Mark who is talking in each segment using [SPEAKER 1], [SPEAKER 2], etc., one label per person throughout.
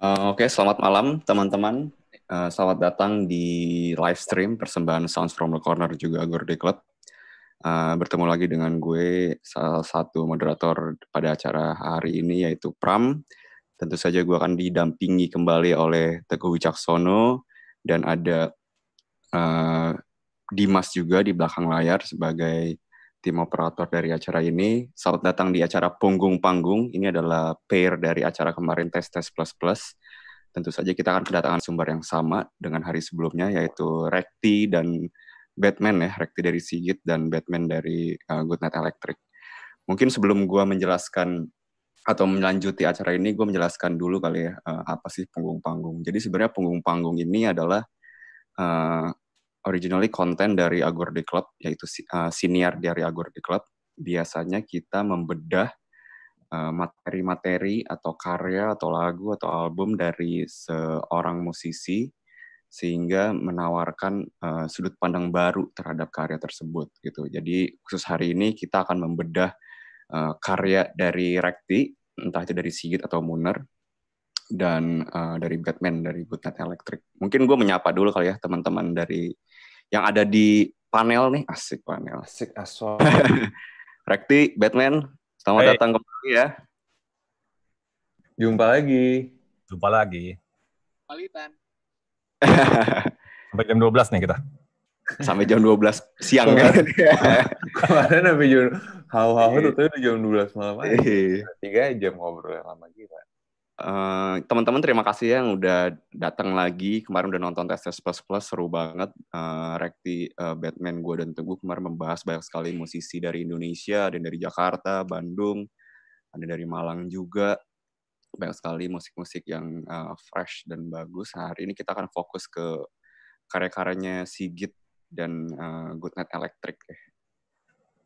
[SPEAKER 1] Eh, oke, okay, selamat malam teman-teman. Uh, selamat datang di live stream
[SPEAKER 2] persembahan Sounds from the Corner juga Gordy Club. Uh, bertemu lagi dengan gue salah satu moderator pada acara hari ini yaitu Pram. Tentu saja gue akan didampingi kembali oleh Teguh Wicaksono dan ada uh, Dimas juga di belakang layar sebagai tim operator dari acara ini. Selamat datang di acara Punggung Panggung. Ini adalah pair dari acara kemarin Tes Tes Plus Plus. Tentu saja kita akan kedatangan sumber yang sama dengan hari sebelumnya, yaitu Rekti dan Batman ya. Rekti dari Sigit dan Batman dari uh, eh, Good Electric. Mungkin sebelum gue menjelaskan atau melanjuti acara ini, gue menjelaskan dulu kali ya, uh, apa sih Punggung Panggung. Jadi sebenarnya Punggung Panggung ini adalah eh, originally konten dari Agordi Club, yaitu uh, senior dari Agordi Club. Biasanya kita membedah eh, materi-materi atau karya atau lagu atau album dari seorang musisi sehingga menawarkan eh, sudut pandang baru terhadap karya tersebut gitu. Jadi khusus hari ini kita akan membedah karya dari Rekti, entah itu dari Sigit atau Muner dan uh, dari Batman dari Butnet Electric. Mungkin gue menyapa dulu kali ya teman-teman dari yang ada di panel nih asik panel asik asal Rekti Batman selamat hey. datang kembali ya jumpa lagi
[SPEAKER 3] jumpa lagi Palitan sampai jam 12 nih kita
[SPEAKER 4] sampai jam 12 siang kan kemarin sampai jam hau-hau iya. tuh jam 12 malam aja
[SPEAKER 2] iya. tiga jam ngobrol yang lama gitu Eh, teman-teman terima kasih ya yang udah datang lagi kemarin udah nonton tes tes plus plus seru banget uh, eh, rekti uh, eh, Batman gue dan Teguh kemarin membahas banyak sekali musisi dari Indonesia dan dari Jakarta Bandung ada dari Malang juga banyak sekali musik-musik yang uh, fresh dan bagus nah, hari ini kita akan fokus ke karya-karyanya Sigit dan uh, Goodnight Electric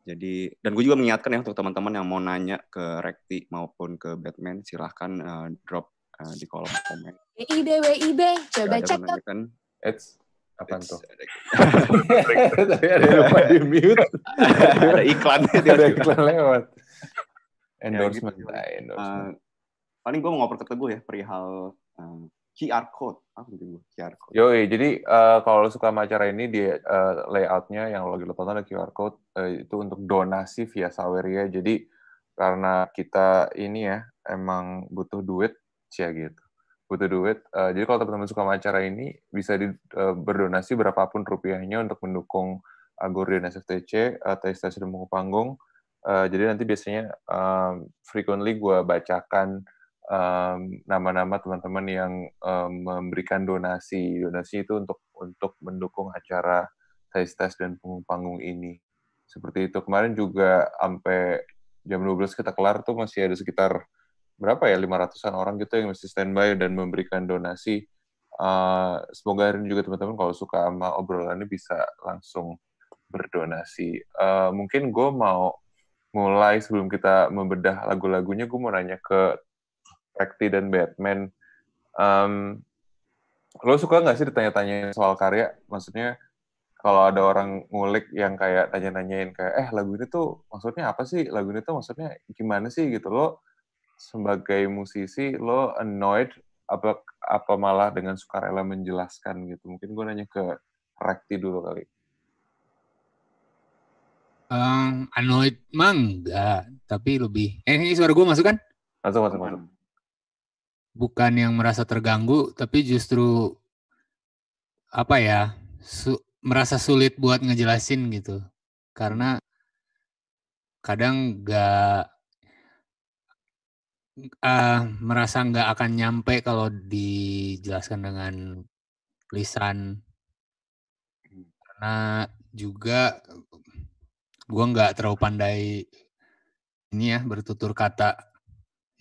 [SPEAKER 2] jadi dan gue juga mengingatkan ya untuk teman-teman yang mau nanya ke Rekti maupun ke Batman silahkan uh, drop uh, di kolom komen.
[SPEAKER 5] WIB WIB coba cek. Kan?
[SPEAKER 2] apa tuh? Tapi ada lupa di mute. ada iklan ada iklan lewat. Ya, gitu. Endorsement. Ya, paling gue mau ngobrol ke Teguh ya perihal QR code. Apa gitu QR code.
[SPEAKER 4] Yo, jadi uh, kalau lo suka sama acara ini di uh, layoutnya yang lo lagi lo tonton ada QR code uh, itu untuk donasi via Saweria. Jadi karena kita ini ya emang butuh duit sih gitu. Butuh duit. Uh, jadi kalau teman-teman suka sama acara ini bisa di, uh, berdonasi berapapun rupiahnya untuk mendukung Agor dan SFTC atau uh, Stasiun Panggung. Uh, jadi nanti biasanya um, frequently gue bacakan um, nama-nama teman-teman yang um, memberikan donasi. Donasi itu untuk untuk mendukung acara Tais Tes dan panggung Panggung ini. Seperti itu. Kemarin juga sampai jam 12 kita kelar tuh masih ada sekitar berapa ya 500-an orang gitu yang masih standby dan memberikan donasi. Uh, semoga hari ini juga teman-teman kalau suka sama obrolan ini bisa langsung berdonasi. Uh, mungkin gue mau mulai sebelum kita membedah lagu-lagunya, gue mau nanya ke Rekti dan Batman. Um, lo suka nggak sih ditanya-tanyain soal karya? Maksudnya kalau ada orang ngulik yang kayak tanya-tanyain kayak eh lagu ini tuh maksudnya apa sih? Lagu ini tuh maksudnya gimana sih gitu lo sebagai musisi lo annoyed apa apa malah dengan sukarela menjelaskan gitu. Mungkin gue nanya ke Rekti dulu kali.
[SPEAKER 6] Um, annoyed mah enggak, tapi lebih. Eh, ini suara gue masuk kan?
[SPEAKER 4] Masuk, masuk, masuk
[SPEAKER 6] bukan yang merasa terganggu tapi justru apa ya su merasa sulit buat ngejelasin gitu karena kadang nggak uh, merasa nggak akan nyampe kalau dijelaskan dengan lisan karena juga gue nggak terlalu pandai ini ya bertutur kata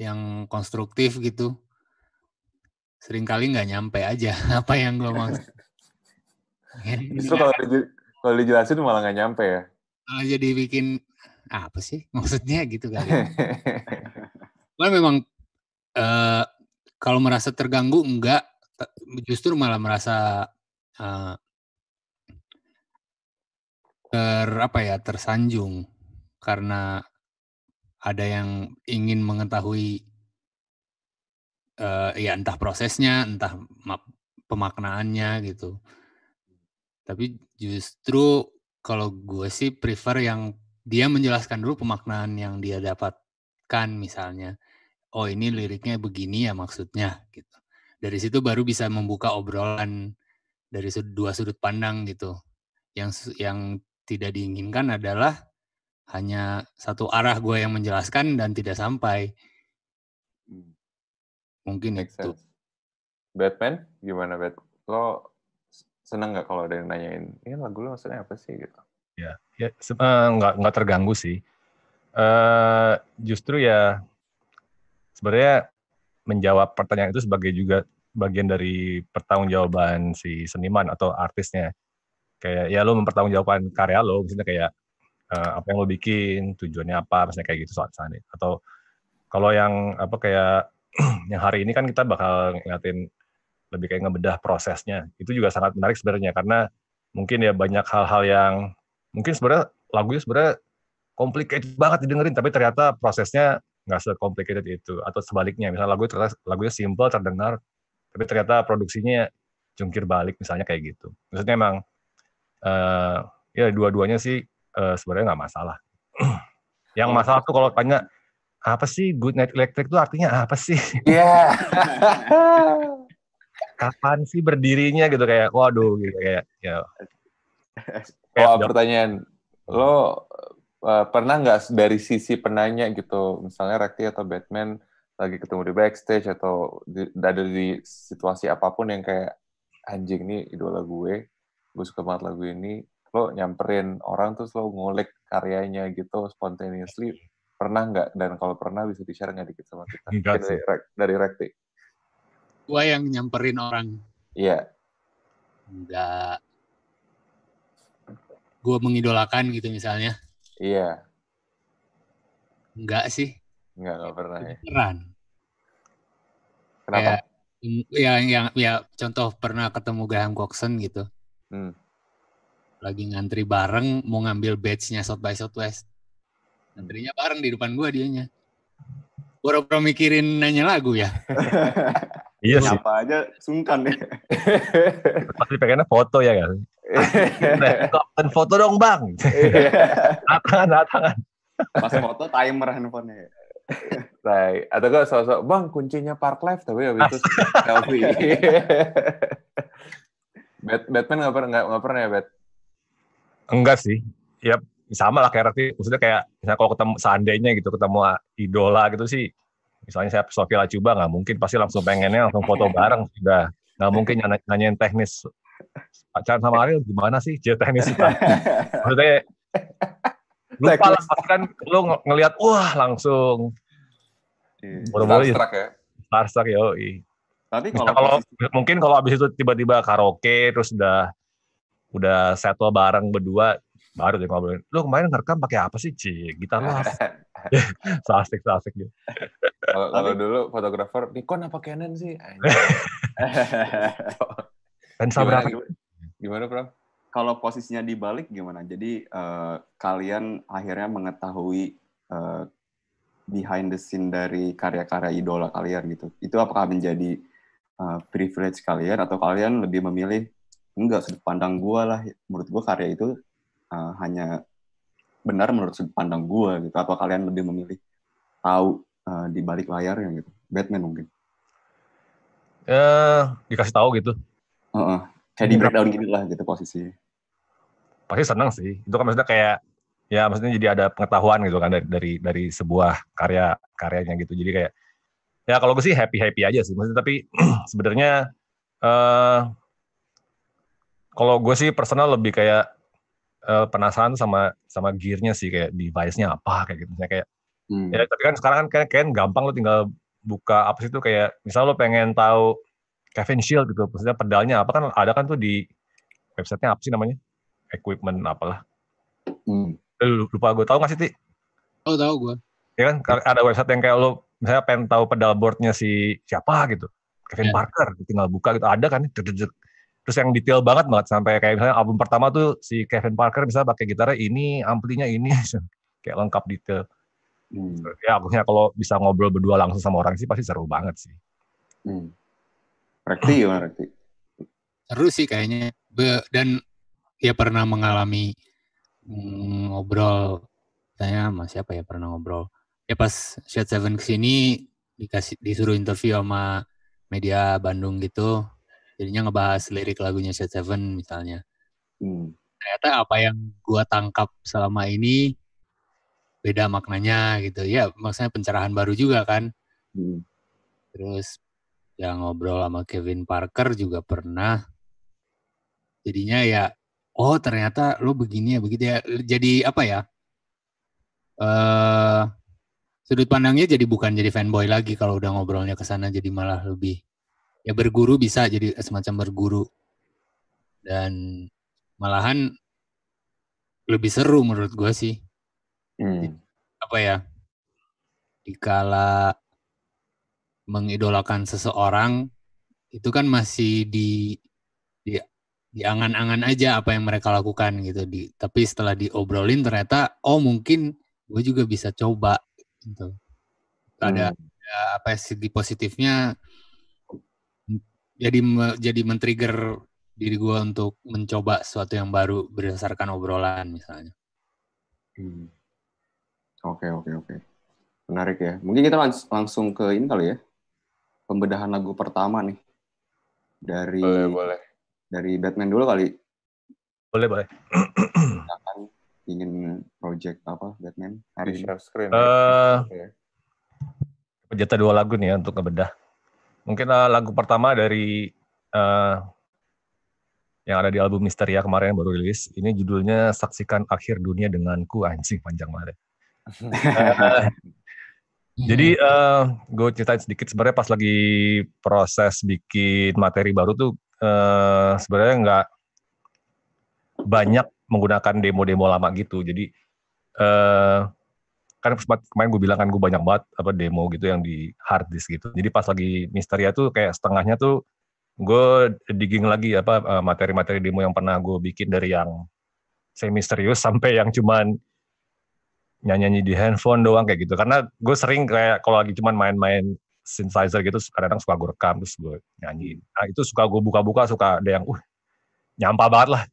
[SPEAKER 6] yang konstruktif gitu sering kali nggak nyampe aja apa yang gue maksud.
[SPEAKER 4] Justru kalau, di, kalau dijelasin malah nggak nyampe ya. Malah jadi bikin apa sih
[SPEAKER 6] maksudnya gitu kan. Gue memang
[SPEAKER 4] uh, kalau
[SPEAKER 6] merasa terganggu enggak justru malah merasa uh, ter apa ya tersanjung karena ada yang ingin mengetahui uh, ya entah prosesnya, entah pemaknaannya gitu. Tapi justru kalau gue sih prefer yang dia menjelaskan dulu pemaknaan yang dia dapatkan misalnya. Oh ini liriknya begini ya maksudnya gitu. Dari situ baru bisa membuka obrolan dari dua sudut pandang gitu. Yang yang tidak diinginkan adalah hanya satu arah gue yang menjelaskan dan tidak sampai Mungkin Make itu.
[SPEAKER 4] Sense. Batman, gimana Bat? Lo seneng nggak kalau ada yang nanyain, ini iya, lagu lo maksudnya apa sih gitu?
[SPEAKER 3] Ya, ya uh, nggak nggak terganggu sih. Uh, justru ya sebenarnya menjawab pertanyaan itu sebagai juga bagian dari pertanggungjawaban si seniman atau artisnya. Kayak ya lo mempertanggungjawabkan karya lo, misalnya kayak uh, apa yang lo bikin, tujuannya apa, misalnya kayak gitu soal sana. Atau kalau yang apa kayak yang hari ini kan kita bakal ngeliatin lebih kayak ngebedah prosesnya. Itu juga sangat menarik sebenarnya karena mungkin ya banyak hal-hal yang mungkin sebenarnya lagunya sebenarnya complicated banget didengerin tapi ternyata prosesnya nggak se-complicated itu atau sebaliknya misalnya lagu ternyata lagunya simple terdengar tapi ternyata produksinya jungkir balik misalnya kayak gitu maksudnya emang uh, ya dua-duanya sih uh, sebenarnya nggak masalah yang iya. masalah tuh kalau tanya apa sih good night electric itu artinya apa sih? Iya. Yeah. Kapan sih berdirinya gitu kayak waduh gitu kayak ya.
[SPEAKER 4] Wah, oh, pertanyaan. Hmm. Lo uh, pernah nggak dari sisi penanya gitu, misalnya Rakti atau Batman lagi ketemu di backstage atau di, ada di situasi apapun yang kayak anjing nih idola gue, gue suka banget lagu ini, lo nyamperin orang terus lo ngulik karyanya gitu spontaneously Pernah nggak? Dan kalau pernah bisa di-share nggak dikit sama kita? Enggak sih. Dari, dari Rekti.
[SPEAKER 6] Gua yang nyamperin orang.
[SPEAKER 4] Iya. Yeah.
[SPEAKER 6] Enggak. Gue mengidolakan gitu misalnya. Iya. Yeah. Enggak sih.
[SPEAKER 4] Enggak, enggak pernah ya.
[SPEAKER 6] Kenapa? Kayak, ya, yang, ya, contoh pernah ketemu Graham Coxon gitu. Hmm. Lagi ngantri bareng, mau ngambil badge-nya South by Southwest. Menterinya bareng di depan gua dianya. gua boro mikirin nanya lagu ya. iya sih. Apa aja sungkan ya.
[SPEAKER 3] Pasti pengennya foto ya kan.
[SPEAKER 4] Nah,
[SPEAKER 2] Kapan foto dong bang. Iya. tangan, tangan. Pas foto timer handphonenya.
[SPEAKER 4] Nah, atau gak sosok, bang kuncinya Park Life tapi habis itu selfie. Bat Batman nggak pernah nggak pernah ya Bat?
[SPEAKER 3] Enggak sih. Yap, sama lah kayak Raffi, maksudnya kayak misalnya kalau ketemu seandainya gitu ketemu idola gitu sih, misalnya saya Sofi coba nggak mungkin pasti langsung pengennya langsung foto bareng sudah nggak mungkin nanya nanyain teknis pacaran sama Ariel gimana sih dia teknis itu maksudnya lupa lah kan lu ng ngelihat wah langsung iya. Iya. Starstruck ya. ya. Starstruck ya. Tapi kalau, kalau posisi... mungkin kalau abis itu tiba-tiba karaoke terus udah udah settle bareng berdua baru dia ngobrolin lo kemarin ngerekam pakai apa sih cik gitar lo
[SPEAKER 4] sasik sasik gitu kalau dulu fotografer Nikon apa Canon sih
[SPEAKER 2] lensa berapa gimana bro kalau posisinya dibalik gimana jadi uh, kalian akhirnya mengetahui uh, behind the scene dari karya-karya idola kalian gitu itu apakah menjadi uh, privilege kalian atau kalian lebih memilih enggak sudut pandang gue lah menurut gue karya itu Eh, hanya benar menurut sudut pandang gue gitu apa kalian lebih memilih tahu uh, di balik layar yang gitu Batman mungkin ya eh, dikasih tahu gitu uh -uh. kayak di breakdown gitu lah gitu posisi
[SPEAKER 3] pasti senang sih itu kan maksudnya kayak ya maksudnya jadi ada pengetahuan gitu kan dari dari, dari sebuah karya karyanya gitu jadi kayak ya kalau gue sih happy happy aja sih maksudnya tapi sebenarnya uh, kalau gue sih personal lebih kayak uh, penasaran sama sama gearnya sih kayak device-nya apa kayak gitu. kayak hmm. ya tapi kan sekarang kan kayak, kayak gampang lo tinggal buka apa sih itu kayak misal lo pengen tahu Kevin Shield gitu, maksudnya pedalnya apa kan ada kan tuh di websitenya apa sih namanya? Equipment apalah. Hmm. Eh, lupa gue tahu nggak sih Ti? Oh tahu gue. Ya kan ada website yang kayak lo misalnya pengen tahu pedal boardnya si siapa gitu. Kevin yeah. Parker tinggal buka gitu ada kan duduk terus yang detail banget banget sampai kayak misalnya album pertama tuh si Kevin Parker bisa pakai gitarnya ini amplinya ini kayak lengkap detail hmm. ya akhirnya kalau bisa ngobrol berdua langsung sama orang sih pasti seru banget sih hmm.
[SPEAKER 2] Rekti gimana Rekti?
[SPEAKER 6] seru sih kayaknya dan ya pernah mengalami mm, ngobrol saya sama siapa ya pernah ngobrol ya pas Shot Seven kesini dikasih disuruh interview sama media Bandung gitu jadinya ngebahas lirik lagunya Set Seven misalnya hmm. ternyata apa yang gue tangkap selama ini beda maknanya gitu ya maksudnya pencerahan baru juga kan hmm. terus ya ngobrol sama Kevin Parker juga pernah jadinya ya oh ternyata lo begini ya begitu ya jadi apa ya uh, sudut pandangnya jadi bukan jadi fanboy lagi kalau udah ngobrolnya ke sana jadi malah lebih ya berguru bisa jadi semacam berguru dan malahan lebih seru menurut gue sih hmm. apa ya dikala mengidolakan seseorang itu kan masih di di diangan-angan aja apa yang mereka lakukan gitu di tapi setelah diobrolin ternyata oh mungkin gue juga bisa coba
[SPEAKER 1] gitu ada, hmm.
[SPEAKER 6] ya, apa di positifnya jadi jadi men-trigger diri gue untuk mencoba sesuatu yang baru
[SPEAKER 2] berdasarkan obrolan misalnya. Hmm. Oke oke oke. Menarik ya. Mungkin kita langs langsung ke ini kali ya. Pembedahan lagu pertama nih dari boleh, boleh. dari Batman dulu kali. Boleh
[SPEAKER 3] boleh. akan
[SPEAKER 2] ingin project apa Batman hari Screen,
[SPEAKER 3] uh, ya. Jatah dua lagu nih ya untuk ngebedah. Mungkin uh, lagu pertama dari uh, yang ada di album Misteria kemarin yang baru rilis. Ini judulnya Saksikan Akhir Dunia Denganku, anjing ah, panjang banget. jadi uh, eh, gue ceritain sedikit sebenarnya pas lagi proses bikin materi baru tuh uh, sebenarnya nggak banyak menggunakan demo-demo lama gitu. Jadi uh, kan sempat kemarin gue bilang kan gue banyak banget apa demo gitu yang di hard disk gitu. Jadi pas lagi Misteria tuh kayak setengahnya tuh gue digging lagi apa eh, materi-materi demo yang pernah gue bikin dari yang semi misterius sampai yang cuman nyanyi-nyanyi di handphone doang kayak gitu. Karena gue sering kayak kalau lagi cuman main-main synthesizer gitu kadang-kadang suka gue rekam terus gue nyanyi Nah itu suka gue buka-buka suka ada yang uh nyampah banget lah.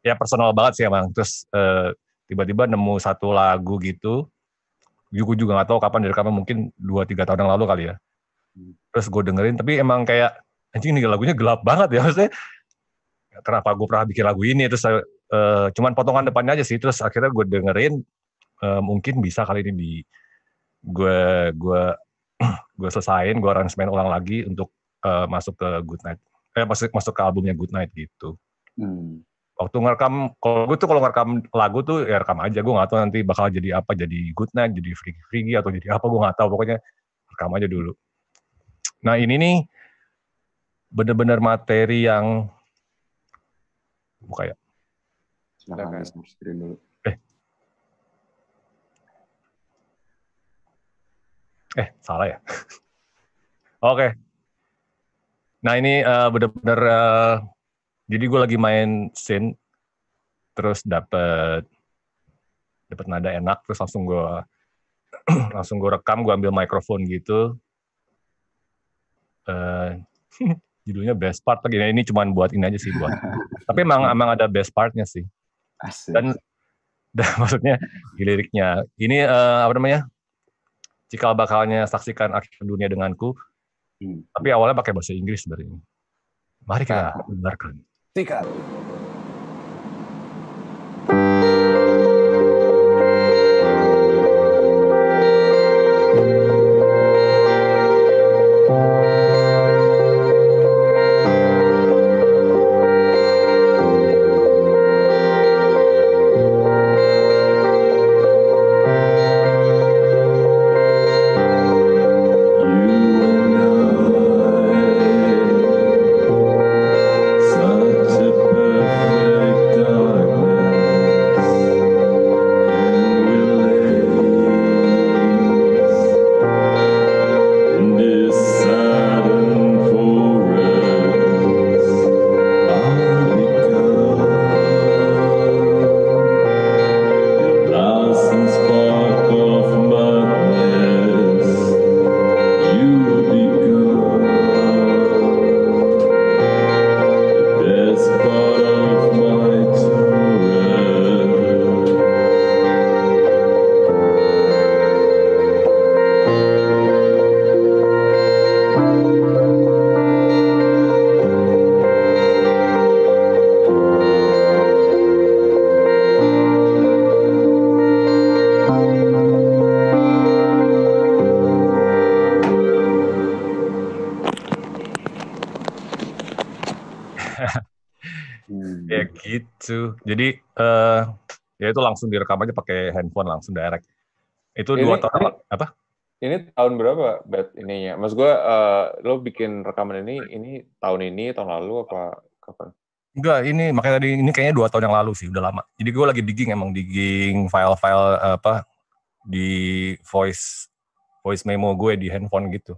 [SPEAKER 3] Ya personal banget sih emang. Terus uh, eh, tiba -tiba nemu satu lagu gitu Yuku juga nggak tahu kapan dari kapan mungkin dua tiga tahun yang lalu kali ya terus gue dengerin tapi emang kayak anjing ini lagunya gelap banget ya maksudnya kenapa gue pernah bikin lagu ini terus uh, cuman potongan depannya aja sih terus akhirnya gue dengerin uh, mungkin bisa kali ini di gue gue gue selesain gue arrangement ulang lagi untuk uh, masuk ke Good Night eh masuk masuk ke albumnya Good Night gitu hmm waktu ngerekam kalau gue tuh kalau ngerekam lagu tuh ya rekam aja gue nggak tahu nanti bakal jadi apa jadi good night jadi freaky freaky atau jadi apa gue nggak tahu pokoknya rekam aja dulu nah ini nih bener-bener materi yang buka ya
[SPEAKER 2] silakan dulu eh
[SPEAKER 3] eh salah ya oke okay. nah ini uh, bener-bener uh, jadi gue lagi main scene terus dapet dapat nada enak terus langsung gue langsung gue rekam gue ambil mikrofon gitu uh, judulnya best part lagi ini cuma buat ini aja sih buat tapi emang emang ada best partnya sih Asik. dan dan maksudnya liriknya ini uh, apa namanya cikal bakalnya saksikan akhir dunia denganku hmm. tapi awalnya pakai bahasa Inggris sebenarnya mari kita nah. dengarkan Sim, Gitu. Jadi uh, ya itu langsung direkam aja pakai handphone langsung direct. Itu ini, dua tahun ini, apa?
[SPEAKER 4] Ini tahun berapa bet ininya? Mas gue uh, lo bikin rekaman ini ini tahun ini tahun lalu apa kapan?
[SPEAKER 3] Enggak, ini makanya tadi ini kayaknya dua tahun yang lalu sih, udah lama. Jadi gue lagi digging emang digging file-file eh, apa di voice voice memo gue di handphone gitu.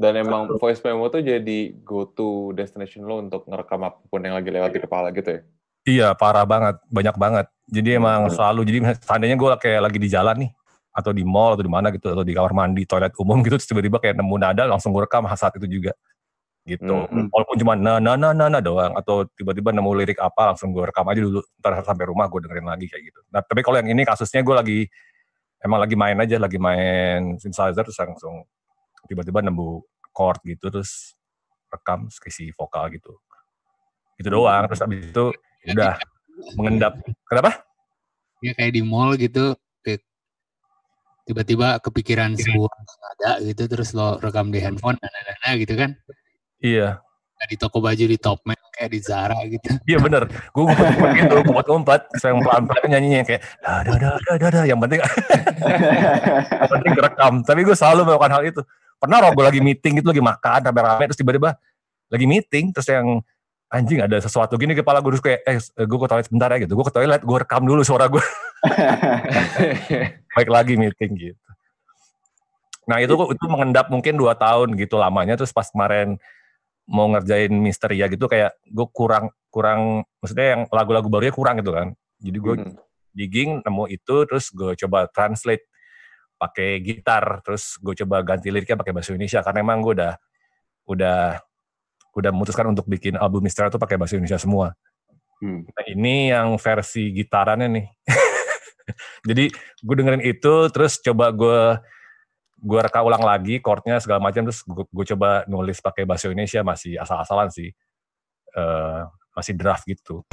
[SPEAKER 4] Dan emang voice memo tuh jadi go to destination lo untuk ngerekam apapun yang lagi lewat di kepala gitu ya?
[SPEAKER 3] Iya, parah banget, banyak banget. Jadi iya, emang selalu, jadi seandainya gue kayak lagi di jalan nih, atau di mall atau di mana gitu, atau di kamar mandi, toilet umum gitu, tiba-tiba kayak nemu nada, langsung gue rekam saat itu juga. Gitu. Hmm, hmm. Walaupun cuma na na na na, na doang, atau tiba-tiba nemu lirik apa, langsung gue rekam aja dulu, ntar sampai rumah gue dengerin lagi kayak gitu. Nah, tapi kalau yang ini kasusnya gue lagi, emang lagi main aja, lagi main synthesizer, terus langsung tiba-tiba nemu chord gitu, terus rekam skisi vokal gitu. Gitu doang, terus abis itu udah mengendap.
[SPEAKER 6] Kenapa? Ya kayak di mall gitu tiba-tiba kepikiran iya. sebuah ada gitu terus lo rekam di handphone nah, nah, nah, gitu kan iya nah, di toko baju di Topman kayak di Zara gitu iya bener gue ngumpet gitu ngumpet ngumpet
[SPEAKER 3] saya pelan-pelan nyanyinya kayak dah dah dah dah dah, dah. yang penting yang penting rekam tapi gue selalu melakukan hal itu pernah roh gue lagi meeting gitu lagi makan rame-rame terus tiba-tiba lagi meeting terus yang anjing ada sesuatu gini kepala gue terus kayak eh, eh gue ke toilet sebentar ya gitu gue ke toilet gue rekam dulu suara gue baik lagi meeting gitu nah itu iya. itu mengendap mungkin dua tahun gitu lamanya terus pas kemarin mau ngerjain misteri ya gitu kayak gue kurang kurang maksudnya yang lagu-lagu barunya kurang gitu kan jadi gue hmm. digging nemu itu terus gue coba translate pakai gitar terus gue coba ganti liriknya pakai bahasa Indonesia karena emang gue udah udah udah memutuskan untuk bikin album Mister itu pakai bahasa Indonesia semua. Hmm. Nah, ini yang versi gitarannya nih. Jadi gue dengerin itu, terus coba gue gue reka ulang lagi chordnya segala macam terus gue, gue coba nulis pakai bahasa Indonesia masih asal-asalan sih uh, masih draft gitu.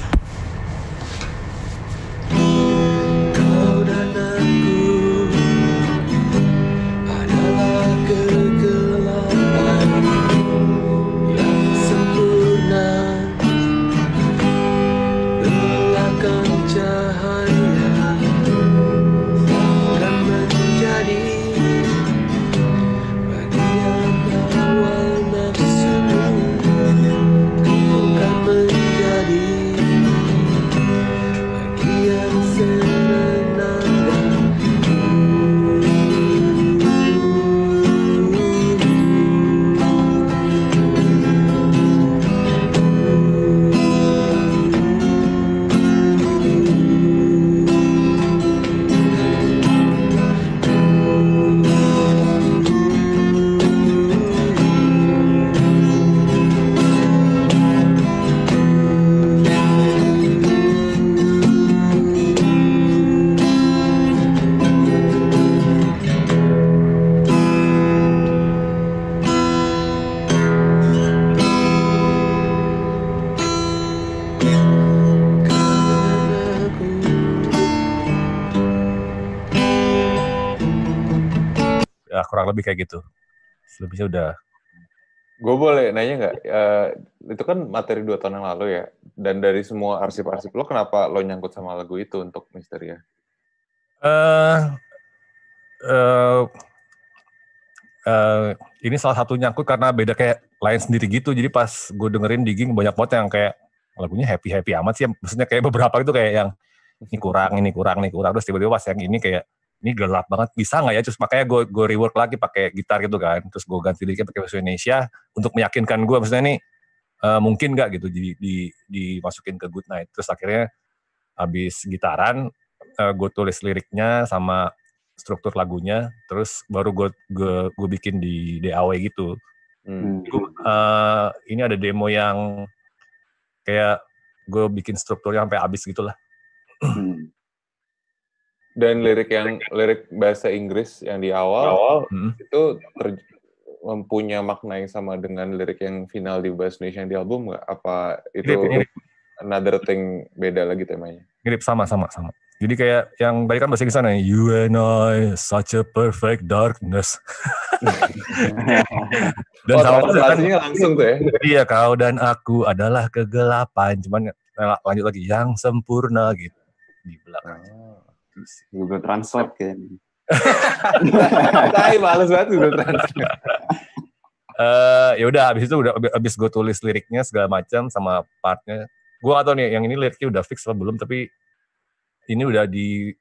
[SPEAKER 4] lebih kayak gitu. Selebihnya udah. Gue boleh nanya nggak? Uh, itu kan materi dua tahun yang lalu ya. Dan dari semua arsip-arsip lo, kenapa lo nyangkut sama lagu itu untuk misteri ya?
[SPEAKER 3] uh, uh, ini salah satu nyangkut karena beda kayak lain sendiri gitu. Jadi pas gue dengerin digging banyak banget yang kayak lagunya happy happy amat sih. Maksudnya kayak beberapa itu kayak yang ini kurang, ini kurang, ini kurang. Terus tiba-tiba pas yang ini kayak ini gelap banget bisa nggak ya terus makanya gue gue rework lagi pakai gitar gitu kan terus gue ganti dikit pakai bahasa Indonesia untuk meyakinkan gue maksudnya ini uh, mungkin nggak gitu di, di dimasukin ke Good Night terus akhirnya habis gitaran uh, eh, gue tulis liriknya sama struktur lagunya terus baru gue gue, bikin di DAW gitu hmm. gua, uh, ini ada demo yang kayak gue bikin strukturnya sampai habis gitulah hmm
[SPEAKER 4] dan lirik yang lirik bahasa Inggris yang di awal, awal hmm. itu ter, mempunyai makna yang sama dengan lirik yang final di bahasa Indonesia yang di album nggak? Apa itu mirip, mirip. another thing beda lagi temanya? Mirip sama sama sama.
[SPEAKER 3] Jadi kayak yang tadi kan bahasa Inggrisnya you and I such a perfect darkness. dan oh, sama kan, langsung tuh ya. Iya, kau dan aku adalah kegelapan, cuman ya, lanjut lagi yang sempurna gitu
[SPEAKER 2] di belakang. Oh. Google Translate kan,
[SPEAKER 4] Tapi males banget Google Translate.
[SPEAKER 3] Uh, ya udah habis itu udah habis gue tulis liriknya segala macam sama partnya gue atau nih yang ini liriknya udah fix lah belum tapi ini udah di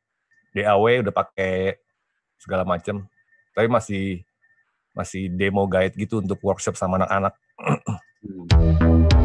[SPEAKER 3] DAW udah pakai segala macam tapi masih masih demo guide gitu untuk workshop sama anak-anak.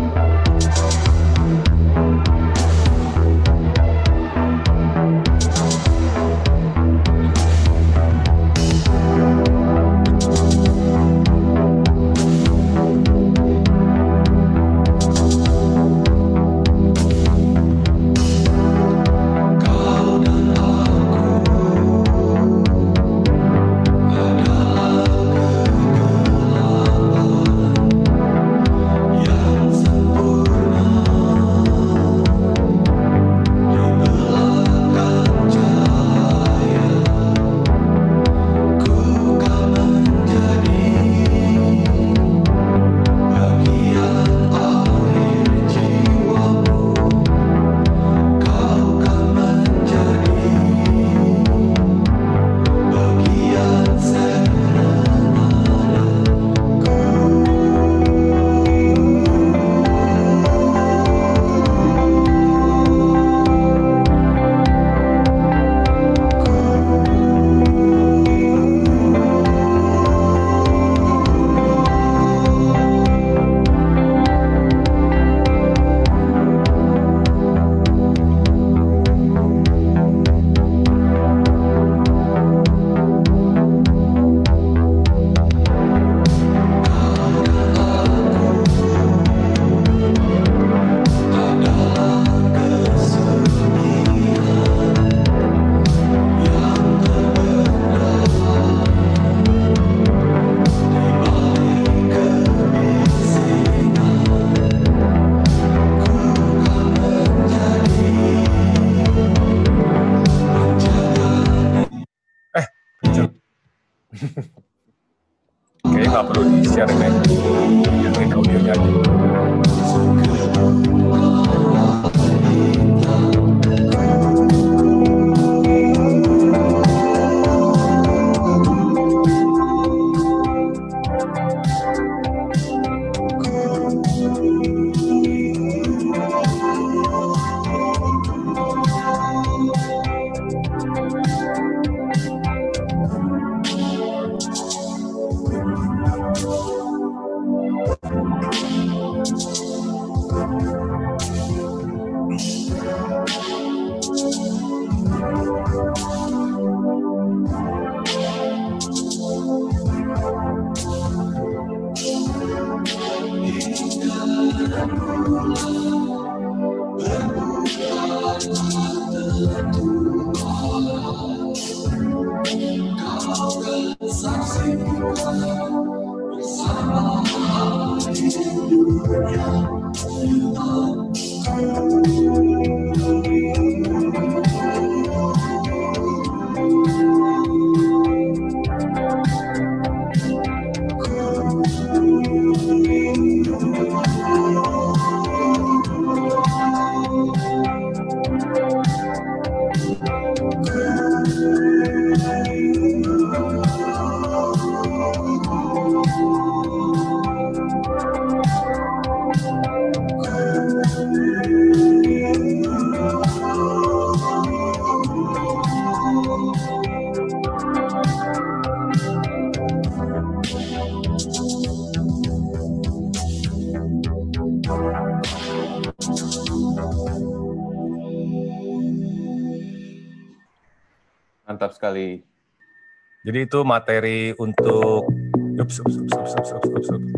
[SPEAKER 3] Jadi itu materi untuk ups, ups, ups, ups, ups, ups, ups, ups.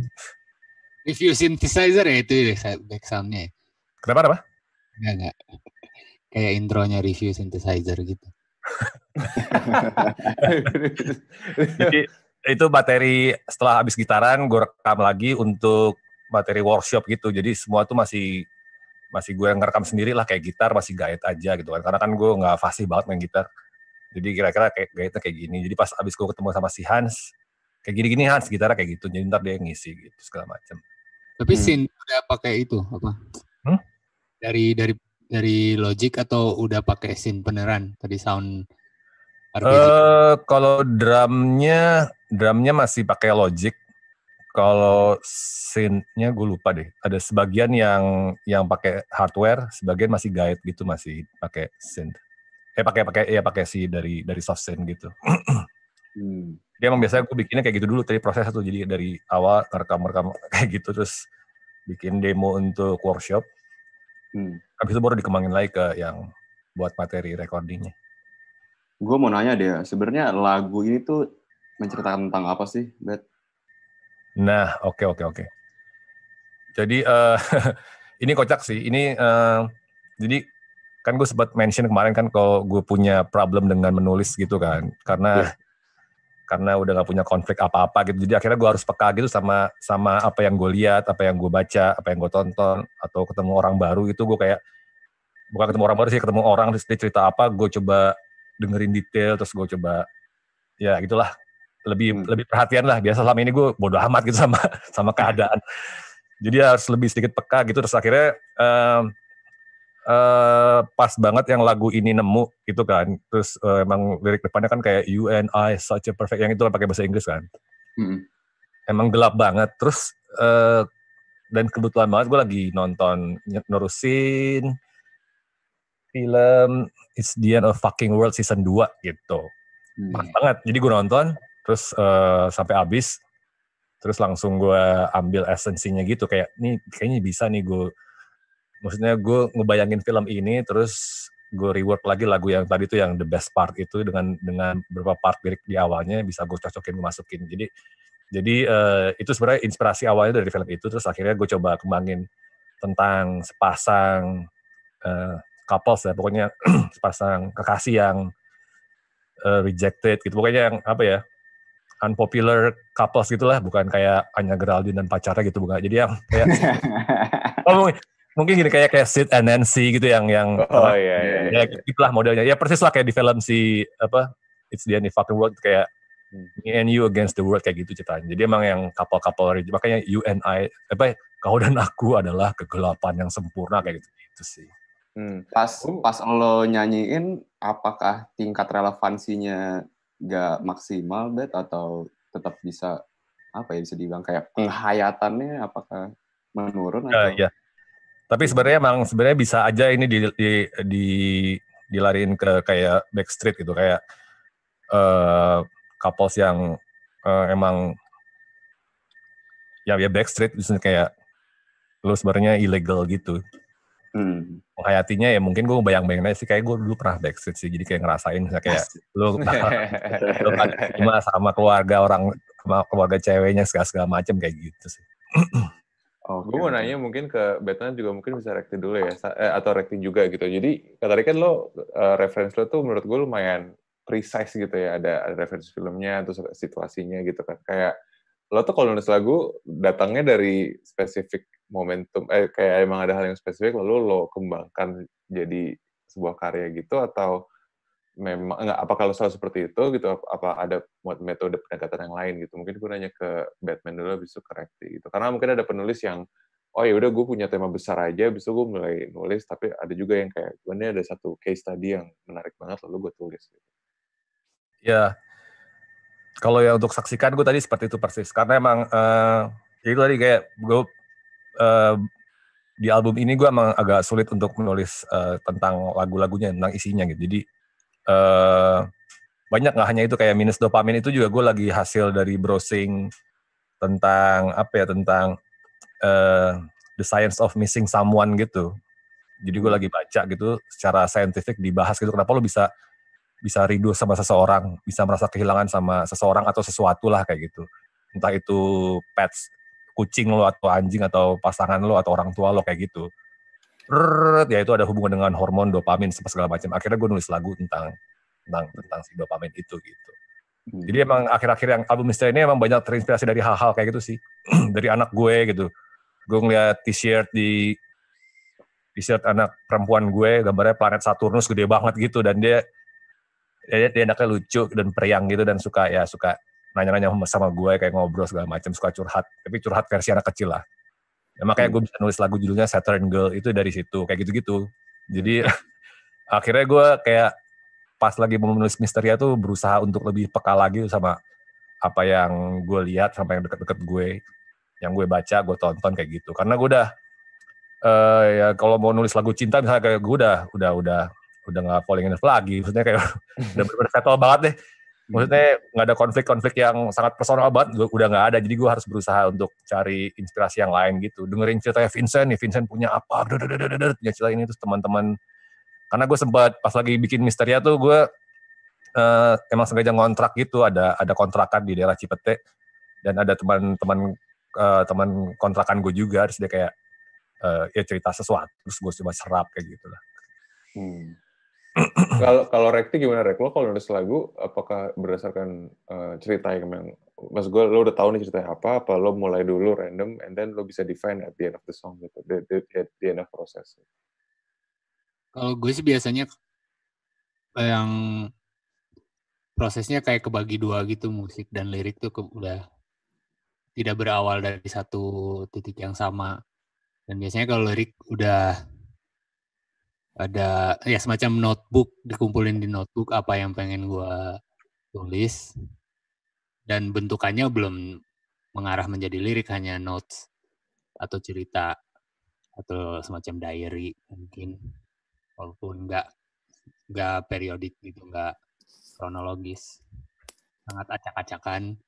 [SPEAKER 3] review synthesizer
[SPEAKER 6] ya itu ya, back soundnya. Ya? Kenapa apa? Enggak, enggak. Kayak intronya review synthesizer gitu. Jadi
[SPEAKER 3] itu materi setelah habis gitaran gue rekam lagi untuk materi workshop gitu. Jadi semua tuh masih masih gue yang ngerekam sendiri lah kayak gitar masih gaet aja gitu kan. Karena kan gue nggak fasih banget main gitar jadi kira-kira kayak gaitnya kayak gini jadi pas abis gue ketemu sama si Hans kayak gini-gini Hans gitar kayak gitu jadi ntar dia ngisi gitu segala macam
[SPEAKER 6] tapi hmm. sin udah pakai itu apa hmm? dari dari dari Logic atau udah pakai sin beneran tadi sound Eh, Uh,
[SPEAKER 3] kalau drumnya drumnya masih pakai Logic kalau scene nya gue lupa deh. Ada sebagian yang yang pakai hardware, sebagian masih guide gitu masih pakai synth kayak eh, pakai pakai ya pakai si dari dari sustain gitu hmm. dia emang biasanya aku bikinnya kayak gitu dulu tadi prosesnya tuh jadi dari awal rekam rekam kayak gitu terus bikin demo untuk workshop hmm. habis itu baru dikembangin lagi ke yang buat materi recordingnya
[SPEAKER 2] gue mau nanya deh sebenarnya lagu ini tuh menceritakan tentang apa sih Bet?
[SPEAKER 3] nah oke okay, oke
[SPEAKER 2] okay, oke okay. jadi
[SPEAKER 3] uh, ini kocak sih ini uh, jadi kan gue sempat mention kemarin kan kalau gue punya problem dengan menulis gitu kan karena yeah. karena udah gak punya konflik apa-apa gitu jadi akhirnya gue harus peka gitu sama sama apa yang gue lihat apa yang gue baca apa yang gue tonton atau ketemu orang baru itu gue kayak bukan ketemu orang baru sih ketemu orang terus dia cerita apa gue coba dengerin detail terus gue coba ya gitulah lebih hmm. lebih perhatian lah biasa selama ini gue bodoh amat gitu sama sama keadaan jadi harus lebih sedikit peka gitu terus akhirnya um, uh, pas banget yang lagu ini nemu gitu kan. Terus uh, emang lirik depannya kan kayak you and I such a perfect yang itu kan pakai bahasa Inggris kan. Hmm. Emang gelap banget. Terus uh, dan kebetulan banget gue lagi nonton nerusin film It's the End of Fucking World season 2 gitu. Hmm. Pas banget. Jadi gue nonton terus uh, sampai habis terus langsung gue ambil esensinya gitu kayak nih kayaknya bisa nih gue maksudnya gue ngebayangin film ini terus gue reward lagi lagu yang tadi itu yang the best part itu dengan dengan beberapa part lirik di awalnya bisa gue cocokin gue masukin jadi jadi uh, itu sebenarnya inspirasi awalnya dari film itu terus akhirnya gue coba kembangin tentang sepasang uh, couples ya pokoknya sepasang kekasih yang uh, rejected gitu pokoknya yang apa ya unpopular couples gitulah bukan kayak Anya Geraldine dan pacarnya gitu bukan jadi yang kayak oh, mungkin gini kayak kayak Sid and Nancy gitu yang yang oh, apa, iya, iya, ya, iya. itulah modelnya ya persis lah kayak di film si apa It's the End of Fucking World kayak hmm. me and you against the world kayak gitu ceritanya jadi emang yang kapal-kapal makanya you and I apa ya, kau dan aku adalah kegelapan yang sempurna kayak gitu itu sih
[SPEAKER 2] hmm. pas oh. pas lo nyanyiin apakah tingkat relevansinya gak maksimal bet atau tetap bisa apa ya bisa dibilang kayak penghayatannya apakah menurun
[SPEAKER 3] iya, atau? Uh, iya. yeah. Tapi sebenarnya emang sebenarnya bisa aja ini di, di, di dilariin ke kayak backstreet gitu kayak uh, yang uh, emang ya ya backstreet misalnya kayak lu sebenarnya ilegal gitu. Hmm. Menghayatinya ya mungkin gue bayang bayangnya sih kayak gue dulu pernah backstreet sih jadi kayak ngerasain misalnya kayak lu lu kan cuma sama keluarga orang sama keluarga ceweknya segala segala macam kayak gitu sih.
[SPEAKER 4] Oh, gue mau nanya mungkin ke Batman juga mungkin bisa reakti dulu ya, eh, atau reakti juga gitu. Jadi tadi kan lo uh, reference lo tuh menurut gue lumayan precise gitu ya, ada, ada reference filmnya, terus situasinya gitu kan. Kayak lo tuh kalau nulis lagu datangnya dari spesifik momentum, eh kayak emang ada hal yang spesifik lalu lo kembangkan jadi sebuah karya gitu atau memang enggak apa kalau soal seperti itu gitu apa ada metode pendekatan yang lain gitu mungkin gue nanya ke Batman dulu habis itu ke Rekti gitu karena mungkin ada penulis yang oh ya udah gue punya tema besar aja habis gue mulai nulis tapi ada juga yang kayak gue ini ada satu case tadi yang menarik banget lalu gue tulis gitu.
[SPEAKER 3] ya kalau ya untuk saksikan gue tadi seperti itu persis karena emang uh, itu tadi kayak gue uh, di album ini gue emang agak sulit untuk menulis uh, tentang lagu-lagunya tentang isinya gitu jadi Eh, banyak nggak hanya itu kayak minus dopamin itu juga gue lagi hasil dari browsing tentang apa ya tentang uh, the science of missing someone gitu jadi gue hmm. lagi baca gitu secara saintifik dibahas gitu kenapa lo bisa bisa rindu sama seseorang bisa merasa kehilangan sama seseorang atau sesuatu lah kayak gitu entah itu pets kucing lo atau anjing atau pasangan lo atau orang tua lo kayak gitu rrrr, ya itu ada hubungan dengan hormon dopamin segala macam. Akhirnya gue nulis lagu tentang tentang tentang si dopamin itu gitu. Hmm. Jadi emang akhir-akhir yang album Misteri ini emang banyak terinspirasi dari hal-hal kayak gitu sih. dari anak gue gitu. Gue ngeliat t-shirt di t-shirt anak perempuan gue gambarnya planet Saturnus gede banget gitu dan dia dia, dia anaknya lucu dan periang gitu dan suka ya suka nanya-nanya sama gue kayak ngobrol segala macam suka curhat tapi curhat versi anak kecil lah ya, makanya hmm. gue bisa nulis lagu judulnya Saturn Girl itu dari situ kayak gitu-gitu jadi hmm. akhirnya gue kayak pas lagi mau menulis Misteria tuh berusaha untuk lebih peka lagi sama apa yang gue lihat sama yang deket-deket gue yang gue baca gue tonton kayak gitu karena gue udah uh, ya kalau mau nulis lagu cinta misalnya kayak gue udah udah udah udah nggak falling in love lagi maksudnya kayak udah bener, bener settle banget deh maksudnya nggak ada konflik-konflik yang sangat personal banget gue udah nggak ada jadi gue harus berusaha untuk cari inspirasi yang lain gitu dengerin cerita Vincent nih Vincent punya apa punya cerita ini terus teman-teman karena gue sempat pas lagi bikin Misteria tuh gue uh, emang sengaja ngontrak gitu ada ada kontrakan di daerah Cipete dan ada teman-teman uh, eh, teman kontrakan gue juga terus dia kayak uh, ya cerita sesuatu terus gue coba serap kayak gitu lah.
[SPEAKER 4] Hmm. Kalau kalau Rekti gimana Rek? Lo kalau nulis lagu apakah berdasarkan uh, cerita yang memang Mas gue lo udah tahu nih ceritanya apa apa lo mulai dulu random and then lo bisa define at the end of the song gitu the, the, at the end of process.
[SPEAKER 6] Kalau gue sih biasanya yang prosesnya kayak kebagi dua gitu musik dan lirik tuh ke, udah tidak berawal dari satu titik yang sama dan biasanya kalau lirik udah ada ya semacam notebook dikumpulin di notebook apa yang pengen gue tulis dan bentukannya belum mengarah menjadi lirik hanya notes atau cerita atau semacam diary mungkin walaupun nggak nggak periodik gitu nggak kronologis sangat acak-acakan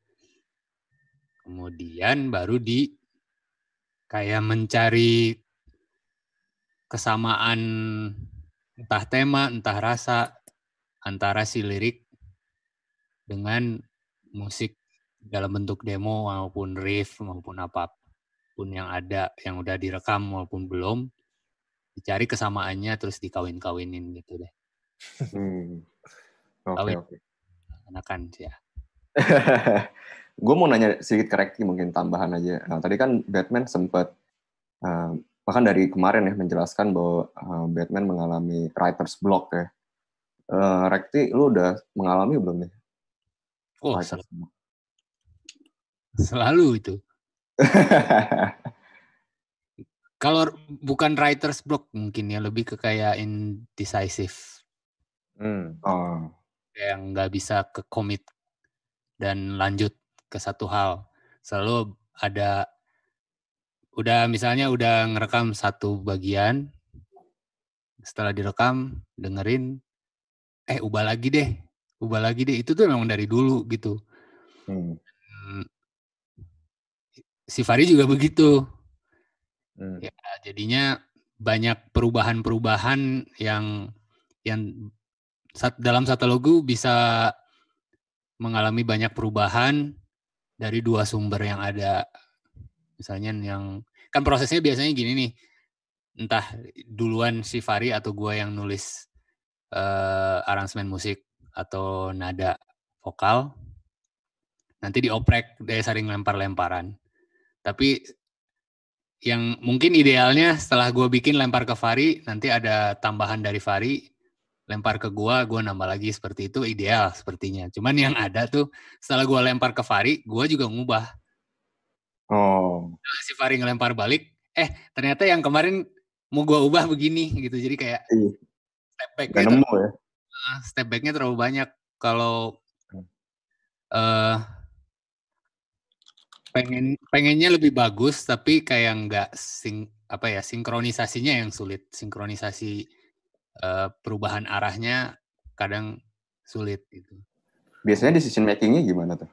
[SPEAKER 6] kemudian baru di kayak mencari kesamaan entah tema, entah rasa antara si lirik dengan musik dalam bentuk demo maupun riff maupun apapun yang ada yang udah direkam maupun belum dicari kesamaannya terus dikawin-kawinin gitu deh.
[SPEAKER 1] Hmm. Okay, Kawin.
[SPEAKER 6] Okay. sih ya.
[SPEAKER 2] gue mau nanya sedikit koreksi mungkin tambahan aja. Nah, tadi kan Batman sempat um, bahkan dari kemarin ya menjelaskan bahwa eh, Batman mengalami writer's block ya. Eh, Rekti, lu udah mengalami belum nih? Oh, selalu sel
[SPEAKER 6] Selalu itu. Kalau bukan writer's block mungkin ya lebih ke kayak indecisive. Hmm. Oh. Yang nggak bisa ke commit dan lanjut ke satu hal. Selalu ada udah misalnya udah ngerekam satu bagian, setelah direkam dengerin, eh ubah lagi deh, ubah lagi deh. Itu tuh memang dari dulu gitu. Hmm. hmm si Fari juga begitu. Hmm. Ya, jadinya banyak perubahan-perubahan yang yang sat, dalam satu logo bisa mengalami banyak perubahan dari dua sumber yang ada. Misalnya yang kan prosesnya biasanya gini nih entah duluan si Fari atau gue yang nulis uh, aransemen musik atau nada vokal nanti dioprek dari saring lempar-lemparan tapi yang mungkin idealnya setelah gue bikin lempar ke Fari nanti ada tambahan dari Fari lempar ke gue gue nambah lagi seperti itu ideal sepertinya cuman yang ada tuh setelah gue lempar ke Fari gue juga ngubah
[SPEAKER 2] Oh.
[SPEAKER 6] Nah, si Fari ngelempar balik, eh ternyata yang kemarin mau gua ubah begini gitu. Jadi kayak Iyi. step back gitu. nemu, ya? Eh, step back terlalu banyak kalau uh, pengen pengennya lebih bagus tapi kayak nggak sing apa ya sinkronisasinya yang sulit sinkronisasi uh, perubahan arahnya kadang sulit gitu
[SPEAKER 2] biasanya decision makingnya gimana tuh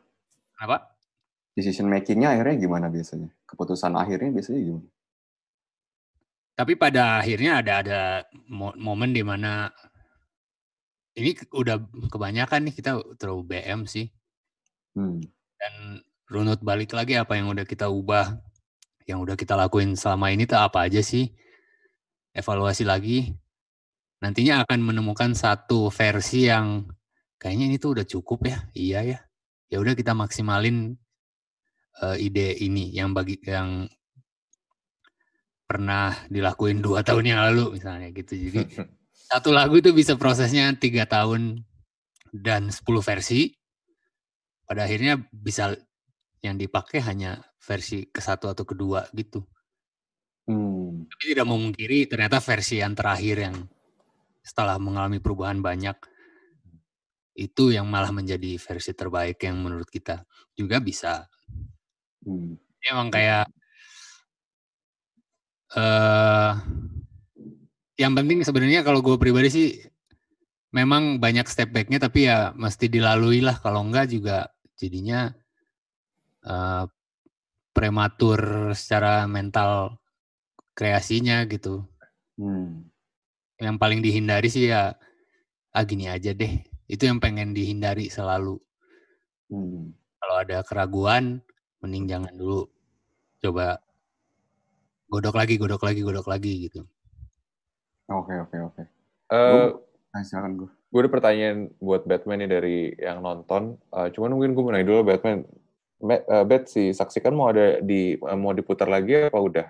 [SPEAKER 2] apa decision makingnya akhirnya gimana biasanya? Keputusan akhirnya biasanya gimana?
[SPEAKER 6] Tapi pada akhirnya ada ada momen di mana ini udah kebanyakan nih kita terlalu BM sih. Hmm. Dan runut balik lagi apa yang udah kita ubah, yang udah kita lakuin selama ini tuh apa aja sih? Evaluasi lagi. Nantinya akan menemukan satu versi yang kayaknya ini tuh udah cukup ya. Iya ya. Ya udah kita maksimalin uh, ide ini yang bagi yang pernah dilakuin dua tahun yang lalu misalnya gitu. Jadi satu lagu itu bisa prosesnya tiga tahun dan sepuluh versi. Pada akhirnya bisa yang dipakai hanya versi ke satu atau kedua gitu. Hmm. Tapi tidak memungkiri ternyata versi yang terakhir yang setelah mengalami perubahan banyak itu yang malah menjadi versi terbaik yang menurut kita juga bisa Hmm. Emang iya. kayak uh, yang penting sebenarnya kalau gue pribadi sih memang banyak step backnya tapi ya mesti dilalui lah kalau enggak juga jadinya uh, prematur secara mental kreasinya gitu. Hmm. Yang paling dihindari sih ya ah gini aja deh. Itu yang pengen dihindari selalu. Hmm. Kalau ada keraguan, mending jangan dulu coba godok lagi godok
[SPEAKER 4] lagi godok
[SPEAKER 2] lagi gitu oke oke oke
[SPEAKER 4] eh, gue ada pertanyaan buat Batman nih dari yang nonton uh, cuman mungkin gue mau dulu Batman eh, Bat, uh, si saksikan mau ada di uh, mau diputar lagi apa udah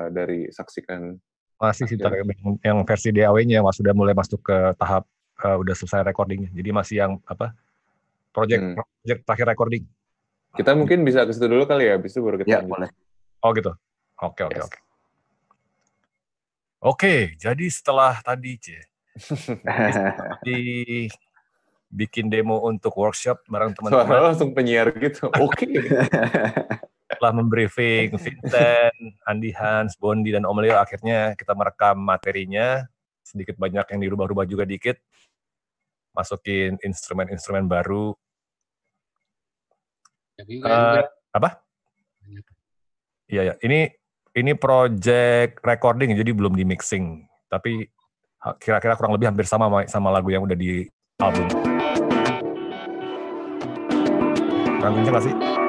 [SPEAKER 4] uh, dari saksikan
[SPEAKER 3] masih sih yang, yang versi DAW-nya mas sudah mulai masuk ke tahap uh, udah selesai recordingnya jadi masih yang apa project hmm. project terakhir recording
[SPEAKER 4] kita mungkin bisa ke situ dulu kali ya, habis itu baru kita ya, boleh. Oh gitu. Oke, oke, oke.
[SPEAKER 3] Oke, jadi setelah tadi, C. di bikin demo untuk workshop bareng teman-teman. Suara langsung
[SPEAKER 4] penyiar gitu.
[SPEAKER 1] Oke. Okay.
[SPEAKER 3] Setelah membriefing Vincent, Andi Hans, Bondi, dan Om Leo, akhirnya kita merekam materinya. Sedikit banyak yang dirubah-rubah juga dikit. Masukin instrumen-instrumen baru
[SPEAKER 1] jadi, uh, eh,
[SPEAKER 3] apa? Iya ya. Ini ini project recording jadi belum di mixing, tapi kira-kira kurang lebih hampir sama sama lagu yang udah di album. Kurang masih sih?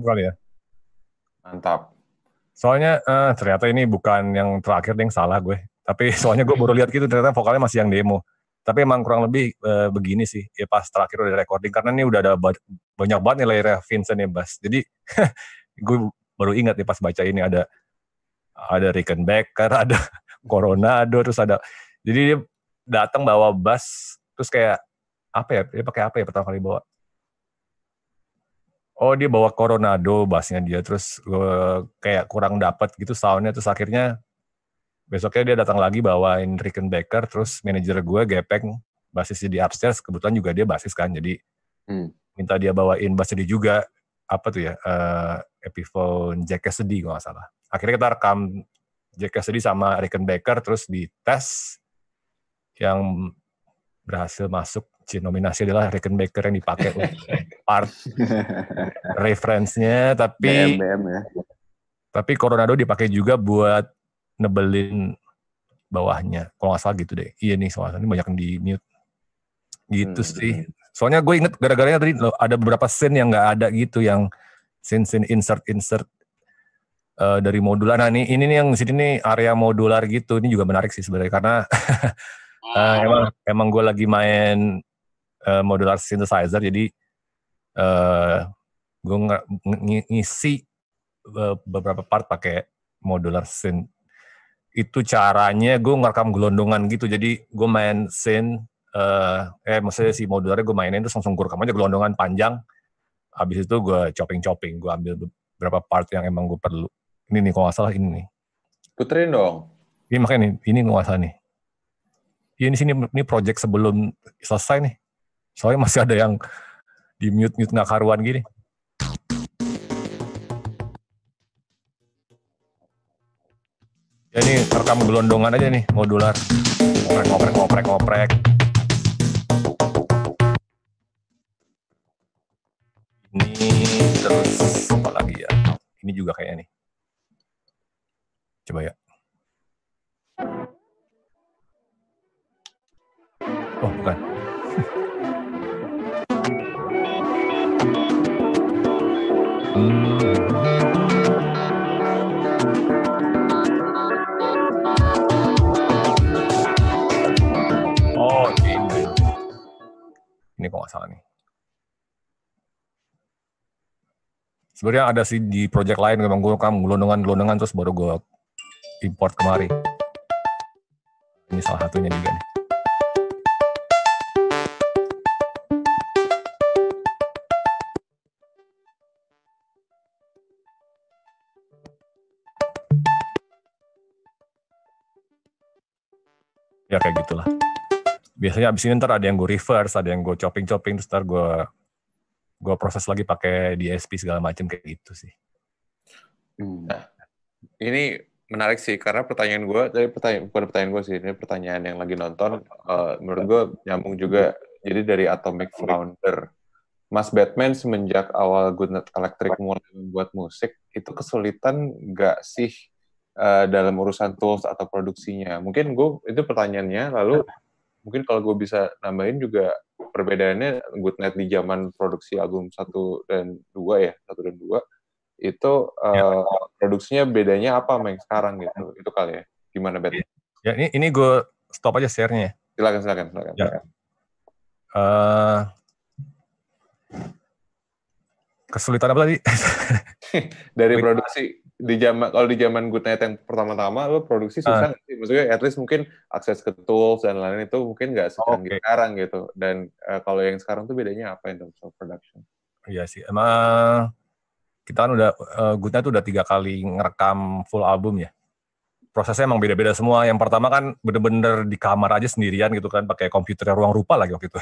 [SPEAKER 3] cukup kali ya. Mantap. Soalnya uh, ternyata ini bukan yang terakhir yang salah gue. Tapi soalnya gue baru lihat gitu ternyata vokalnya masih yang demo. Tapi emang kurang lebih uh, begini sih. Ya pas terakhir udah recording karena ini udah ada ba banyak banget nilai layernya Vincent ya bass. Jadi gue baru ingat nih pas baca ini ada ada Rickenbacker, ada Coronado, terus ada jadi dia datang bawa bass terus kayak apa ya dia pakai apa ya pertama kali bawa oh dia bawa Coronado bassnya dia terus uh, kayak kurang dapat gitu soundnya terus akhirnya besoknya dia datang lagi bawain Rickenbacker terus manajer gue gepeng basisnya di upstairs kebetulan juga dia basis kan jadi hmm. minta dia bawain bass dia juga apa tuh ya uh, Epiphone Jack D, kalau nggak salah akhirnya kita rekam Jack D sama Rickenbacker terus di tes yang berhasil masuk nominasi adalah Rickenbacker yang dipakai untuk part nya tapi BM, BM ya. tapi Coronado dipakai juga buat nebelin bawahnya kalau nggak salah gitu deh iya nih soalnya ini banyak yang di mute gitu hmm. sih soalnya gue inget gara-garanya tadi loh, ada beberapa scene yang nggak ada gitu yang scene scene insert insert uh, eh, dari modular. Nah ini ini nih yang di sini nih area modular gitu. Ini juga menarik sih sebenarnya karena uh, emang emang gue lagi main uh, modular synthesizer jadi uh, eh, gue ng ngisi uh, beberapa part pakai modular synth itu caranya gue ngerekam gelondongan gitu jadi gue main synth uh, eh maksudnya si modularnya gue mainin terus langsung gue rekam aja gelondongan panjang habis itu gue chopping chopping gue ambil beberapa part yang emang gue perlu ini nih kalau nggak salah ini nih puterin dong ini makanya nih ini nggak salah nih iya, ini sini ini project sebelum selesai nih Soalnya masih ada yang di mute-mute nggak karuan gini. Ya ini rekam gelondongan aja nih, modular. Ngoprek, ngoprek, ngoprek, ngoprek. Ini terus apa lagi ya? Ini juga kayaknya nih. Coba ya. Oh, bukan. Oh, gitu. ini. kok salah nih. Sebenarnya ada sih di project lain memang gue kan gelondongan-gelondongan terus baru gue import kemari. Ini salah satunya juga nih.
[SPEAKER 1] ya kayak gitulah biasanya
[SPEAKER 3] abis ini ntar ada yang gue reverse ada yang gue chopping chopping terus ntar gue gue proses lagi pakai DSP segala macam kayak gitu sih hmm. nah
[SPEAKER 4] ini menarik sih karena pertanyaan gue dari pertanyaan bukan pertanyaan gue sih ini pertanyaan yang lagi nonton uh, menurut gue nyambung juga jadi dari Atomic Founder Mas Batman semenjak awal Good Electric mulai membuat musik itu kesulitan nggak sih Eh, dalam urusan tools atau produksinya. Mungkin gue itu pertanyaannya. Lalu iya. mungkin kalau gue bisa nambahin juga perbedaannya net di zaman produksi album satu dan dua ya satu dan dua itu uh, ya. produksinya bedanya apa sama yang sekarang gitu itu kali ya gimana Bet? Iya. Ya ini ini gue stop aja sharenya. Ya. Silakan silakan silakan. Ya. Silakan. Uh, eh, kesulitan apa tadi? Dari produksi di zaman kalau di zaman night yang pertama-tama lo produksi ah. susah uh. sih maksudnya at least mungkin akses ke tools dan lain-lain itu mungkin nggak sekarang okay. sekarang gitu dan uh, kalau yang sekarang tuh bedanya apa in terms of production
[SPEAKER 3] iya sih emang kita kan udah uh, eh, GoodNet tuh udah tiga kali ngerekam full album ya prosesnya emang beda-beda semua yang pertama kan bener-bener di kamar aja sendirian gitu kan pakai komputer ruang rupa lagi waktu itu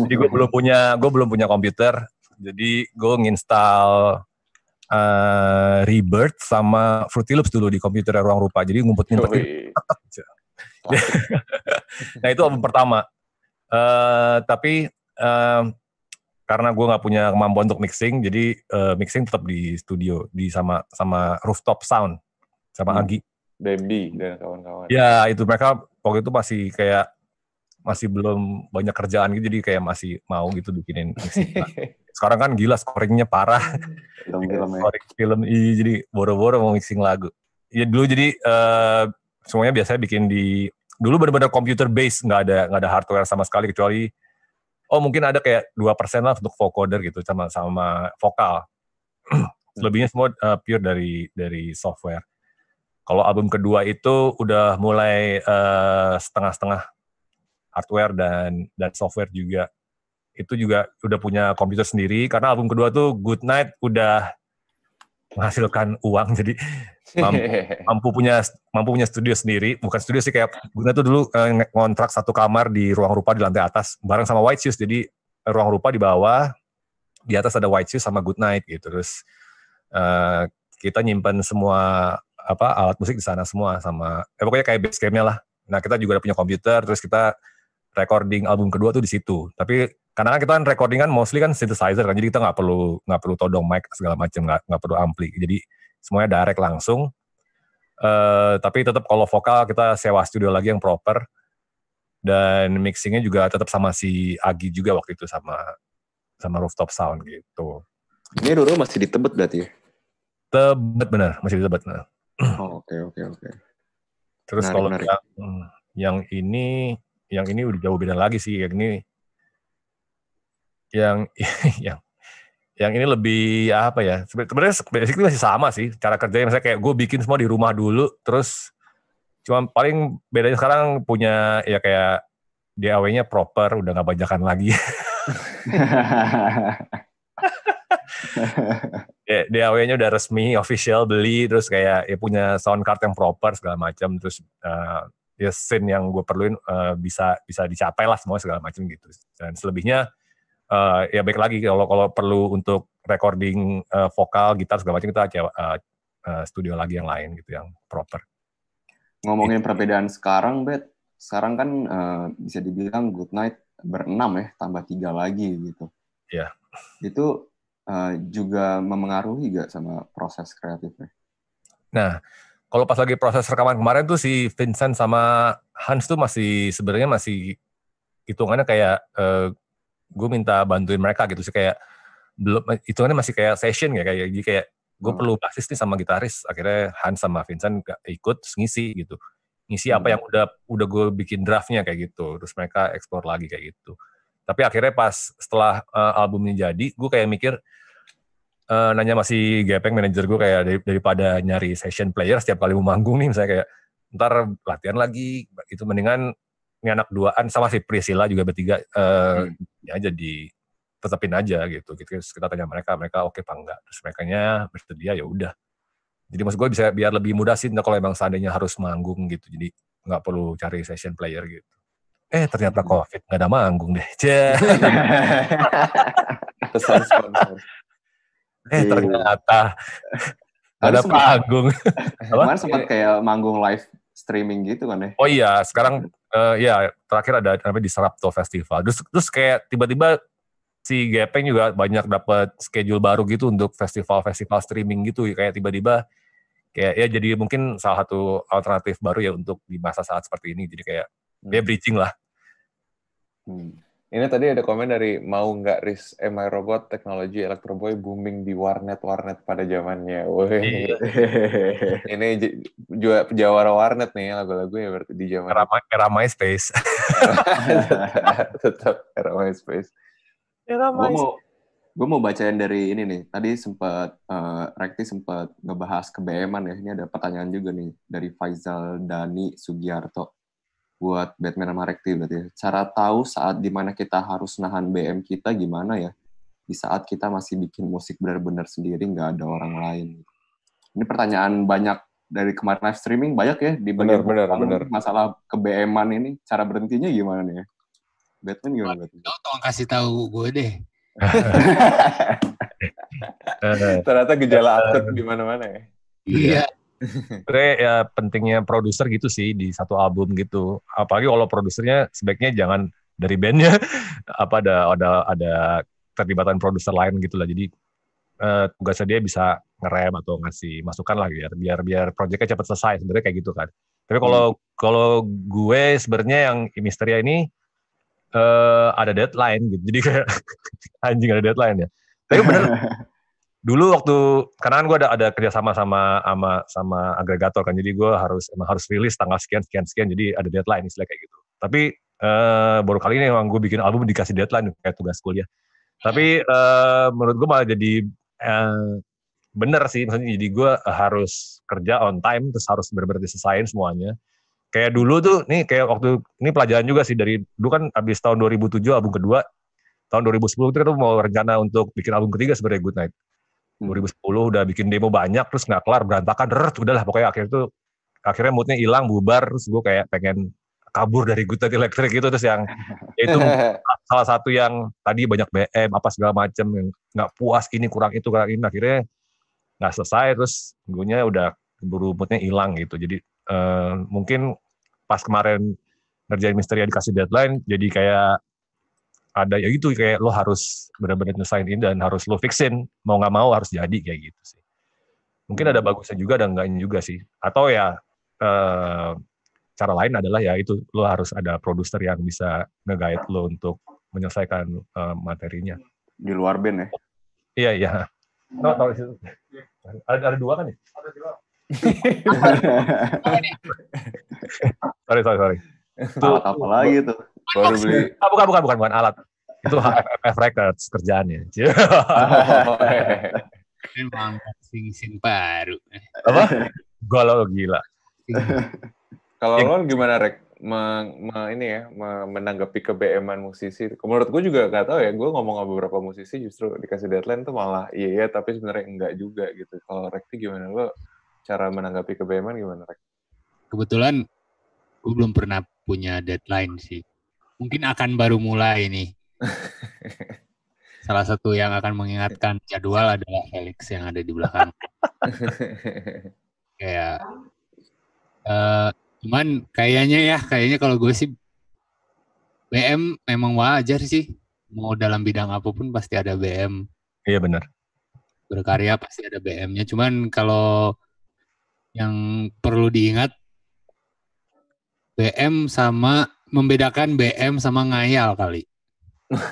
[SPEAKER 3] jadi gue belum punya gue belum punya komputer jadi gue nginstal uh, Rebirth sama Fruity Loops dulu di komputer ruang rupa. Jadi ngumpet ngumpet gitu. nah itu album pertama. Uh, tapi uh, karena gue nggak punya kemampuan untuk mixing, jadi uh, mixing tetap di studio di sama sama rooftop sound sama hmm. Agi.
[SPEAKER 4] Bambi dan kawan-kawan. Ya
[SPEAKER 3] itu mereka waktu itu masih kayak masih belum banyak kerjaan gitu jadi kayak masih mau gitu bikinin sekarang kan gila scoringnya parah film film ya. scoring film iya jadi boro-boro mau mixing lagu ya dulu jadi uh, semuanya biasanya bikin di dulu benar-benar computer base nggak ada nggak ada hardware sama sekali kecuali oh mungkin ada kayak dua persen lah untuk vocoder gitu sama sama vokal lebihnya semua uh, pure dari dari software kalau album kedua itu udah mulai eh, setengah-setengah uh, hardware dan dan software juga itu juga udah punya komputer sendiri karena album kedua tuh Good Night udah menghasilkan uang jadi mampu, mampu punya mampu punya studio sendiri bukan studio sih kayak Good Night tuh dulu eh, ngontrak satu kamar di ruang rupa di lantai atas bareng sama White Shoes jadi ruang rupa di bawah di atas ada White Shoes sama Good Night gitu terus eh, kita nyimpan semua apa alat musik di sana semua sama eh, pokoknya kayak base nya lah nah kita juga ada punya komputer terus kita recording album kedua tuh di situ. Tapi karena kan kita kan recording kan mostly kan synthesizer kan, jadi kita nggak perlu nggak perlu todong mic segala macam, nggak nggak perlu ampli. Jadi semuanya direct langsung. Uh, tapi tetap kalau vokal kita sewa studio lagi yang proper dan mixingnya juga tetap sama si Agi juga waktu itu sama sama rooftop sound gitu.
[SPEAKER 2] Ini dulu masih di Tebet berarti ya?
[SPEAKER 3] Tebet bener, masih di Tebet.
[SPEAKER 2] Oh, oke
[SPEAKER 1] oke oke. Terus kalau Yang,
[SPEAKER 3] yang ini yang ini udah jauh beda lagi sih yang ini yang yang yang ini lebih apa ya sebenarnya basicnya masih sama sih cara kerjanya misalnya kayak gue bikin semua di rumah dulu terus cuma paling bedanya sekarang punya ya kayak DAW-nya proper udah nggak bajakan lagi DAW-nya udah resmi official beli terus kayak ya punya sound card yang proper segala macam terus uh, ya scene yang gue perluin uh, bisa bisa dicapai lah semua segala macam gitu dan selebihnya uh, ya baik lagi kalau kalau perlu untuk recording uh, vokal gitar segala macam kita uh, uh, studio lagi yang lain gitu yang
[SPEAKER 2] proper ngomongin gitu. perbedaan sekarang bet sekarang kan uh, bisa dibilang good night berenam ya tambah tiga lagi gitu ya yeah. itu uh, juga memengaruhi gak sama proses kreatifnya
[SPEAKER 3] nah kalau pas lagi proses rekaman kemarin tuh si Vincent sama Hans tuh masih sebenarnya masih hitungannya kayak uh, eh, gue minta bantuin mereka gitu sih kayak belum hitungannya masih kayak session ya kayak jadi kayak gue hmm. perlu basis nih sama gitaris akhirnya Hans sama Vincent gak ikut ngisi gitu ngisi hmm. apa yang udah udah gue bikin draftnya kayak gitu terus mereka ekspor lagi kayak gitu tapi akhirnya pas setelah uh, eh, album ini jadi gue kayak mikir uh, nanya masih gepeng manajer gue kayak daripada nyari session player setiap kali mau manggung nih misalnya kayak ntar latihan lagi itu mendingan ini anak duaan sama si Priscilla juga bertiga uh, hmm. ya jadi tetapin aja gitu. gitu kita tanya mereka mereka oke okay, apa enggak terus mereka nya bersedia ya udah jadi maksud gue bisa biar lebih mudah sih kalau emang seandainya harus manggung gitu jadi nggak perlu cari session player gitu eh ternyata hmm. covid nggak ada manggung deh
[SPEAKER 5] pesan Eh iya.
[SPEAKER 2] ternyata
[SPEAKER 5] ada Pak
[SPEAKER 1] Agung.
[SPEAKER 2] Kemarin sempat kayak manggung live streaming gitu kan ya? Oh iya, sekarang uh, ya terakhir ada apa
[SPEAKER 3] di Serapto Festival. Terus terus kayak tiba-tiba si Gepeng juga banyak dapat schedule baru gitu untuk festival-festival streaming gitu kayak tiba-tiba kayak ya jadi mungkin salah satu alternatif baru ya untuk di masa saat seperti ini jadi kayak ya hmm. ya bridging lah.
[SPEAKER 4] Hmm. Ini tadi ada komen dari mau nggak ris MI Robot teknologi elektroboy booming di warnet-warnet pada zamannya. Woi. Iya. ini juga jawara warnet nih lagu-lagu ya berarti di zaman. Era, era space.
[SPEAKER 2] Tetap era space.
[SPEAKER 1] Gue mau,
[SPEAKER 2] gue mau bacain dari ini nih. Tadi sempat uh, Rekti sempat ngebahas kebeman ya. Ini ada pertanyaan juga nih dari Faisal Dani Sugiarto buat Batman sama Rekti berarti. Ya. Cara tahu saat dimana kita harus nahan BM kita gimana ya? Di saat kita masih bikin musik benar-benar sendiri, nggak ada orang lain. Ini pertanyaan banyak dari kemarin live streaming banyak ya di bagian bener, bener, bener. masalah bm ini cara berhentinya gimana nih? Ya? Batman gimana? Batman? Tau,
[SPEAKER 6] tolong kasih tahu gue deh.
[SPEAKER 4] Ternyata gejala akut di mana-mana ya. Iya. Sebenernya
[SPEAKER 3] ya pentingnya produser gitu sih di satu album gitu. Apalagi kalau produsernya sebaiknya jangan dari bandnya apa ada ada ada terlibatan produser lain gitu lah. Jadi uh, tugasnya dia bisa ngerem atau ngasih masukan lah biar biar biar proyeknya cepat selesai sebenarnya kayak gitu kan. Tapi hmm. kalau hmm. kalau gue sebenarnya yang Misteria ini uh, ada deadline gitu. Jadi kayak anjing ada deadline ya. Tapi bener dulu waktu karena kan gue ada ada kerjasama sama sama sama agregator kan jadi gue harus emang harus rilis tanggal sekian sekian sekian jadi ada deadline istilah kayak gitu tapi uh, baru kali ini emang gue bikin album dikasih deadline kayak tugas kuliah tapi uh, menurut gue malah jadi uh, bener sih maksudnya jadi gue harus kerja on time terus harus berberarti selesaiin semuanya kayak dulu tuh nih kayak waktu ini pelajaran juga sih dari dulu kan abis tahun 2007 album kedua tahun 2010 itu kita mau rencana untuk bikin album ketiga sebenarnya Good Night 2010 hmm. udah bikin demo banyak terus nggak kelar berantakan terus udahlah pokoknya akhirnya tuh akhirnya moodnya hilang bubar terus gue kayak pengen kabur dari Good Electric gitu terus yang itu salah satu yang tadi banyak BM apa segala macem yang nggak puas ini kurang itu kurang ini akhirnya nggak selesai terus gue nya udah moodnya hilang gitu jadi uh, mungkin pas kemarin ngerjain misteri dikasih deadline jadi kayak ada ya gitu kayak lo harus benar-benar nyesain ini dan harus lo fixin mau nggak mau harus jadi kayak gitu sih mungkin ada hmm. bagusnya juga dan enggaknya juga sih atau ya e, cara lain adalah ya itu lo harus ada produser yang bisa ngegait lo untuk menyelesaikan e, materinya
[SPEAKER 2] di luar band ya iya
[SPEAKER 3] iya no, tahu ada ada dua kan ya ada dua sorry sorry sorry alat apa lagi
[SPEAKER 1] tuh? Baru beli.
[SPEAKER 3] Ah, bukan, bukan, bukan, bukan alat. Itu HFF Records kerjaannya.
[SPEAKER 1] Iya. Emang sing-sing baru.
[SPEAKER 4] Apa? Gua lo gila. Kalau lo gimana, Rek? Me, me, ini ya me, menanggapi kebeeman musisi. Menurut gue juga gak tahu ya. Gue ngomong sama beberapa musisi justru dikasih deadline tuh malah iya iya tapi sebenarnya enggak juga gitu. Kalau tuh gimana lo cara menanggapi kebeeman gimana Rek? Kebetulan gue belum pernah punya deadline sih. Mungkin
[SPEAKER 6] akan baru mulai ini. Salah satu yang akan mengingatkan jadwal adalah Felix yang ada di belakang. Kayak uh, cuman kayaknya ya, kayaknya kalau gue sih BM memang wajar sih. Mau dalam bidang apapun pasti ada BM. Iya benar. Berkarya pasti ada BM-nya. Cuman kalau yang perlu diingat BM sama membedakan BM sama ngayal kali.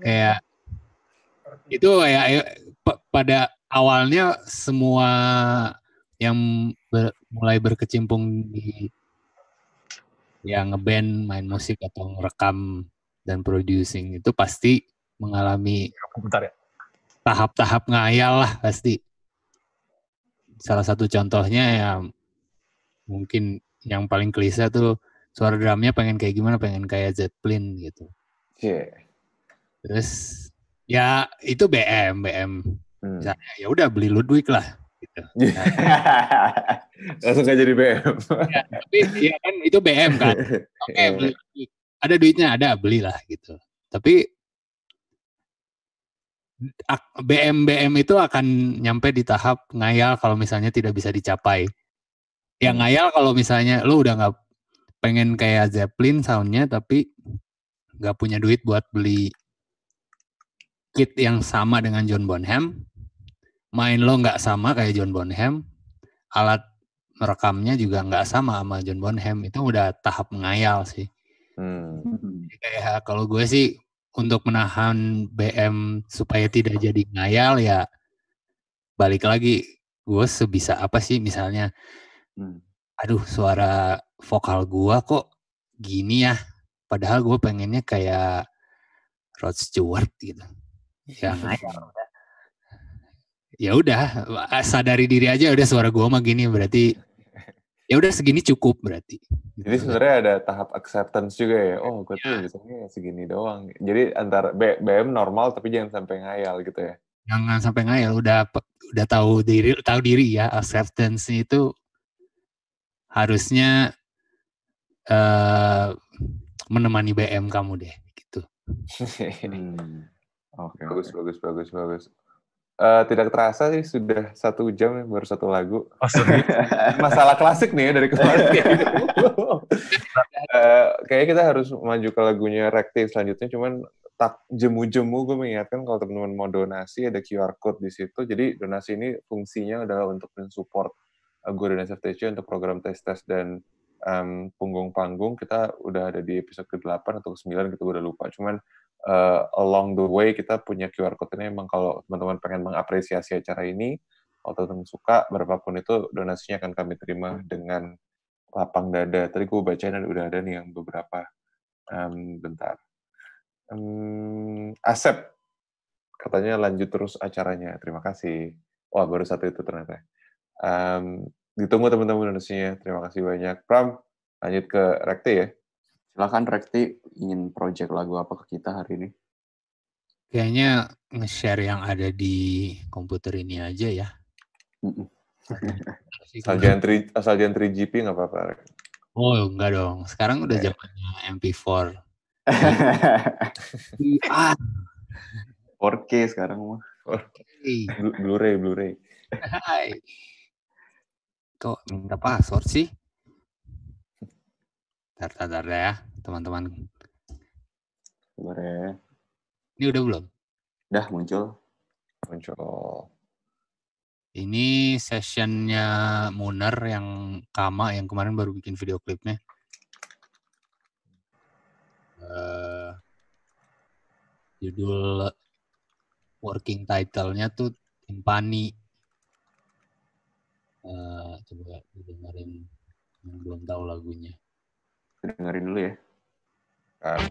[SPEAKER 6] kayak itu kayak ya, pada awalnya semua yang ber, mulai berkecimpung di yang ngeband, main musik atau ngerekam dan producing itu pasti mengalami Bentar ya. tahap-tahap ngayal lah pasti. Salah satu contohnya ya mungkin yang paling klise tuh suara drumnya pengen kayak gimana pengen kayak Zeppelin gitu yeah. terus ya itu BM BM hmm. ya udah beli Ludwig lah gitu. Nah, langsung gak jadi BM ya, tapi ya kan itu BM kan oke okay, iya. beli ada duitnya ada belilah gitu tapi BM BM itu akan nyampe di tahap ngayal kalau misalnya tidak bisa dicapai yang ngayal kalau misalnya lu udah nggak pengen kayak Zeppelin soundnya tapi nggak punya duit buat beli kit yang sama dengan John Bonham main lo nggak sama kayak John Bonham alat merekamnya juga nggak sama sama John Bonham itu udah tahap ngayal sih hmm. kayak ya, kalau gue sih untuk menahan BM supaya tidak jadi ngayal ya balik lagi gue sebisa apa sih misalnya Hmm. aduh suara vokal gua kok gini ya padahal gua pengennya kayak Rod Stewart gitu
[SPEAKER 1] iya, ya. yang ya.
[SPEAKER 6] ya udah eh, sadari diri aja udah suara gua mah gini berarti ya udah segini cukup berarti. Gitu.
[SPEAKER 4] Jadi sebenarnya ada tahap acceptance juga ya. Oh, gue tuh ya. biasanya segini doang. Jadi antara B, BM normal tapi jangan sampai ngayal gitu ya.
[SPEAKER 6] Jangan sampai ngayal, udah udah tahu diri tahu diri ya acceptance itu harusnya uh, menemani
[SPEAKER 4] BM kamu deh gitu. Hmm. Oke. Okay, bagus, okay. bagus, bagus, bagus. Uh, tidak terasa sih sudah satu jam ya baru satu lagu. Oh, Masalah klasik nih ya, dari kemarin. uh, kayaknya kita harus maju ke lagunya reaktif selanjutnya. Cuman tak jemu-jemu gue mengingatkan kalau teman-teman mau donasi ada QR code di situ. Jadi donasi ini fungsinya adalah untuk mensupport guru dan FTC untuk program tes-tes dan um, punggung-panggung kita udah ada di episode ke-8 atau ke-9 kita udah lupa. Cuman uh, along the way kita punya QR code ini emang kalau teman-teman pengen mengapresiasi acara ini atau teman suka berapapun itu donasinya akan kami terima dengan lapang dada. Tadi gue bacain udah ada nih yang beberapa um, bentar. Um, Asep katanya lanjut terus acaranya. Terima kasih. Wah baru satu itu ternyata. Um, ditunggu teman-teman donasinya. Terima kasih banyak. Pram, lanjut ke Rekti ya. Silahkan Rekti, ingin project lagu apa ke kita hari ini? Kayaknya nge-share yang ada
[SPEAKER 6] di komputer ini aja ya.
[SPEAKER 4] asal jangan 3, 3GP nggak apa-apa.
[SPEAKER 2] Oh enggak dong, sekarang udah zamannya okay. MP4. 4K sekarang mah. Blu-ray, Blu-ray. Kok minta
[SPEAKER 6] password sih? tertadar tar, ya, teman-teman. Sabar Ini udah belum? Udah muncul. Muncul. Ini sessionnya Munar yang Kama yang kemarin baru bikin video klipnya. Uh, judul working title-nya tuh Timpani
[SPEAKER 1] uh, coba dengerin yang belum tahu lagunya
[SPEAKER 2] dengerin dulu ya
[SPEAKER 1] um.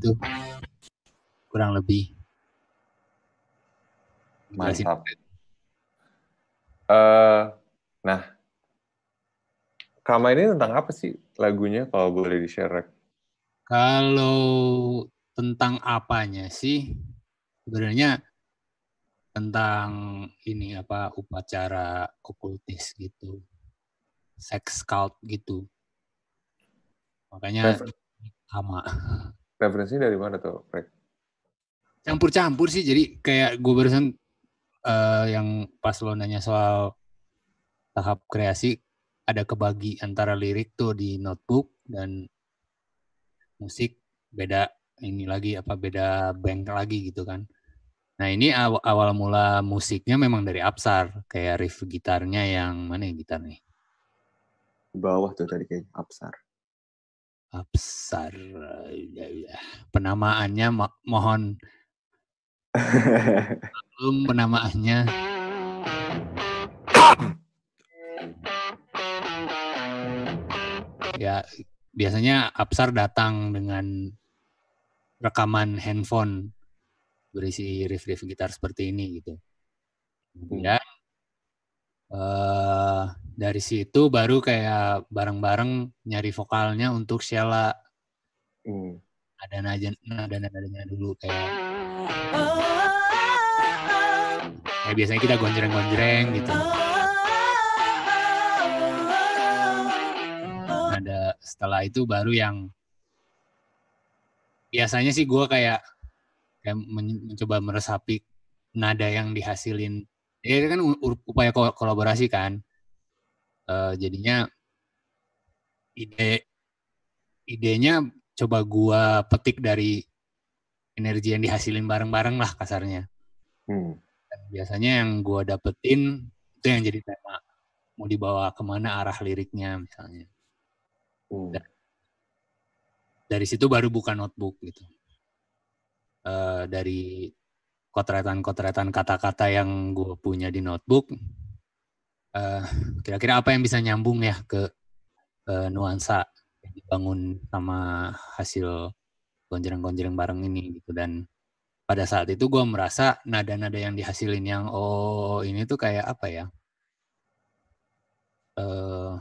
[SPEAKER 1] gitu kurang
[SPEAKER 4] lebih mantap uh, nah Kama ini tentang apa sih lagunya kalau boleh di share
[SPEAKER 6] kalau tentang apanya sih sebenarnya tentang ini apa upacara okultis gitu sex cult gitu makanya
[SPEAKER 4] sama Referensi dari mana tuh, Frank?
[SPEAKER 6] Campur-campur sih, jadi kayak gue barusan uh, yang pas lo nanya soal tahap kreasi, ada kebagi antara lirik tuh di notebook dan musik beda ini lagi apa beda bank lagi gitu kan. Nah ini aw awal mula musiknya memang dari Absar kayak riff gitarnya yang mana ya gitar nih? Di bawah tuh tadi kayak Absar. Absar. Ah, ya, Penamaannya mo mohon. Belum penamaannya. Ya, biasanya Absar datang dengan rekaman handphone berisi riff-riff gitar seperti ini gitu. Hmm. Kemudian Eh, dari situ baru kayak bareng-bareng nyari vokalnya untuk Sheila hmm. ada nada nada nadanya dulu kayak kayak biasanya kita gonjreng-gonjreng gitu ada setelah itu baru yang biasanya sih gue kayak kayak mencoba meresapi nada yang dihasilin ya kan upaya kolaborasi kan uh, jadinya ide idenya coba gua petik dari energi yang dihasilin bareng-bareng lah kasarnya hmm. biasanya yang gua dapetin itu yang jadi tema mau dibawa kemana arah liriknya misalnya hmm. Dan dari situ baru buka notebook gitu uh, dari kotretan-kotretan kata-kata yang gue punya di notebook. kira eh, kira-kira apa yang bisa nyambung ya ke uh, nuansa yang dibangun sama hasil gonjreng-gonjreng bareng ini gitu dan pada saat itu gue merasa nada-nada yang dihasilin yang oh ini tuh kayak apa ya uh,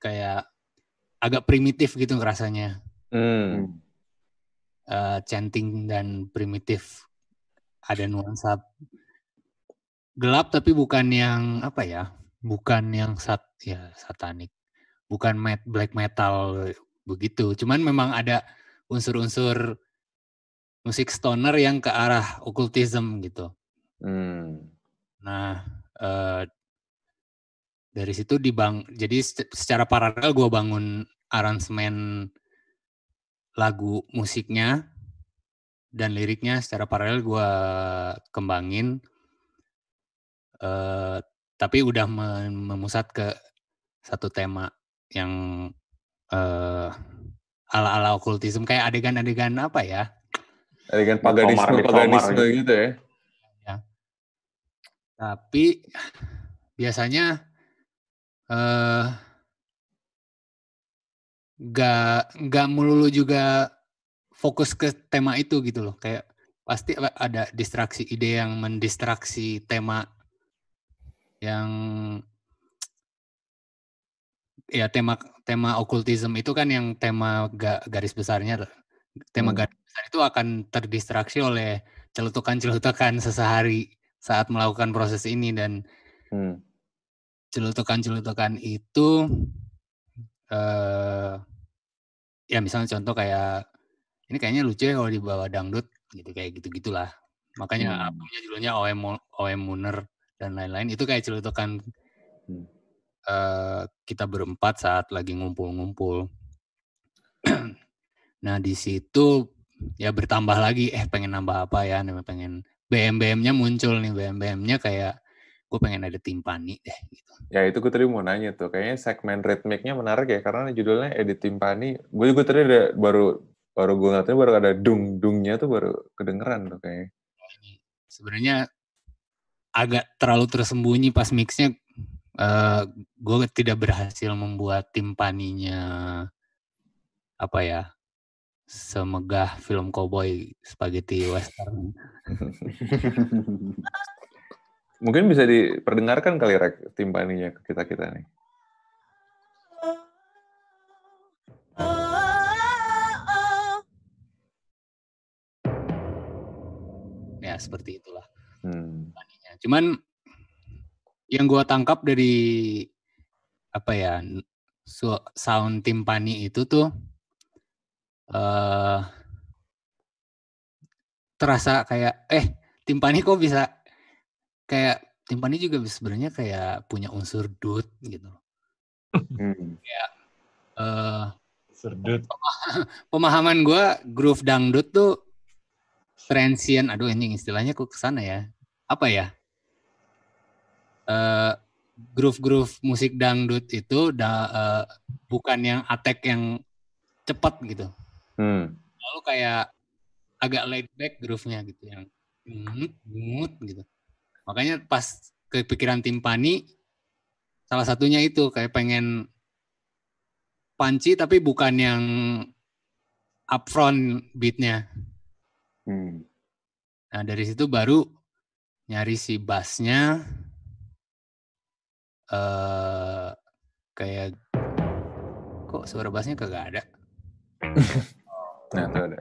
[SPEAKER 6] kayak agak primitif gitu rasanya. Hmm uh, chanting dan primitif ada nuansa gelap tapi bukan yang apa ya bukan yang sat ya satanik bukan met, black metal begitu cuman memang ada unsur-unsur musik stoner yang ke arah okultism gitu
[SPEAKER 1] hmm.
[SPEAKER 6] nah uh, dari situ dibang jadi secara paralel gue bangun aransemen lagu musiknya dan liriknya secara paralel gue kembangin uh, tapi udah memusat ke satu tema yang uh, ala-ala okultisme kayak adegan-adegan apa ya adegan gitu, paganisme paganisme gitu.
[SPEAKER 4] gitu
[SPEAKER 1] ya. ya tapi biasanya uh, gak
[SPEAKER 6] nggak melulu juga fokus ke tema itu gitu loh kayak pasti ada distraksi ide yang mendistraksi tema yang ya tema tema okultisme itu kan yang tema ga, garis besarnya tema hmm. garis besar itu akan terdistraksi oleh celutukan-celutukan sesehari saat melakukan proses ini dan hmm. celutukan-celutukan itu eh, ya misalnya contoh kayak ini kayaknya lucu ya kalau dibawa dangdut gitu kayak gitu gitulah makanya hmm. judulnya OM OM Muner dan lain-lain itu kayak celutukan hmm. uh, kita berempat saat lagi ngumpul-ngumpul nah di situ ya bertambah lagi eh pengen nambah apa ya pengen bm nya muncul nih bm nya kayak gue pengen ada timpani deh gitu.
[SPEAKER 4] Ya itu gue tadi mau nanya tuh, kayaknya segmen ritmiknya menarik ya karena judulnya edit timpani. Gue juga tadi ada, baru baru gue ngeliatnya baru ada dung dungnya tuh baru kedengeran tuh kayaknya.
[SPEAKER 6] Sebenarnya agak terlalu tersembunyi pas mixnya. Uh, eh, gue tidak berhasil membuat timpaninya apa
[SPEAKER 4] ya semegah film cowboy spaghetti western. Mungkin bisa diperdengarkan kali rek timpaninya ke kita kita nih.
[SPEAKER 6] Ya seperti itulah. Hmm. Cuman yang gue tangkap dari apa ya sound timpani itu tuh uh, terasa kayak eh timpani kok bisa kayak timpani juga sebenarnya kayak punya unsur dut gitu
[SPEAKER 1] hmm. kayak
[SPEAKER 6] uh, eh, serdut pemahaman gue groove dangdut tuh transient aduh ini istilahnya kok kesana ya apa ya uh, eh, groove groove musik dangdut itu da, uh, bukan yang attack yang cepat gitu hmm. lalu kayak agak laid back groove-nya gitu yang ngut ngut gitu Makanya pas kepikiran tim Pani, salah satunya itu kayak pengen panci tapi bukan yang upfront beatnya. Hmm. Nah dari situ baru nyari si bassnya, uh, kayak kok suara bassnya kagak ada. nah, ada.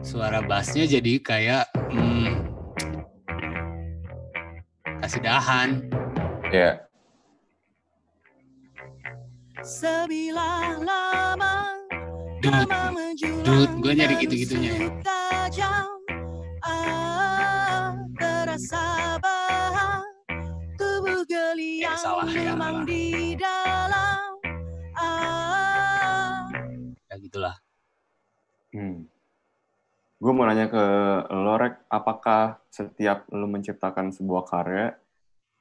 [SPEAKER 6] Suara bassnya jadi kayak hmm, kasih dahan.
[SPEAKER 1] Iya. Yeah.
[SPEAKER 5] Sebilah lama Dut, dut, gue nyari gitu-gitunya ya. Tajam, ah, terasa bahan, tubuh geliang ya, salah, ya, memang di dalam. Ah.
[SPEAKER 2] Ya gitulah. Hmm. Gue mau nanya ke Lorek, apakah setiap lo menciptakan sebuah karya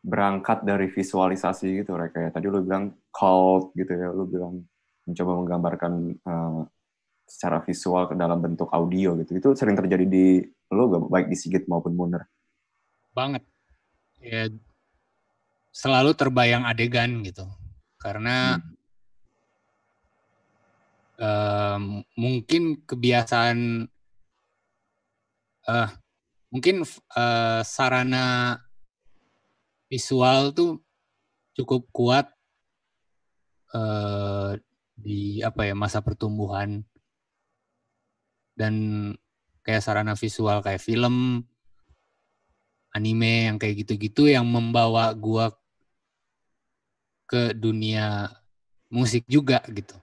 [SPEAKER 2] berangkat dari visualisasi gitu, Rek? Kayak tadi lo bilang cult gitu ya, lo bilang mencoba menggambarkan uh, secara visual ke dalam bentuk audio gitu. Itu sering terjadi di lo gak baik di Sigit maupun Muner?
[SPEAKER 6] Banget. Ya, selalu terbayang adegan gitu. Karena hmm. Um, mungkin kebiasaan uh, mungkin uh, sarana visual tuh cukup kuat uh, di apa ya masa pertumbuhan dan kayak sarana visual kayak film anime yang kayak gitu-gitu yang membawa gua ke dunia musik juga gitu.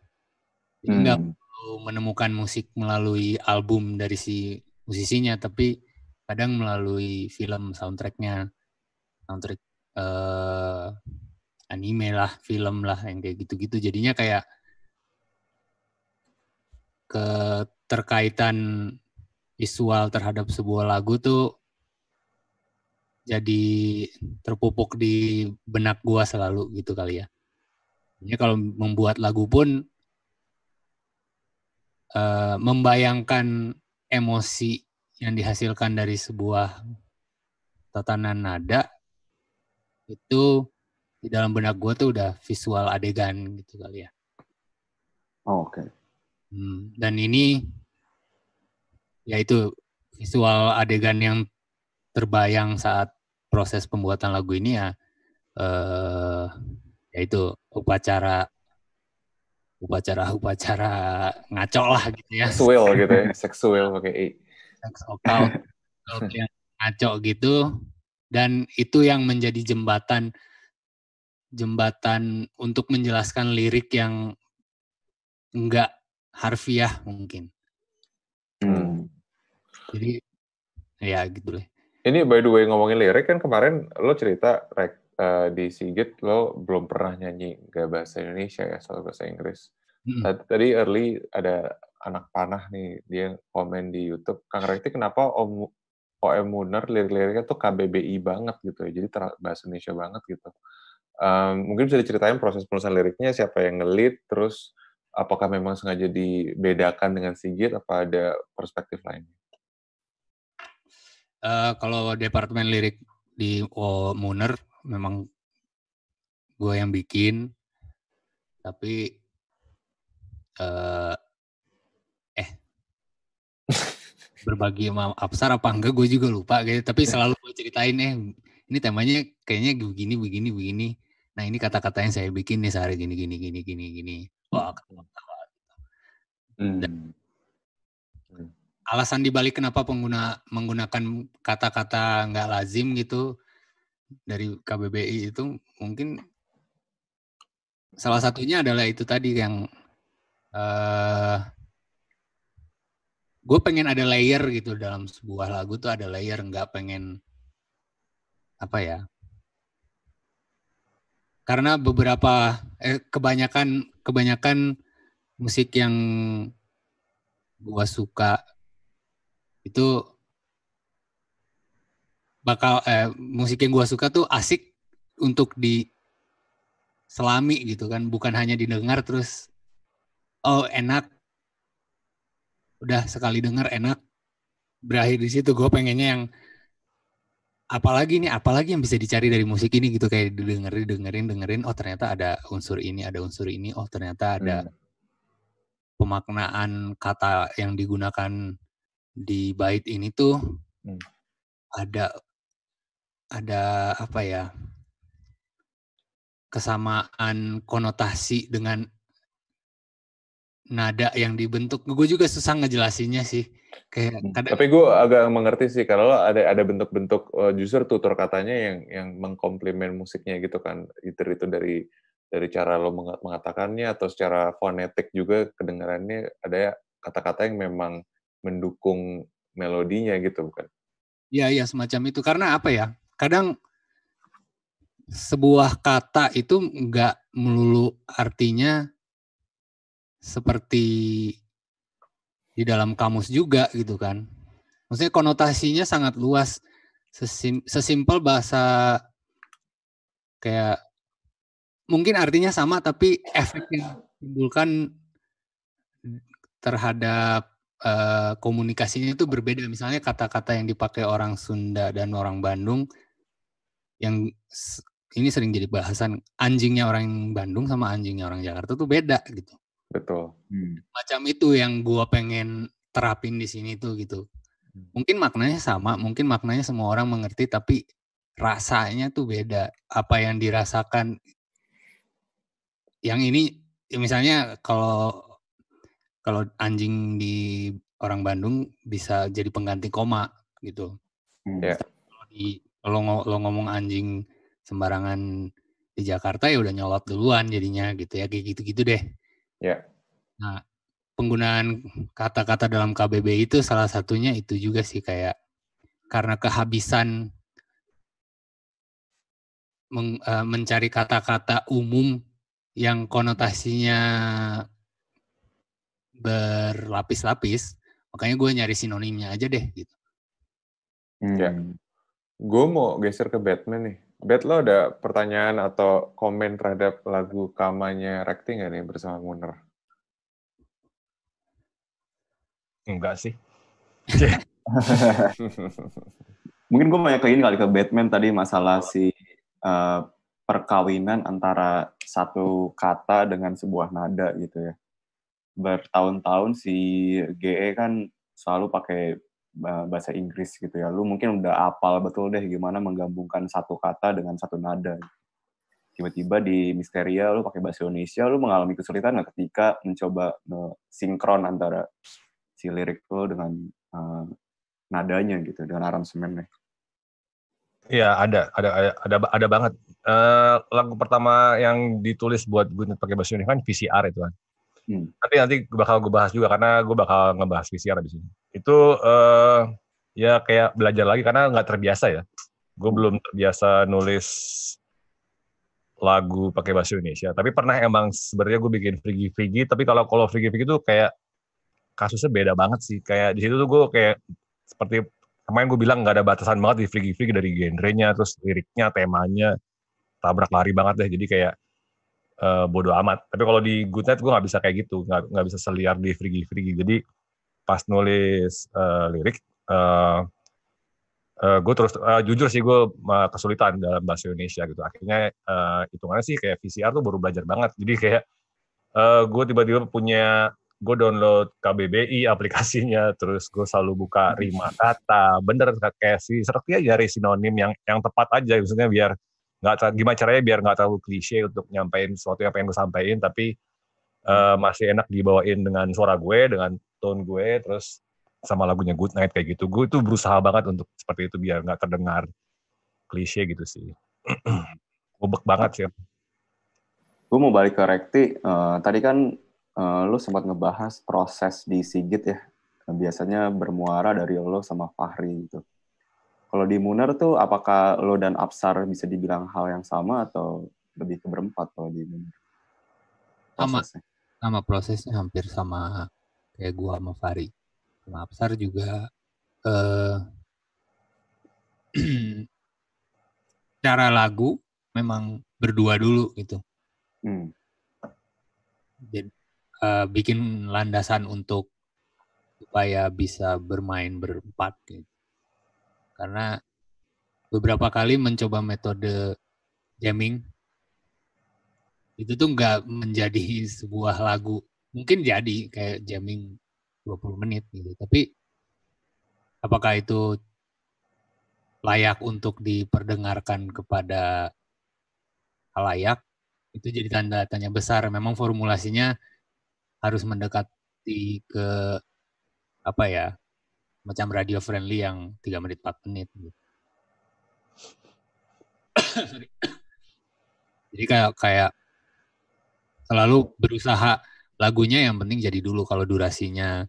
[SPEAKER 6] Enggak hmm. perlu menemukan musik melalui album dari si musisinya tapi kadang melalui film soundtracknya soundtrack uh, anime lah film lah yang kayak gitu-gitu jadinya kayak keterkaitan visual terhadap sebuah lagu tuh jadi terpupuk di benak gua selalu gitu kali ya. Ini kalau membuat lagu pun uh, membayangkan emosi yang dihasilkan dari sebuah tatanan nada itu di dalam benak gue tuh udah visual adegan gitu kali ya. Oh, Oke. Okay. Hmm, dan ini yaitu visual adegan yang terbayang saat proses pembuatan lagu ini ya eh, yaitu upacara upacara-upacara ngaco lah gitu ya. Seksual gitu ya, seksual pakai okay. Seks yang ngaco gitu. Dan itu yang menjadi jembatan jembatan untuk menjelaskan lirik yang enggak harfiah mungkin.
[SPEAKER 4] Hmm. Jadi ya gitu deh. Ini by the way ngomongin lirik kan kemarin lo cerita rek uh, di Sigit lo belum pernah nyanyi nggak bahasa Indonesia ya soal bahasa Inggris. Hmm. Tadi early ada anak panah nih dia komen di YouTube Kang Rekti kenapa Om OM Muner lirik-liriknya tuh KBBI banget gitu ya jadi bahasa Indonesia banget gitu. Um, mungkin bisa diceritain proses penulisan liriknya siapa yang ngelit terus apakah memang sengaja dibedakan dengan Sigit apa ada perspektif lain?
[SPEAKER 6] Uh, kalau departemen lirik di o Muner memang gue yang bikin tapi uh, eh, eh. berbagi sama Absar apa enggak gue juga lupa gitu tapi selalu gue ceritain eh ini temanya kayaknya begini begini begini nah ini kata-kata yang saya bikin nih sehari gini gini gini gini gini wah ketawa
[SPEAKER 1] gitu. hmm.
[SPEAKER 6] hmm. alasan dibalik kenapa pengguna menggunakan kata-kata nggak lazim gitu dari KBBI itu mungkin salah satunya adalah itu tadi yang uh, gue pengen ada layer gitu dalam sebuah lagu tuh ada layer nggak pengen apa ya karena beberapa eh, kebanyakan kebanyakan musik yang gue suka itu bakal eh, musik yang gue suka tuh asik untuk di selami gitu kan bukan hanya didengar terus oh enak udah sekali dengar enak berakhir di situ gue pengennya yang apalagi nih apalagi yang bisa dicari dari musik ini gitu kayak didengerin dengerin dengerin oh ternyata ada unsur ini ada unsur ini oh ternyata ada hmm. pemaknaan kata yang digunakan di bait ini tuh hmm. ada ada apa ya kesamaan konotasi dengan nada yang dibentuk. Gue juga susah ngejelasinnya sih. Kayak hmm, kadang... Tapi
[SPEAKER 4] gue agak mengerti sih kalau ada ada bentuk-bentuk uh, eh, justru tutur katanya yang yang mengkomplimen musiknya gitu kan. Itu itu dari dari cara lo mengatakannya atau secara fonetik juga kedengarannya ada ya kata-kata yang memang mendukung melodinya gitu bukan?
[SPEAKER 6] Iya iya semacam itu karena apa ya? kadang sebuah kata itu nggak melulu artinya seperti di dalam kamus juga gitu kan. Maksudnya konotasinya sangat luas. Sesim, sesimpel bahasa kayak mungkin artinya sama tapi efek yang timbulkan terhadap uh, komunikasinya itu berbeda. Misalnya kata-kata yang dipakai orang Sunda dan orang Bandung yang ini sering jadi bahasan anjingnya orang Bandung sama anjingnya orang Jakarta tuh beda gitu. Betul. Hmm. Macam itu yang gua pengen terapin di sini tuh gitu. Hmm. Mungkin maknanya sama, mungkin maknanya semua orang mengerti tapi rasanya tuh beda. Apa yang dirasakan yang ini ya misalnya kalau kalau anjing di orang Bandung bisa jadi pengganti koma gitu. Yeah. di lo, lo ngomong anjing sembarangan di Jakarta ya udah nyolot duluan jadinya gitu ya kayak gitu-gitu deh. Ya. Nah, penggunaan kata-kata dalam KBB itu salah satunya itu juga sih kayak karena kehabisan meng, e, mencari kata-kata umum yang konotasinya berlapis-lapis, makanya gue nyari sinonimnya aja deh gitu.
[SPEAKER 1] Iya.
[SPEAKER 4] Hmm. Gue mau geser ke Batman nih. Bat lo ada pertanyaan atau komen terhadap lagu kamanya Rekti nggak nih bersama Muner?
[SPEAKER 3] Enggak sih.
[SPEAKER 2] Mungkin gue banyak ini kali ke Batman tadi masalah si uh, perkawinan antara satu kata dengan sebuah nada gitu ya. Bertahun-tahun si GE kan selalu pakai bahasa Inggris gitu ya. Lu mungkin udah apal betul deh gimana menggabungkan satu kata dengan satu nada. Tiba-tiba di Misteria lu pakai bahasa Indonesia, lu mengalami kesulitan nggak ketika mencoba e, sinkron antara si lirik lu dengan uh, nadanya gitu, dengan aransemennya?
[SPEAKER 3] Iya ada, ada, ada, ada, ada banget. Uh, lagu pertama yang ditulis buat gue pakai bahasa Indonesia kan VCR itu kan. Hmm. Nanti nanti bakal gue bahas juga karena gue bakal ngebahas VCR di sini Itu uh, ya kayak belajar lagi karena nggak terbiasa ya. Gue hmm. belum terbiasa nulis lagu pakai bahasa Indonesia. Tapi pernah emang sebenarnya gue bikin Frigi Frigi. Tapi kalau kalau Frigi Frigi itu kayak kasusnya beda banget sih. Kayak di situ tuh gue kayak seperti kemarin gue bilang nggak ada batasan banget di Frigi Frigi dari genrenya, terus liriknya, temanya tabrak lari banget deh. Jadi kayak uh, bodo amat. Tapi kalau di good gue nggak bisa kayak gitu, nggak nggak bisa seliar di frigi frigi. Jadi pas nulis uh, lirik, uh, eh, uh, gue terus uh, jujur sih gue uh, kesulitan dalam bahasa Indonesia gitu. Akhirnya uh, hitungannya sih kayak VCR tuh baru belajar banget. Jadi kayak uh, gue tiba-tiba punya gue download KBBI aplikasinya, terus gue selalu buka hmm. rima kata, bener kayak si seperti ya nyari sinonim yang yang tepat aja, maksudnya biar nggak gimana caranya biar nggak terlalu klise untuk nyampein sesuatu yang pengen gue sampaikan tapi uh, masih enak dibawain dengan suara gue dengan tone gue terus sama lagunya Good Night kayak gitu gue tuh berusaha banget untuk
[SPEAKER 2] seperti itu biar nggak terdengar klise gitu sih gue banget sih gue mau balik ke Rekti uh, tadi kan uh, lu sempat ngebahas proses di Sigit ya biasanya bermuara dari lo sama Fahri gitu kalau di Munar tuh apakah lo dan Absar bisa dibilang hal yang sama atau lebih ke berempat kalau di Munar?
[SPEAKER 6] Sama, sama prosesnya hampir sama kayak gua sama Fari. Sama Absar juga eh, cara lagu memang berdua dulu gitu. Hmm. Jadi, uh, bikin landasan untuk supaya bisa bermain berempat gitu karena beberapa kali mencoba metode jamming itu tuh nggak menjadi sebuah lagu mungkin jadi kayak jamming 20 menit gitu tapi apakah itu layak untuk diperdengarkan kepada layak itu jadi tanda tanya besar memang formulasinya harus mendekati ke apa ya macam radio friendly yang tiga menit empat menit gitu. Jadi kayak kayak selalu berusaha lagunya yang penting jadi dulu kalau durasinya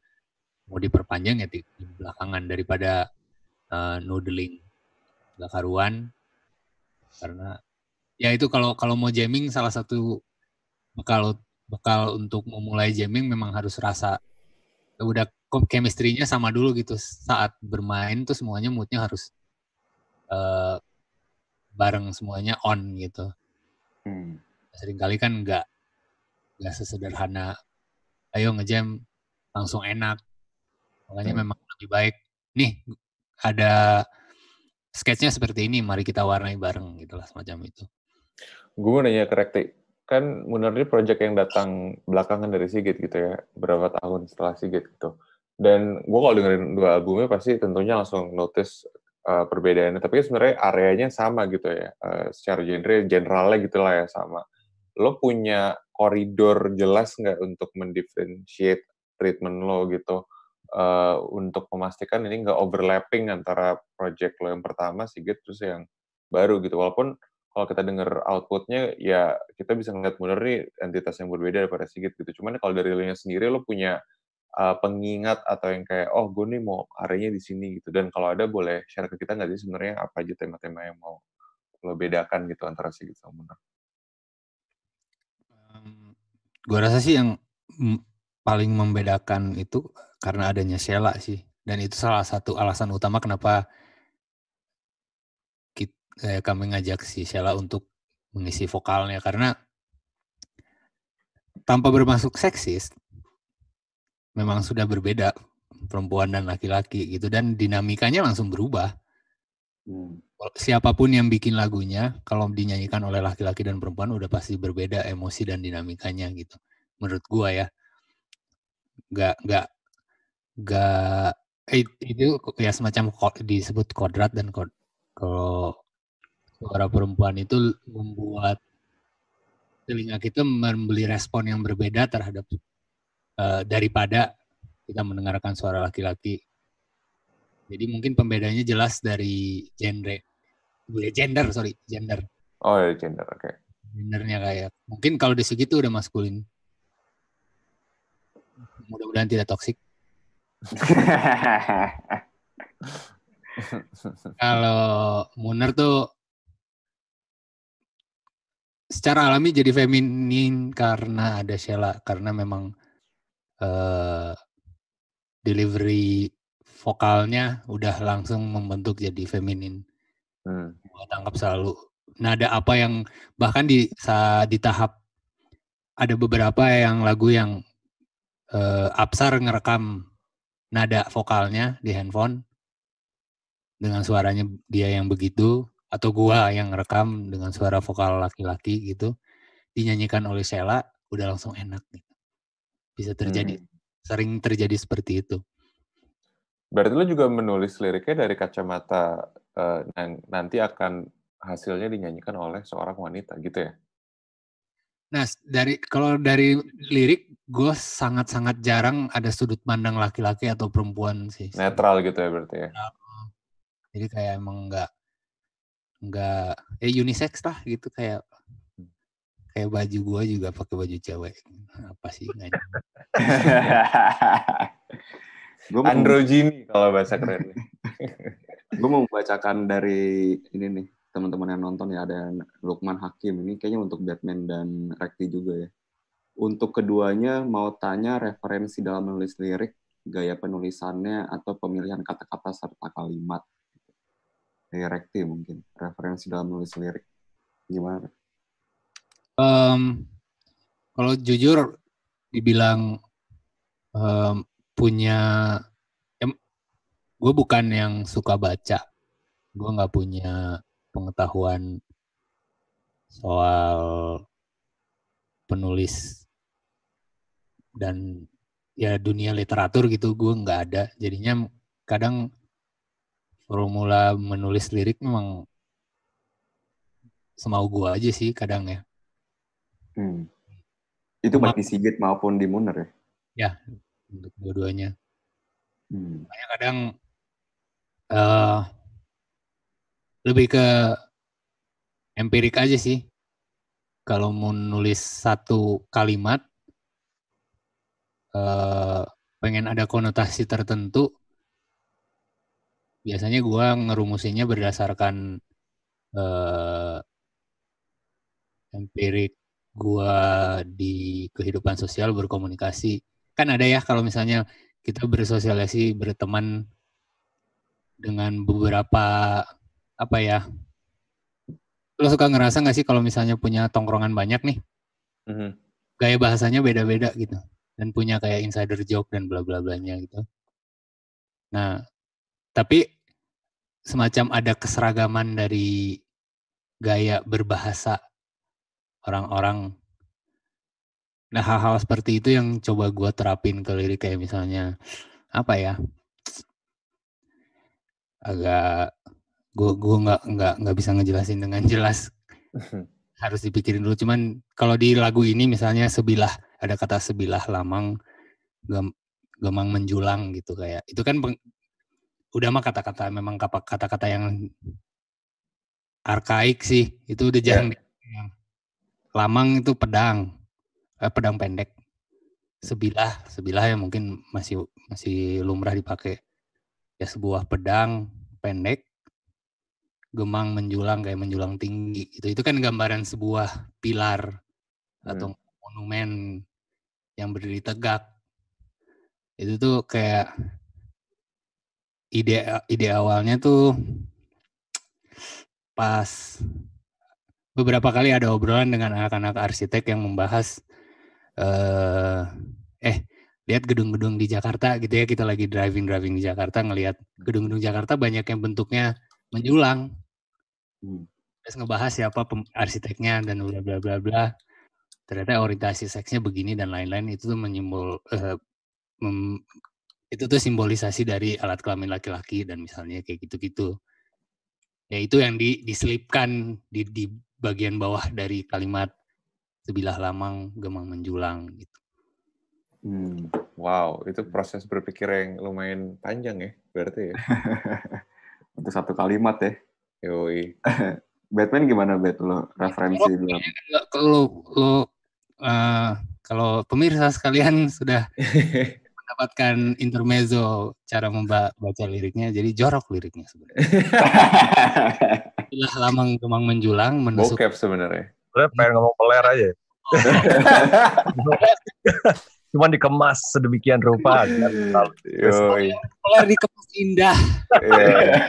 [SPEAKER 6] mau diperpanjang ya di, belakangan daripada uh, noodling nggak karuan karena ya itu kalau kalau mau jamming salah satu bekal bekal untuk memulai jamming memang harus rasa udah chemistry-nya sama dulu gitu saat bermain tuh semuanya moodnya harus uh, bareng semuanya on gitu. Hmm. kali kan nggak nggak sesederhana ayo ngejam langsung enak. Makanya hmm. memang lebih baik nih ada sketchnya seperti ini mari kita warnai bareng gitulah semacam itu.
[SPEAKER 4] Gue mau nanya ke Rekti, kan Munardi project yang datang belakangan dari Sigit gitu ya, berapa tahun setelah Sigit gitu. Dan gue kalau dengerin dua albumnya pasti tentunya langsung notice uh, perbedaannya. Tapi kan sebenarnya areanya sama gitu ya, uh, secara genre, generalnya gitu lah ya sama. Lo punya koridor jelas nggak untuk mendifferentiate treatment lo gitu, uh, untuk memastikan ini nggak overlapping antara project lo yang pertama Sigit terus yang baru gitu. Walaupun kalau kita dengar outputnya ya kita bisa ngeliat bener nih entitas yang berbeda daripada Sigit gitu. Cuman kalau dari lo sendiri lo punya uh, pengingat atau yang kayak oh gue nih mau areanya di sini gitu. Dan kalau ada boleh share ke kita nggak sih sebenarnya apa aja tema-tema yang mau lo bedakan gitu antara Sigit sama Munar?
[SPEAKER 6] Um, mmm, gue rasa sih yang paling membedakan itu karena adanya Sheila sih. Dan itu salah satu alasan utama kenapa eh, kami ngajak si Sheila untuk mengisi vokalnya karena tanpa bermasuk seksis memang sudah berbeda perempuan dan laki-laki gitu dan dinamikanya langsung berubah. Hmm. Siapapun yang bikin lagunya kalau dinyanyikan oleh laki-laki dan perempuan udah pasti berbeda emosi dan dinamikanya gitu. Menurut gua ya. Gak gak gak eh, itu ya semacam disebut kodrat dan kod, kalau suara perempuan itu membuat telinga kita membeli respon yang berbeda terhadap uh, daripada kita mendengarkan suara laki-laki. Jadi mungkin pembedanya jelas dari genre, gender sorry, gender.
[SPEAKER 4] Oh ya gender, oke. Okay.
[SPEAKER 6] Gendernya kayak mungkin kalau di segitu udah maskulin. Mudah-mudahan tidak toksik. kalau Muner tuh secara alami jadi feminin karena ada Sheila karena memang uh, delivery vokalnya udah langsung membentuk jadi feminin. Hmm. Gua tangkap selalu Nah ada apa yang bahkan di saat di tahap ada beberapa yang lagu yang uh, Absar ngerekam nada vokalnya di handphone dengan suaranya dia yang begitu atau gua yang rekam dengan suara vokal laki-laki gitu dinyanyikan oleh Sheila udah langsung enak gitu. Bisa terjadi hmm. sering terjadi seperti itu.
[SPEAKER 4] Berarti lu juga menulis liriknya dari kacamata uh, nanti akan hasilnya dinyanyikan oleh seorang wanita gitu ya?
[SPEAKER 6] Nah, dari kalau dari lirik gue sangat-sangat jarang ada sudut pandang laki-laki atau perempuan sih. Netral
[SPEAKER 4] gitu ya berarti ya.
[SPEAKER 6] Jadi kayak emang nggak nggak eh unisex lah gitu kayak hmm. kayak baju gua juga pakai baju cewek apa sih
[SPEAKER 1] gua androgini
[SPEAKER 2] kalau bahasa keren gue mau membacakan dari ini nih teman-teman yang nonton ya ada Lukman Hakim ini kayaknya untuk Batman dan Rekti juga ya untuk keduanya mau tanya referensi dalam menulis lirik gaya penulisannya atau pemilihan kata-kata serta kalimat direkti mungkin referensi dalam nulis lirik gimana? Um, kalau jujur dibilang
[SPEAKER 6] um, punya ya, gue bukan yang suka baca gue nggak punya pengetahuan soal penulis dan ya dunia literatur gitu gue nggak ada jadinya kadang formula menulis lirik memang semau gua aja sih kadang ya.
[SPEAKER 2] Hmm. Itu baik di Sigit maupun di Muner ya? Ya,
[SPEAKER 6] untuk dua-duanya. Hmm. Makanya kadang uh, lebih ke empirik aja sih. Kalau mau nulis satu kalimat, uh, pengen ada konotasi tertentu, biasanya gue ngerumusinnya berdasarkan uh, empirik gue di kehidupan sosial berkomunikasi kan ada ya kalau misalnya kita bersosialisasi berteman dengan beberapa apa ya lo suka ngerasa nggak sih kalau misalnya punya tongkrongan banyak nih mm-hmm. gaya bahasanya beda-beda gitu dan punya kayak insider joke dan bla bla blanya gitu nah tapi semacam ada keseragaman dari gaya berbahasa orang-orang. Nah hal-hal seperti itu yang coba gue terapin ke lirik kayak misalnya apa ya agak gue gue nggak nggak nggak bisa ngejelasin dengan jelas harus dipikirin dulu cuman kalau di lagu ini misalnya sebilah ada kata sebilah lamang gem, gemang menjulang gitu kayak itu kan udah mah kata-kata memang kata-kata yang arkaik sih itu udah iya. jarang yeah. lamang itu pedang eh, pedang pendek sebilah sebilah ya mungkin masih masih lumrah dipakai ya sebuah pedang pendek gemang menjulang kayak menjulang tinggi itu itu kan gambaran sebuah pilar hmm. atau monumen yang berdiri tegak itu tuh kayak ide ide awalnya tuh pas beberapa kali ada obrolan dengan anak-anak arsitek yang membahas uh, eh lihat gedung-gedung di Jakarta gitu ya kita lagi driving driving di Jakarta ngelihat gedung-gedung Jakarta banyak yang bentuknya menjulang hmm. terus ngebahas siapa arsiteknya dan bla bla bla bla ternyata orientasi seksnya begini dan lain-lain itu tuh menyimbol uh, itu tuh simbolisasi dari alat kelamin laki-laki dan misalnya kayak gitu-gitu. Ya itu yang di, diselipkan di, di bagian bawah dari kalimat sebilah lamang gemang menjulang gitu.
[SPEAKER 1] Hmm.
[SPEAKER 4] Wow, itu proses berpikir yang lumayan panjang ya, berarti ya. Untuk satu
[SPEAKER 2] kalimat ya. Yoi. Batman gimana Batman lo
[SPEAKER 1] referensi lo?
[SPEAKER 2] Kalau
[SPEAKER 6] kan lo, lo uh, kalau pemirsa sekalian sudah mendapatkan intermezzo cara membaca liriknya jadi jorok liriknya sebenarnya. Itulah lamang gemang menjulang
[SPEAKER 3] menusuk.
[SPEAKER 4] Bokep sebenarnya.
[SPEAKER 6] Sebenarnya pengen
[SPEAKER 3] ngomong peler aja. Ya. Oh. Cuman dikemas sedemikian
[SPEAKER 4] rupa. Oh, iya.
[SPEAKER 5] peler dikemas indah.
[SPEAKER 3] Iya.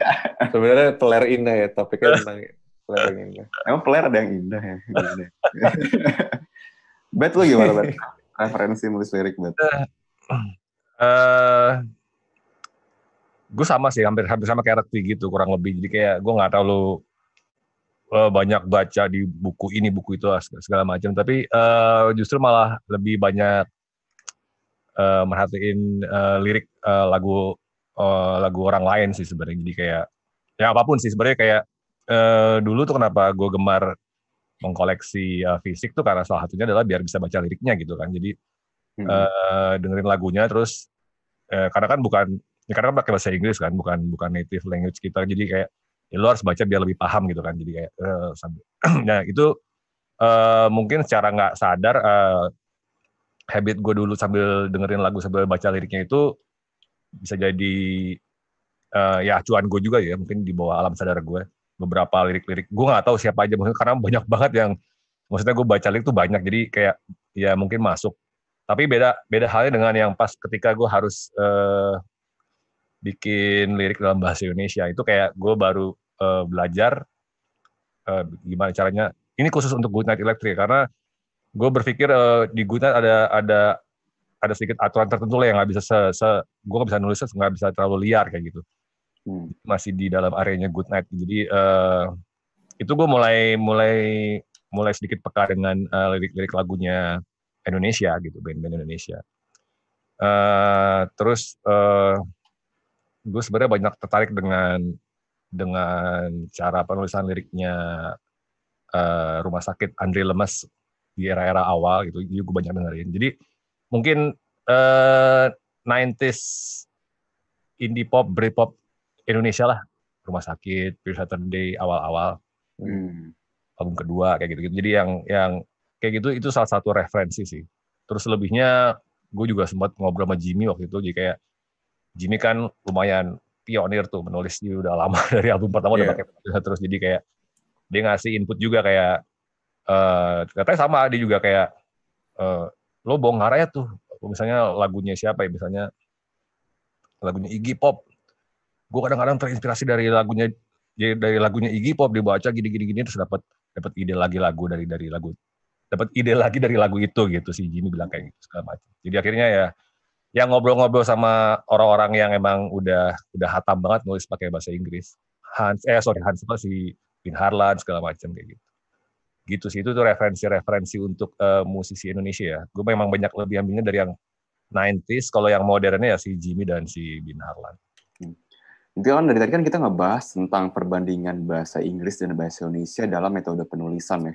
[SPEAKER 2] Sebenarnya peler indah ya, tapi kan tentang peler yang indah. Emang peler ada yang indah ya? bet lu gimana, Bet? Referensi mulai lirik, Bet. Eh,
[SPEAKER 3] Uh, eh, gue sama sih hampir hampir sama kayak rekti gitu kurang lebih jadi kayak gue nggak terlalu uh, banyak baca di buku ini buku itu segala macam tapi uh, justru malah lebih banyak uh, merhatiin uh, lirik uh, lagu uh, lagu orang lain sih sebenarnya jadi kayak ya apapun sih sebenarnya kayak uh, dulu tuh kenapa gue gemar mengkoleksi uh, fisik tuh karena salah satunya adalah biar bisa baca liriknya gitu kan jadi hmm. uh, dengerin lagunya terus uh, karena kan bukan ya karena kan pakai bahasa Inggris kan bukan bukan native language kita jadi kayak ya lo harus baca biar lebih paham gitu kan jadi kayak uh, nah itu uh, mungkin secara nggak sadar uh, habit gue dulu sambil dengerin lagu sambil baca liriknya itu bisa jadi uh, ya acuan gue juga ya mungkin di bawah alam sadar gue beberapa lirik-lirik gue nggak tahu siapa aja mungkin karena banyak banget yang maksudnya gue baca lirik tuh banyak jadi kayak ya mungkin masuk tapi beda beda halnya dengan yang pas ketika gue harus uh, bikin lirik dalam bahasa Indonesia itu kayak gue baru uh, belajar uh, gimana caranya. Ini khusus untuk Good Night Electric karena gue berpikir uh, di Good Night ada ada ada sedikit aturan tertentu lah yang nggak bisa se, se gue nggak bisa nulis nggak bisa terlalu liar kayak gitu hmm. masih di dalam areanya good night jadi uh, itu gue mulai mulai mulai sedikit peka dengan lirik-lirik uh, lirik -lirik lagunya Indonesia gitu band-band Indonesia uh, terus uh, gue sebenarnya banyak tertarik dengan dengan cara penulisan liriknya uh, rumah sakit Andre Lemes di era-era awal gitu jadi gue banyak dengerin jadi mungkin uh, 90s indie pop Britpop Indonesia lah rumah sakit Pure Saturday awal-awal hmm. album kedua kayak gitu gitu jadi yang yang kayak gitu itu salah satu referensi sih terus lebihnya gue juga sempat ngobrol sama Jimmy waktu itu jadi kayak Jimmy kan lumayan pionir tuh menulis dia udah lama dari album pertama yeah. udah iya. pakai terus jadi kayak dia ngasih input juga kayak uh, katanya sama dia juga kayak uh, lo bongkar aja ya tuh misalnya lagunya siapa ya misalnya lagunya Iggy Pop gue kadang-kadang terinspirasi dari lagunya ya, dari lagunya Iggy Pop dibaca gini-gini gini terus dapat dapat ide lagi lagu dari dari lagu dapat ide lagi dari lagu itu gitu si Jimmy bilang kayak gitu segala macam. Jadi akhirnya ya yang ngobrol-ngobrol sama orang-orang yang emang udah udah hatam banget nulis pakai bahasa Inggris. Hans eh sorry Hans apa si Bin Harlan segala macam kayak gitu. Gitu sih itu tuh referensi-referensi untuk uh, musisi Indonesia ya. Gue memang banyak lebih ambilnya dari yang 90s kalau yang modernnya ya si Jimmy dan si Bin Harlan. Hmm.
[SPEAKER 2] Itu kan dari tadi kan kita ngebahas tentang perbandingan bahasa Inggris dan bahasa Indonesia dalam metode penulisan ya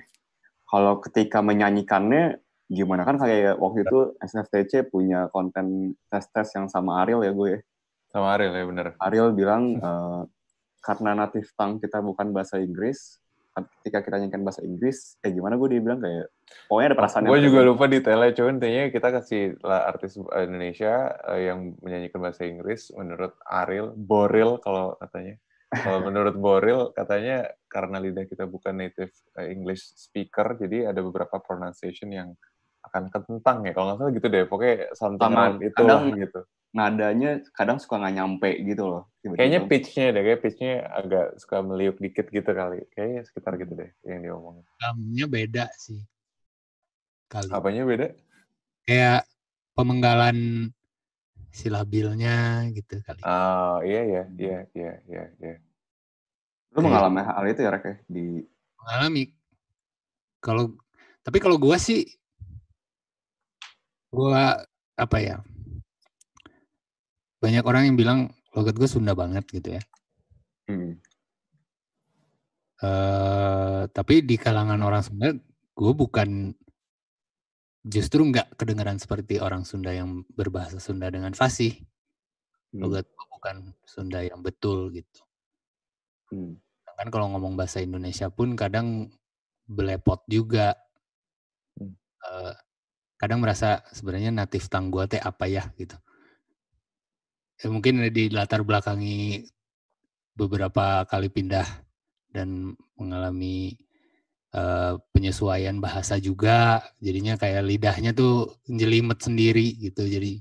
[SPEAKER 2] kalau ketika menyanyikannya gimana kan kayak waktu ya. itu SFTC punya konten tes-tes yang sama Ariel ya gue ya? sama Ariel ya bener Ariel bilang e, karena native tongue kita bukan bahasa Inggris ketika kita nyanyikan bahasa Inggris, eh gimana gue dia bilang kayak,
[SPEAKER 4] pokoknya ada perasaan. Gue juga lupa detailnya, cuman intinya kita kasih lah artis Indonesia eh, yang menyanyikan bahasa Inggris, menurut Ariel Boril kalau katanya. Kalau menurut Boril katanya karena lidah kita bukan native eh, English speaker, jadi ada beberapa pronunciation yang akan kentang ya. Kalau nggak salah gitu deh, pokoknya santan itu kadang,
[SPEAKER 2] gitu. Nadanya kadang suka nggak nyampe gitu loh. Tiba -tiba. Kayaknya pitch-nya deh, kayak pitch-nya agak suka meliuk dikit gitu kali. Kayaknya sekitar gitu deh yang diomongin.
[SPEAKER 6] Kamunya beda sih.
[SPEAKER 4] Kali. Apanya beda? Kayak pemenggalan
[SPEAKER 2] silabilnya gitu kali. Oh, iya iya iya iya iya iya. Lu iya. mengalami hal itu ya Rek ya, di mengalami. Kalau
[SPEAKER 6] tapi kalau gua sih gua apa ya? Banyak orang yang bilang logat gue Sunda banget gitu ya. Hmm. Uh, tapi di kalangan orang Sunda gue bukan justru nggak kedengaran seperti orang Sunda yang berbahasa Sunda dengan fasih. Hmm. Logat gue bukan Sunda yang betul gitu. Hmm. Kan kalau ngomong bahasa Indonesia pun kadang belepot juga. Hmm. Uh, kadang merasa sebenarnya natif tangguh teh apa ya gitu. Ya, mungkin di latar belakangi beberapa kali pindah dan mengalami uh, penyesuaian bahasa juga, jadinya kayak lidahnya tuh jelimet sendiri gitu. Jadi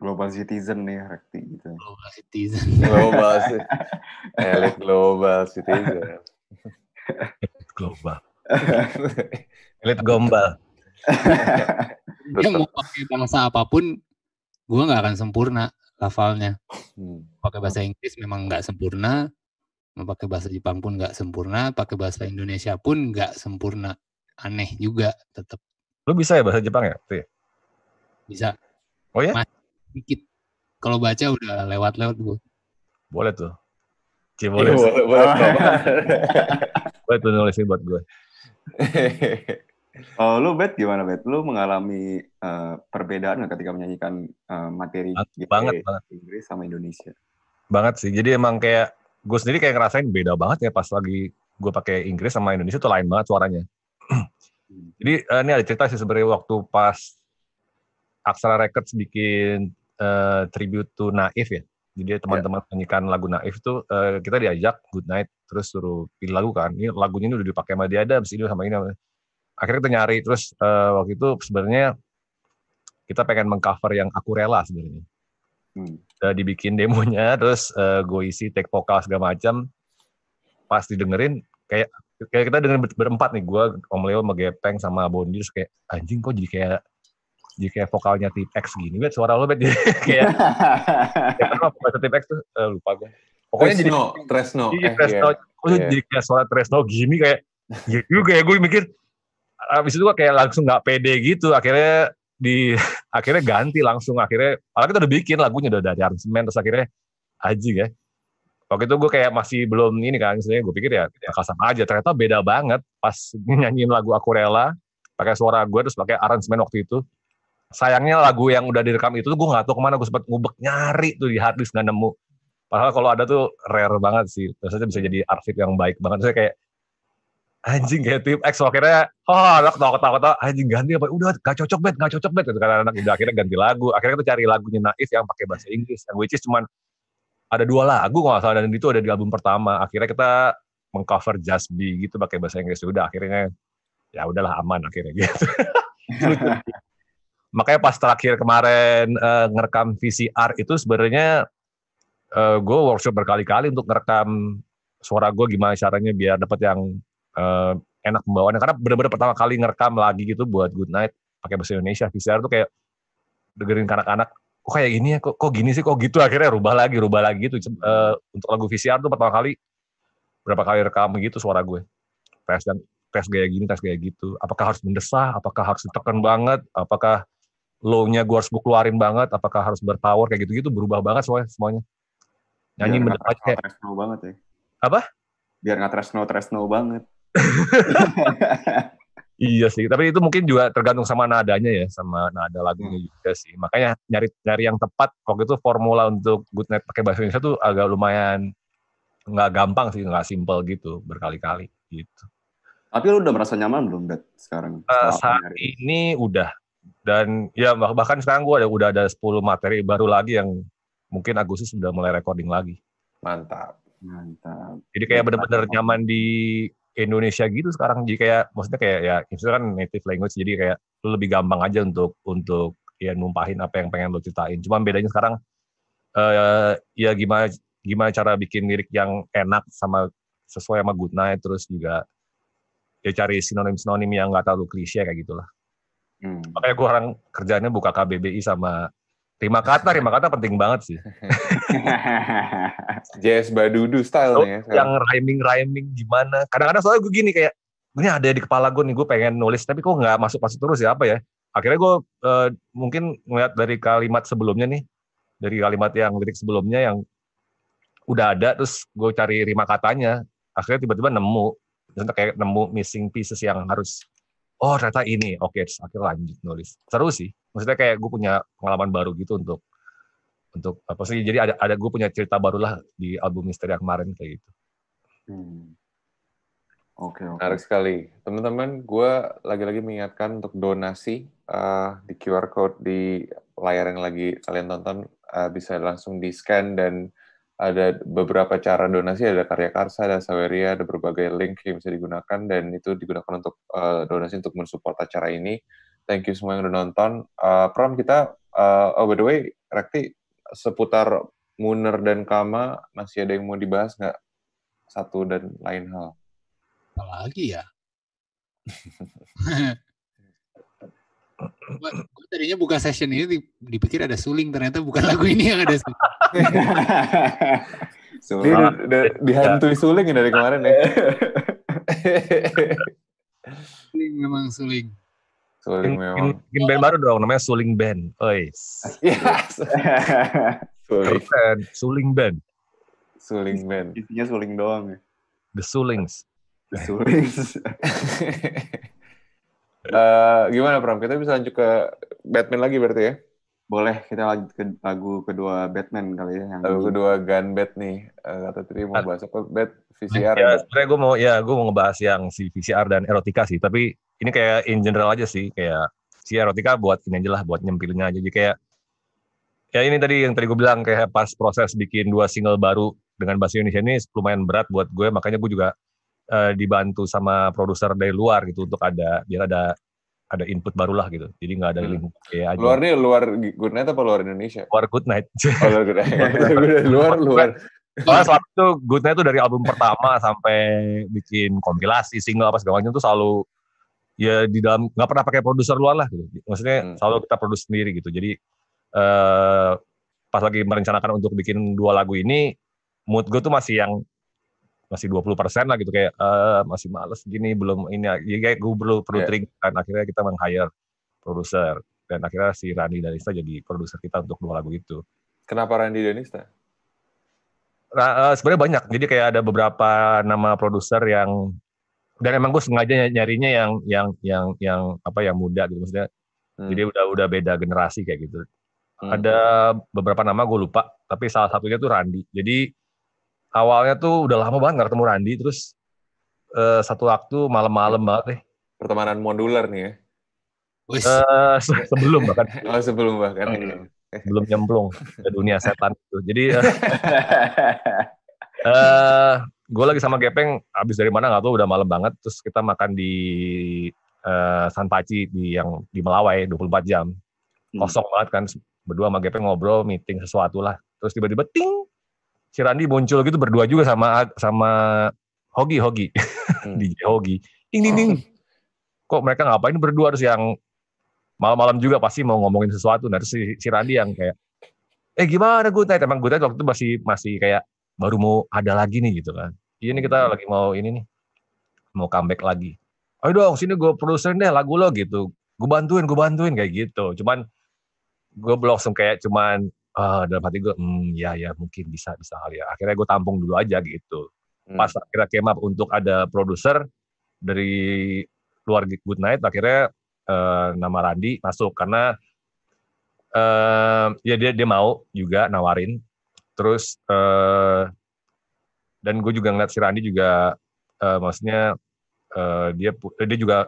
[SPEAKER 2] global citizen nih Rekti gitu. Global citizen. Global elit global citizen.
[SPEAKER 5] global.
[SPEAKER 4] elit gombal. Dia mau pakai bangsa apapun, gue
[SPEAKER 6] nggak akan sempurna lafalnya. Hmm. Pakai bahasa Inggris memang nggak sempurna, mau pakai bahasa Jepang pun nggak sempurna, pakai bahasa Indonesia pun nggak sempurna. Aneh juga tetap. Lo bisa ya bahasa Jepang ya? Bisa. Oh ya? Mas dikit.
[SPEAKER 3] Kalau baca udah lewat-lewat gue. Boleh tuh. Cie, boleh. Iya, eh,
[SPEAKER 1] boleh, boleh, ah.
[SPEAKER 2] boleh tuh nulisin buat gue. Oh, lu Bet gimana Bet? Lu mengalami uh, perbedaan nggak ketika menyanyikan uh, materi banget, banget. Inggris sama Indonesia? Banget sih. Jadi emang kayak gue sendiri kayak
[SPEAKER 3] ngerasain beda banget ya pas lagi gue pakai Inggris sama Indonesia tuh lain banget suaranya. Hmm. Jadi uh, ini ada cerita sih sebenarnya waktu pas Aksara Records bikin Eh, tribute to Naif ya. Jadi iya. teman-teman penyanyikan -teman lagu Naif tuh eh, uh, kita diajak Good Night terus suruh pilih lagu kan. Ini lagunya ini udah dipakai sama dia ada ini sama ini. Akhirnya kita nyari terus uh, waktu itu sebenarnya kita pengen mengcover yang aku rela sebenarnya. Hmm. Uh, dibikin demonya terus uh, gue isi take vokal segala macam. Pas didengerin kayak kayak kita dengerin berempat nih gue Om Leo sama Gepeng sama Bondi terus kayak anjing kok jadi kayak jadi kayak vokalnya tip X gini, bet suara lo bet jadi kayak ya, apa bahasa tip X tuh uh, lupa gue.
[SPEAKER 4] Pokoknya Tresno, jadi Tresno. jadi,
[SPEAKER 3] iya, eh, Tresno. Yeah. Oh, yeah. jadi kayak suara Tresno gini kayak ya juga ya gue mikir abis itu gue kayak langsung nggak pede gitu akhirnya di akhirnya ganti langsung akhirnya malah kita udah bikin lagunya udah dari aransemen terus akhirnya aji ya waktu itu gue kayak masih belum ini kan sebenarnya gue pikir ya ya sama aja ternyata beda banget pas nyanyiin lagu aku pakai suara gue terus pakai aransemen waktu itu sayangnya lagu yang udah direkam itu tuh gue nggak tahu kemana gue sempat ngubek nyari tuh di harddisk nggak nemu padahal kalau ada tuh rare banget sih biasanya bisa jadi arsip yang baik banget saya kayak anjing kayak tip X akhirnya oh anak tau tau tau anjing ganti apa udah gak cocok banget, gak cocok banget gitu karena anak udah akhirnya ganti lagu akhirnya tuh cari lagunya Naif yang pakai bahasa Inggris yang which is cuman ada dua lagu kalau salah dan itu ada di album pertama akhirnya kita mengcover Just Be gitu pakai bahasa Inggris udah akhirnya ya udahlah aman akhirnya gitu makanya pas terakhir kemarin uh, ngerekam VCR itu sebenarnya uh, eh, gue workshop berkali-kali untuk ngerekam suara gue gimana caranya biar dapat yang uh, enak pembawaannya karena benar-benar pertama kali ngerekam lagi gitu buat Good Night pakai bahasa Indonesia VCR tuh kayak dengerin anak-anak kok kayak gini ya kok, kok gini sih kok gitu akhirnya rubah lagi rubah lagi gitu uh, untuk lagu VCR tuh pertama kali berapa kali rekam gitu suara gue tes dan tes gaya gini tes gaya gitu apakah harus mendesah apakah harus ditekan banget apakah low-nya gue harus gue keluarin banget, apakah harus
[SPEAKER 2] berpower kayak gitu-gitu berubah banget semuanya. semuanya. Nyanyi Biar mendapat kayak Tresno banget ya. Apa? Biar nggak Tresno Tresno banget. iya
[SPEAKER 3] sih, tapi itu mungkin juga tergantung sama nadanya ya, sama nada lagunya hmm. juga sih. Makanya nyari nyari yang tepat waktu itu formula untuk Good Night pakai bahasa Indonesia tuh agak lumayan nggak gampang sih, nggak simple gitu berkali-kali gitu.
[SPEAKER 2] Tapi lu udah merasa nyaman belum, Dad, sekarang?
[SPEAKER 3] Uh, saat ini udah, dan ya bahkan sekarang gue ada udah ada 10 materi baru lagi yang mungkin Agustus sudah mulai recording lagi. Mantap. Mantap. Jadi kayak bener-bener nyaman di Indonesia gitu sekarang. Jadi kayak maksudnya kayak ya itu kan native language jadi kayak lu lebih gampang aja untuk untuk ya numpahin apa yang pengen lo ceritain. Cuma bedanya sekarang uh, ya gimana gimana cara bikin lirik yang enak sama sesuai sama good night terus juga ya cari sinonim-sinonim yang nggak terlalu klise kayak gitulah. Hmm. Makanya gue orang kerjanya buka KBBI sama Terima kata, terima kata penting banget sih.
[SPEAKER 4] Jazz Badudu style so, ya. Yang
[SPEAKER 3] rhyming-rhyming gimana. Kadang-kadang soalnya gue gini kayak, ini ada di kepala gue nih, gue pengen nulis, tapi kok nggak masuk-masuk terus ya apa ya. Akhirnya gue uh, mungkin ngeliat dari kalimat sebelumnya nih, dari kalimat yang lirik sebelumnya yang udah ada, terus gue cari rima katanya, akhirnya tiba-tiba nemu, kayak nemu missing pieces yang harus oh ternyata ini oke okay, akhirnya lanjut nulis seru sih maksudnya kayak gue punya pengalaman baru gitu untuk untuk apa sih jadi ada ada gue punya cerita barulah di album misteri yang kemarin kayak gitu
[SPEAKER 4] hmm. Oke, okay, okay. Menarik sekali. Teman-teman, gue lagi-lagi mengingatkan untuk donasi uh, di QR Code di layar yang lagi kalian tonton, uh, bisa langsung di-scan dan ada beberapa cara donasi, ada karya karsa, ada saweria, ada berbagai link yang bisa digunakan dan itu digunakan untuk uh, donasi untuk mensupport acara ini. Thank you semua yang udah nonton. Uh, eh, Pram kita, uh, oh by the way, Rekti seputar Muner dan Kama masih ada yang mau dibahas nggak? Satu dan lain hal.
[SPEAKER 1] Apa lagi ya?
[SPEAKER 6] gue tadinya buka session ini dipikir ada suling ternyata bukan lagu ini yang ada suling.
[SPEAKER 4] suling. dihantui suling dari kemarin ya. suling memang
[SPEAKER 6] suling.
[SPEAKER 3] Suling memang. Bikin band baru dong namanya Suling Band. Oi. Yes.
[SPEAKER 6] Iya.
[SPEAKER 2] suling. Suling Band. Suling Band. Isinya suling doang ya. The Sulings. The Sulings
[SPEAKER 4] uh, gimana Pram? Kita bisa lanjut ke Batman lagi berarti ya? Boleh, kita lanjut ke lagu kedua Batman kali ya. Yang lagu ini. kedua Gun Bat nih. Uh, kata tadi mau ah. bahas apa? Bat VCR. Ya,
[SPEAKER 3] sebenarnya gue mau ya gue mau ngebahas yang si VCR dan erotika sih. Tapi ini kayak in general aja sih. Kayak si erotika buat ini aja lah, buat nyempilnya aja. Jadi kayak ya ini tadi yang tadi gue bilang kayak pas proses bikin dua single baru dengan bahasa Indonesia ini lumayan berat buat gue. Makanya gue juga uh, dibantu sama produser dari luar gitu untuk ada biar ada ada input barulah gitu. Jadi nggak ada hmm. link hmm.
[SPEAKER 4] kayak aja. Luar nih luar good night apa luar Indonesia?
[SPEAKER 3] Luar good night. Oh, luar good night. luar luar. Soalnya selama itu good night itu dari album pertama sampai bikin kompilasi single apa segala macam itu selalu ya di dalam nggak pernah pakai produser luar lah gitu. Maksudnya hmm. selalu kita produksi sendiri gitu. Jadi eh uh, pas lagi merencanakan untuk bikin dua lagu ini mood gue tuh masih yang masih 20 persen lah gitu kayak uh, masih males gini belum ini ya kayak gue perlu perlu yeah. Iya. dan akhirnya kita meng hire produser dan akhirnya si Randy Danista jadi produser kita untuk dua lagu
[SPEAKER 4] itu. Kenapa Randy Danista?
[SPEAKER 3] Nah, eh, uh, sebenarnya banyak jadi kayak ada beberapa nama produser yang dan emang gue sengaja nyarinya yang yang yang yang apa yang muda gitu maksudnya hmm. jadi udah udah beda generasi kayak gitu hmm. ada beberapa nama gue lupa tapi salah satunya tuh Randy jadi awalnya tuh udah lama banget nggak ketemu Randi terus uh, satu waktu malam-malam banget deh. Pertemanan modular nih ya. Uh, se sebelum bahkan. Oh, sebelum bahkan. Oh, iya. sebelum nyemplung ke dunia setan itu. Jadi uh, uh, gue lagi sama Gepeng abis dari mana nggak tahu udah malam banget terus kita makan di uh, eh, San Paci di yang di Melawai 24 jam. Hmm. Kosong hmm. banget kan berdua sama Gepeng ngobrol, meeting sesuatu lah. Terus tiba-tiba ting si Randi muncul gitu berdua juga sama sama Hogi Hogi hmm. DJ Hogi ding ding ding kok mereka ngapain berdua harus yang malam-malam juga pasti mau ngomongin sesuatu nah terus si, si Randi yang kayak eh gimana gue tanya emang gue tanya waktu itu masih masih kayak baru mau ada lagi nih gitu kan iya nih kita hmm. lagi mau ini nih mau comeback lagi ayo dong sini gue produser deh lagu lo gitu gue bantuin gue bantuin kayak gitu cuman gue belum langsung kayak cuman uh, dalam hati gue hmm ya ya mungkin bisa bisa kali ya akhirnya gue tampung dulu aja gitu hmm. pas akhirnya kemap untuk ada produser dari luar Good Night akhirnya uh, nama Randi masuk karena uh, ya dia dia mau juga nawarin terus uh, dan gue juga ngeliat si Randi juga uh, maksudnya uh, dia dia juga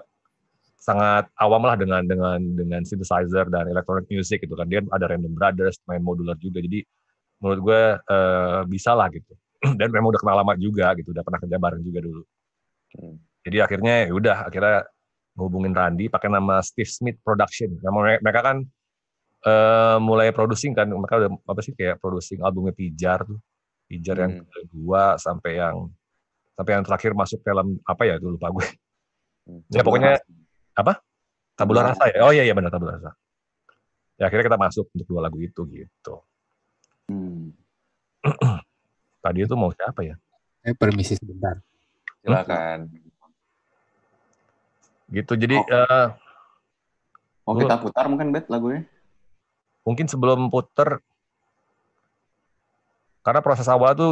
[SPEAKER 3] sangat awam lah dengan dengan dengan synthesizer dan electronic music gitu kan dia ada Random Brothers main modular juga jadi menurut gue uh, bisa lah gitu dan memang udah kenal lama juga gitu udah pernah kerja bareng juga dulu hmm. jadi akhirnya ya udah akhirnya ngehubungin Randy pakai nama Steve Smith Production nama mereka kan uh, mulai producing kan mereka udah apa sih kayak producing albumnya Pijar tuh Pijar hmm. yang kedua sampai yang sampai yang terakhir masuk film apa ya itu lupa gue
[SPEAKER 1] hmm. ya pokoknya
[SPEAKER 3] apa tabula rasa ya oh iya iya benar tabula rasa ya akhirnya kita masuk untuk dua lagu itu gitu hmm. tadi itu mau siapa ya
[SPEAKER 6] eh permisi sebentar
[SPEAKER 3] silakan gitu jadi oh. uh, mau kita putar mungkin bet lagunya mungkin sebelum putar karena proses awal tuh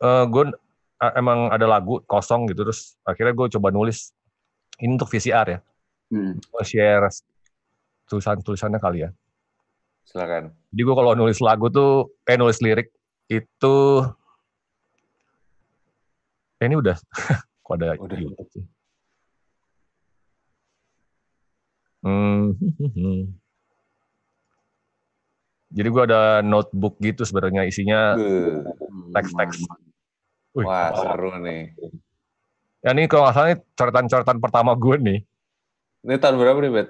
[SPEAKER 3] uh, eh, gue uh, emang ada lagu kosong gitu terus akhirnya gue coba nulis ini untuk VCR ya hmm. gue share tulisan-tulisannya kali ya. Silakan. Jadi gue kalau nulis lagu tuh, eh nulis lirik itu, eh, ini udah, kok ada udah. Hmm. Jadi gue ada notebook gitu sebenarnya isinya teks-teks. Wah, Wih, seru nih. Ya ini kalau nggak salah ini catatan-catatan pertama gue nih. Ini tahun berapa nih, Bet?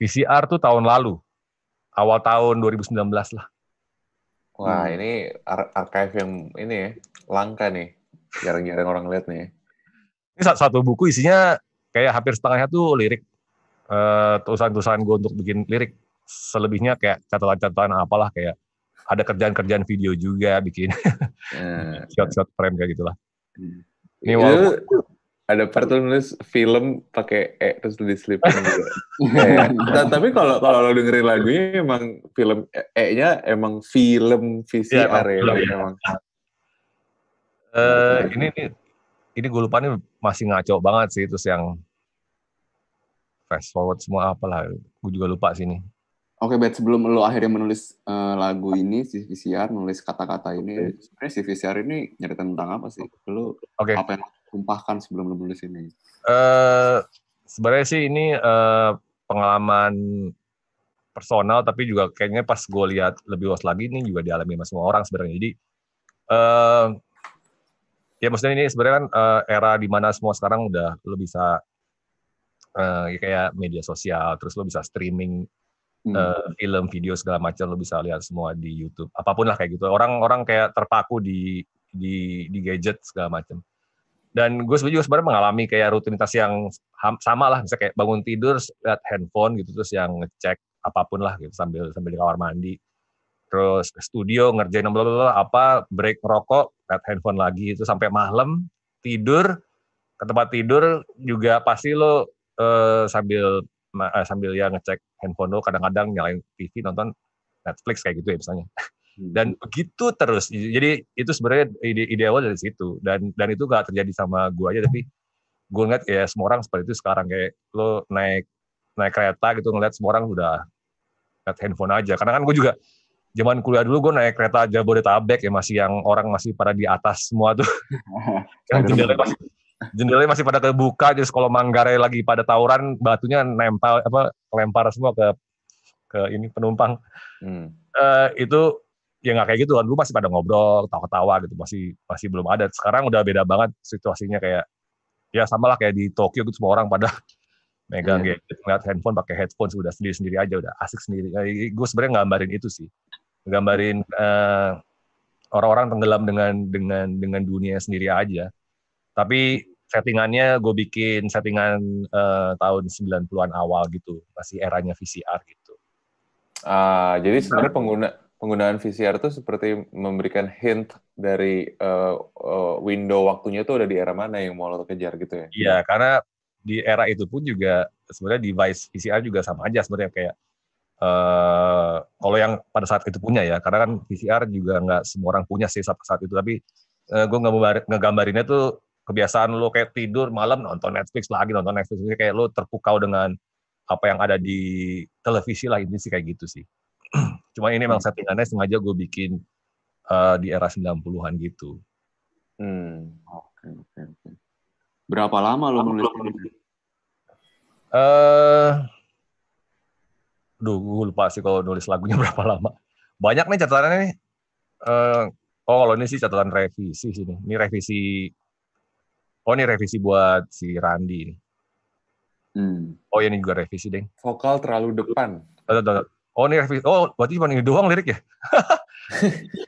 [SPEAKER 3] PCR tuh tahun lalu. Awal tahun 2019 lah.
[SPEAKER 4] Wah, hmm. ini ar archive yang ini ya, langka nih. Jarang-jarang orang lihat nih. Ya. Ini satu buku isinya kayak hampir setengahnya tuh lirik.
[SPEAKER 3] Uh, tulisan-tulisan gue untuk bikin lirik. Selebihnya kayak catatan-catatan apalah kayak ada kerjaan-kerjaan video juga bikin nah. shot-shot frame kayak gitulah. Hmm. Ini
[SPEAKER 4] walaupun, ada part nulis film pakai e terus di sleep juga. Iya. Nah, tapi kalau kalau lo dengerin lagunya emang film e, e-nya emang film VCR ya, ya, ya. emang. Uh, ini
[SPEAKER 3] ini ini gue lupa nih masih ngaco banget sih terus yang fast forward semua apalah gue juga lupa sih sini.
[SPEAKER 2] Oke, okay, Bet, sebelum lo akhirnya menulis uh, lagu ini, si VCR, menulis kata-kata ini, sebenarnya si VCR ini nyari tentang apa sih? Lo okay. apa yang tumpahkan sebelum lu nulis ini?
[SPEAKER 3] Uh, sebenarnya sih ini uh, pengalaman personal tapi juga kayaknya pas gue lihat lebih luas lagi ini juga dialami sama semua orang sebenarnya jadi uh, ya maksudnya ini sebenarnya kan uh, era dimana semua sekarang udah lo bisa uh, kayak media sosial terus lo bisa streaming uh, film video segala macam lo bisa lihat semua di YouTube apapun lah kayak gitu orang-orang kayak terpaku di di di gadget segala macam dan gue juga sebenarnya mengalami kayak rutinitas yang sama lah misalnya kayak bangun tidur lihat handphone gitu terus yang ngecek apapun lah gitu sambil sambil di kamar mandi terus ke studio ngerjain bla bla apa break rokok lihat handphone lagi itu sampai malam tidur ke tempat tidur juga pasti lo eh, sambil eh, sambil ya ngecek handphone lo kadang-kadang nyalain TV nonton Netflix kayak gitu ya misalnya dan begitu terus jadi itu sebenarnya ide, ide awal dari situ dan dan itu gak terjadi sama gue aja tapi gue ngeliat kayak semua orang seperti itu sekarang kayak lo naik naik kereta gitu ngeliat semua orang udah ngeliat handphone aja karena kan gue juga zaman kuliah dulu gue naik kereta aja boleh tabek ya masih yang orang masih pada di atas semua tuh yang jendelanya masih jendelanya masih pada terbuka jadi kalau manggarai lagi pada tawuran batunya nempel apa lempar semua ke ke ini penumpang hmm. uh, itu ya nggak kayak gitu kan dulu masih pada ngobrol ketawa-ketawa gitu masih masih belum ada sekarang udah beda banget situasinya kayak ya sama lah kayak di Tokyo gitu semua orang pada megang hmm. gadget ngeliat handphone pakai headphone sudah sendiri sendiri aja udah asik sendiri nah, gue sebenarnya gambarin itu sih gambarin uh, eh, orang-orang tenggelam dengan dengan dengan dunia sendiri aja tapi settingannya gue bikin settingan uh, tahun 90-an awal gitu masih eranya VCR gitu
[SPEAKER 4] uh, jadi sebenarnya pengguna penggunaan VCR itu seperti memberikan hint dari uh, window waktunya itu udah di era mana yang mau lo kejar gitu ya? Iya, karena di era itu pun juga sebenarnya
[SPEAKER 3] device VCR juga sama aja sebenarnya kayak uh, kalau yang pada saat itu punya ya, karena kan VCR juga nggak semua orang punya sih saat saat itu, tapi uh, gue ngegambarinnya tuh kebiasaan lo kayak tidur malam nonton Netflix lagi nonton Netflix kayak lo terpukau dengan apa yang ada di televisi lah ini sih kayak gitu sih. Cuma ini emang settingannya sengaja gue bikin uh, di era 90-an gitu. Hmm. okay, okay, Okay.
[SPEAKER 2] Berapa lama lo nulis ini? Eh,
[SPEAKER 3] duh, gue lupa sih kalau nulis lagunya berapa lama. Banyak nih catatannya nih. Uh, oh, kalau ini sih catatan revisi sini. Ini revisi. Oh, ini revisi buat si Randi ini. Hmm. Oh, iya, ini juga revisi, deh. Vokal terlalu depan. Tuh, tuh, tuh. Oh ini revisi. Oh berarti cuma ini doang lirik ya?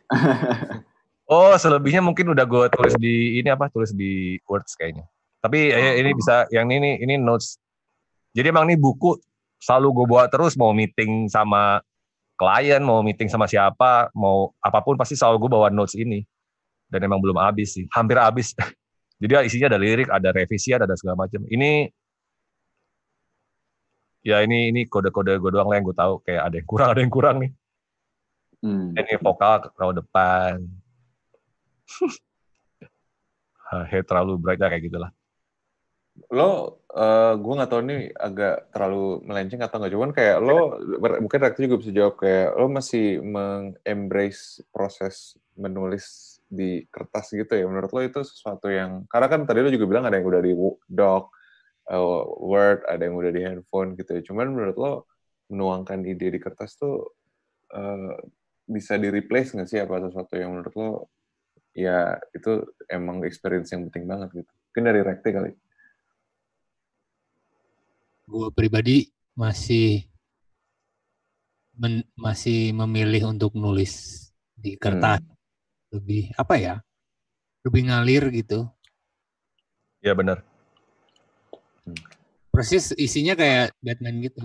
[SPEAKER 3] oh selebihnya mungkin udah gue tulis di ini apa? Tulis di words kayaknya. Tapi eh, oh. ini bisa yang ini ini notes. Jadi emang ini buku selalu gue buat terus mau meeting sama klien, mau meeting sama siapa, mau apapun pasti selalu gue bawa notes ini. Dan emang belum habis sih, hampir habis. Jadi isinya ada lirik, ada revisi, ada segala macam. Ini ya ini ini kode-kode gue doang lah yang gue tahu kayak ada yang kurang ada yang kurang nih hmm. ini vokal terlalu depan hair terlalu bright kayak gitulah
[SPEAKER 4] lo uh, eh, gue nggak tahu nih agak terlalu melenceng atau nggak cuman kayak lo mungkin reaksi juga bisa jawab kayak lo masih mengembrace proses menulis di kertas gitu ya menurut lo itu sesuatu yang karena kan tadi lo juga bilang ada yang udah di doc Word, ada yang udah di handphone gitu ya. Cuman menurut lo menuangkan ide di kertas tuh uh, bisa di replace nggak sih apa sesuatu yang menurut lo ya itu emang experience yang penting banget gitu. Mungkin dari Rekti kali. Gue pribadi
[SPEAKER 6] masih men, masih memilih untuk nulis di kertas hmm. lebih apa ya lebih ngalir gitu ya benar Persis isinya kayak Batman gitu.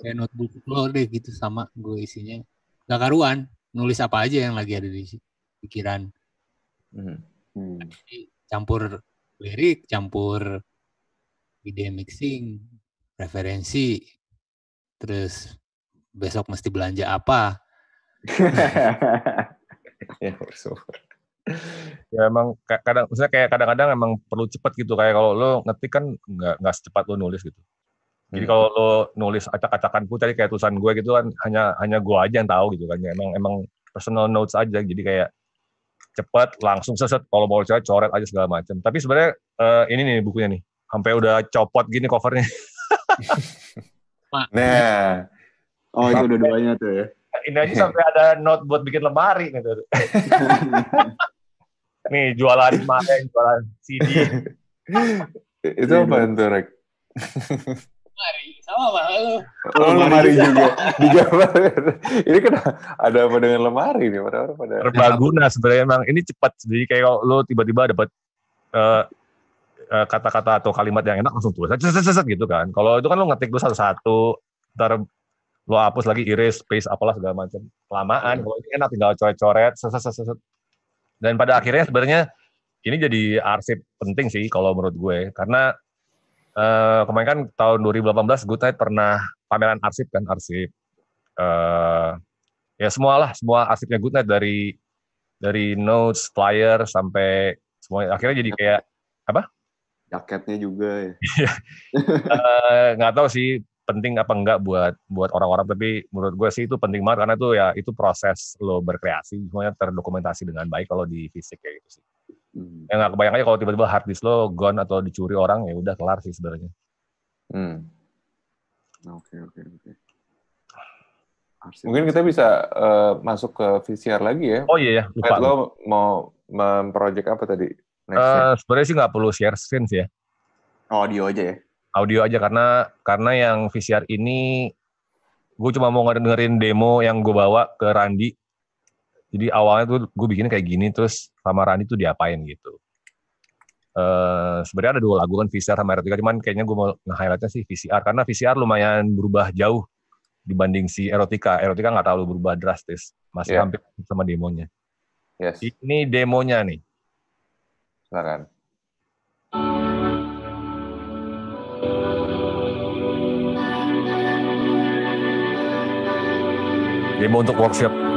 [SPEAKER 6] Kayak notebook lo deh gitu sama gue isinya. Gak karuan, nulis apa aja yang lagi ada di pikiran.
[SPEAKER 1] Hmm. Hmm.
[SPEAKER 6] campur lirik, campur ide mixing, referensi, terus besok mesti belanja apa. ya, crossover ya emang kadang misalnya
[SPEAKER 3] kayak kadang-kadang emang perlu cepat gitu kayak kalau lo ngetik kan nggak nggak secepat lo nulis gitu jadi hmm. kalau lo nulis acak-acakan pun tadi kayak tulisan gue gitu kan hanya hanya gue aja yang tahu gitu kan ya, emang emang personal notes aja jadi kayak cepet langsung seset kalau mau coret coret aja segala macam tapi sebenarnya uh, ini nih bukunya nih sampai udah copot gini covernya
[SPEAKER 2] nah oh itu udah duanya tuh ya ini aja sampai
[SPEAKER 3] ada note buat bikin lemari nih. tuh.
[SPEAKER 2] nih jualan mana,
[SPEAKER 4] jualan CD. Itu apa itu Rek?
[SPEAKER 1] Lemari, sama apa lu? Oh, lemari juga.
[SPEAKER 4] Dijawab. ini kan ada apa dengan lemari nih? Pada orang pada.
[SPEAKER 3] Berbaguna sebenarnya emang. Ini cepat. Jadi kayak lo tiba-tiba dapat uh, eh, eh, kata-kata atau kalimat yang enak langsung tulis, seset gitu kan. Kalau itu kan lo ngetik dulu satu-satu, ntar lo hapus lagi erase space apalah segala macam kelamaan iya. kalau ini enak tinggal coret-coret dan pada akhirnya sebenarnya ini jadi arsip penting sih kalau menurut gue karena uh, kemarin kan tahun 2018 gue pernah pameran arsip kan arsip uh, ya semualah semua arsipnya gue dari dari notes flyer sampai semuanya akhirnya jadi kayak apa jaketnya
[SPEAKER 2] juga ya iya.
[SPEAKER 3] eh, nggak uh, tahu sih penting apa enggak buat buat orang-orang tapi menurut gue sih itu penting banget karena itu ya itu proses lo berkreasi semuanya terdokumentasi dengan baik kalau di fisik kayak gitu sih hmm. yang nggak kebayang aja kalau tiba-tiba hard disk lo gone atau dicuri orang ya udah kelar sih sebenarnya
[SPEAKER 1] hmm. oke oke oke
[SPEAKER 4] mungkin kita bisa uh, masuk ke VCR lagi ya oh
[SPEAKER 1] iya ya lupa lo
[SPEAKER 4] mau memproject apa tadi
[SPEAKER 1] uh,
[SPEAKER 3] sebenarnya sih nggak perlu share screen sih ya audio aja ya audio aja karena karena yang VCR ini gue cuma mau ngedengerin demo yang gue bawa ke Randi. Jadi awalnya tuh gue bikinnya kayak gini terus sama Randi tuh diapain gitu. Uh, sebenarnya ada dua lagu kan VCR sama erotika cuman kayaknya gue mau nge-highlightnya sih VCR karena VCR lumayan berubah jauh dibanding si erotika erotika nggak terlalu berubah drastis masih yeah. hampir sama demonya yes. ini demonya nih silakan demo untuk workshop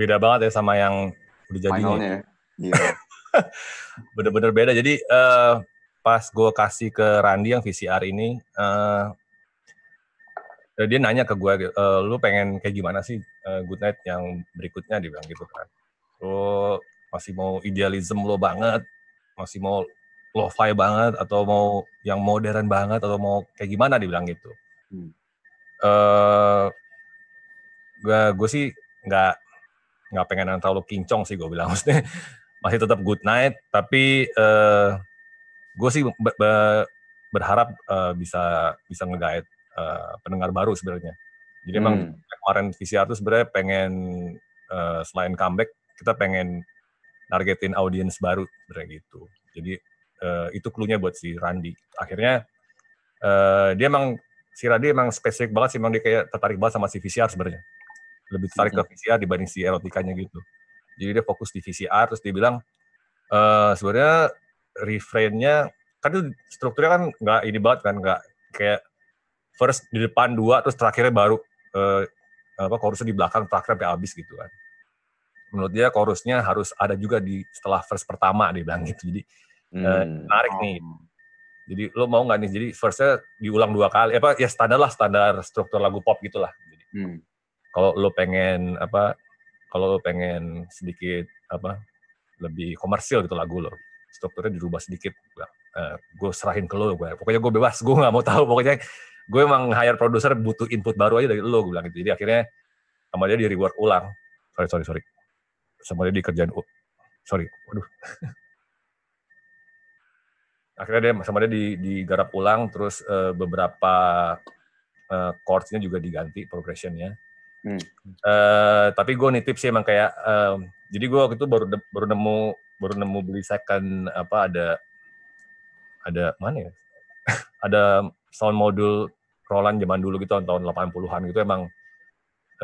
[SPEAKER 3] beda banget ya sama yang udah jadinya. Finalnya. Ya? Iya. Bener-bener beda. Jadi uh, pas gue kasih ke Randi yang VCR ini, uh, dia nanya ke gue, gitu, e, eh, lu pengen kayak gimana sih uh, Good Night yang berikutnya? Dia bilang gitu kan. Lu masih mau idealisme lo banget, masih mau lo-fi banget, atau mau yang modern banget, atau mau kayak gimana? Dia bilang gitu. Hmm. Uh, gue sih nggak nggak pengen yang terlalu kincong sih gue bilang maksudnya masih tetap good night tapi uh, eh, gue sih be be berharap uh, bisa bisa ngegait uh, eh, pendengar baru sebenarnya jadi hmm. emang kemarin VCR tuh sebenarnya pengen uh, selain comeback kita pengen targetin audiens baru sebenarnya gitu jadi uh, itu clue-nya buat si Randy akhirnya uh, dia emang si Randy emang spesifik banget sih emang dia kayak tertarik banget sama si VCR sebenarnya lebih iya, tertarik ke iya. VCR dibanding si erotikanya gitu. Jadi dia fokus di VCR terus dia bilang e, sebenarnya refrain-nya, kan itu strukturnya kan nggak ini banget kan nggak kayak first di depan dua terus terakhirnya baru eh, apa chorusnya di belakang terakhirnya sampai habis gitu kan. Menurut dia chorusnya harus ada juga di setelah verse pertama dia bilang gitu. Jadi eh, hmm. eh, menarik nih. Oh. Jadi lo mau nggak nih? Jadi verse-nya diulang dua kali. Apa ya standar lah standar struktur lagu pop gitulah. Jadi, hmm kalau lo pengen apa kalau lo pengen sedikit apa lebih komersil gitu lagu lo strukturnya dirubah sedikit gue, uh, gue serahin ke lo gue pokoknya gue bebas gue nggak mau tahu pokoknya gue emang hire produser butuh input baru aja dari lo gue bilang gitu jadi akhirnya sama dia di reward ulang sorry sorry sorry sama dia dikerjain oh, sorry waduh akhirnya dia sama dia digarap ulang terus uh, beberapa uh, chordsnya juga diganti progressionnya Hmm. Uh, tapi gue nitip sih emang kayak um, jadi gue waktu itu baru de- baru nemu baru nemu beli second apa ada ada mana ya? ada sound modul Roland zaman dulu gitu tahun 80-an gitu emang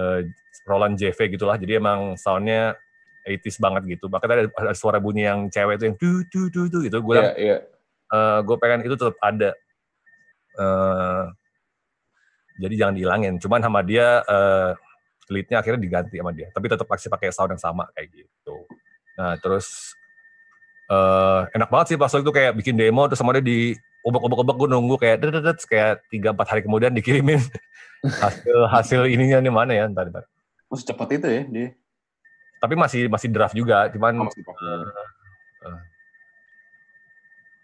[SPEAKER 3] uh, Roland JV gitulah. Jadi emang soundnya 80s banget gitu. Makanya ada, ada suara bunyi yang cewek itu yang tu tu tu tu gitu. Gue yeah, yeah. uh, gue pengen itu tetap ada. Uh, jadi jangan dihilangin. Cuman sama dia uh, leadnya akhirnya diganti sama dia tapi tetap masih pakai sound yang sama kayak gitu nah terus uh, enak banget sih pas waktu itu kayak bikin demo terus sama dia di ubek-ubek-ubek, gue nunggu kayak dedet kayak tiga empat hari kemudian dikirimin hasil hasil ininya nih mana ya ntar ntar
[SPEAKER 2] Oh, cepet itu ya dia.
[SPEAKER 3] Tapi masih masih draft juga, cuman oh, uh, uh,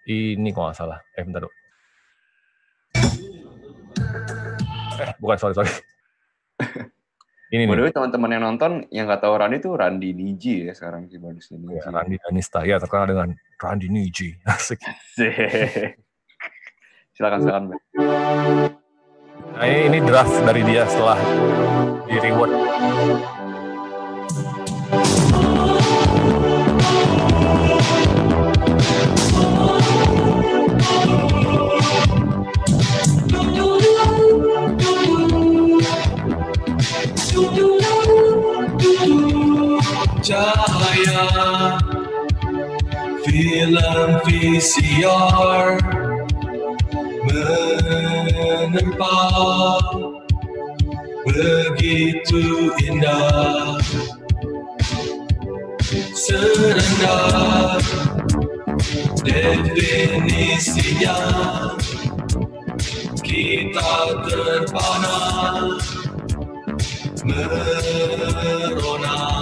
[SPEAKER 3] ini kok nggak salah. Eh bentar dulu.
[SPEAKER 2] Eh, bukan sorry sorry. Ini By nih. teman-teman yang nonton yang nggak tahu Randi itu Randi Niji ya sekarang sih bandus ini. Ya, Randi Anista ya terkenal dengan Randi Niji. Asik. silakan silakan.
[SPEAKER 3] Nah, ini draft dari dia setelah di reward.
[SPEAKER 1] Oh,
[SPEAKER 5] Jaya Film VCR Menempa Begitu indah Serendah Definisinya Kita terpana Merona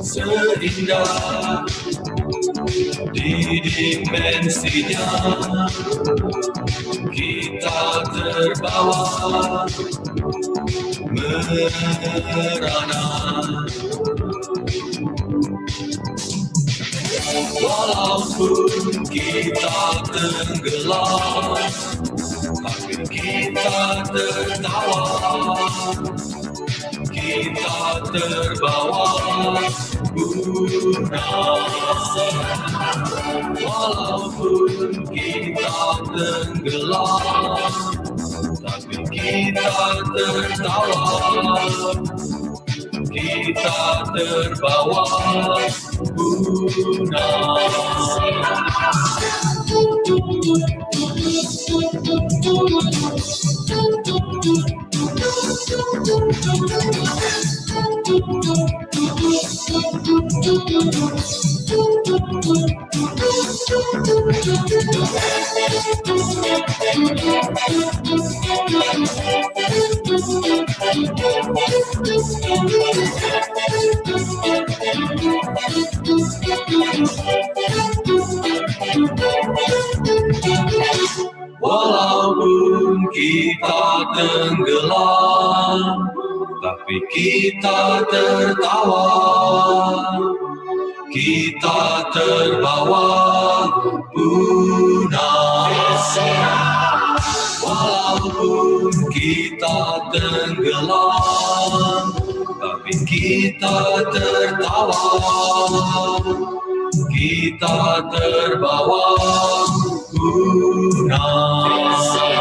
[SPEAKER 5] seindah di dimensinya
[SPEAKER 1] kita terbawa merana
[SPEAKER 5] walaupun kita tenggelam tapi kita tertawa
[SPEAKER 1] kita terbawa guna
[SPEAKER 5] walaupun kita tenggelam tapi kita
[SPEAKER 1] tertawa kita terbawa guna
[SPEAKER 5] Thank you. Walau kita tenggelam, tapi kita tertawa. Kita terbawa punah. Walaupun kita tenggelam, tapi kita tertawa. Kita terbawa
[SPEAKER 1] punah.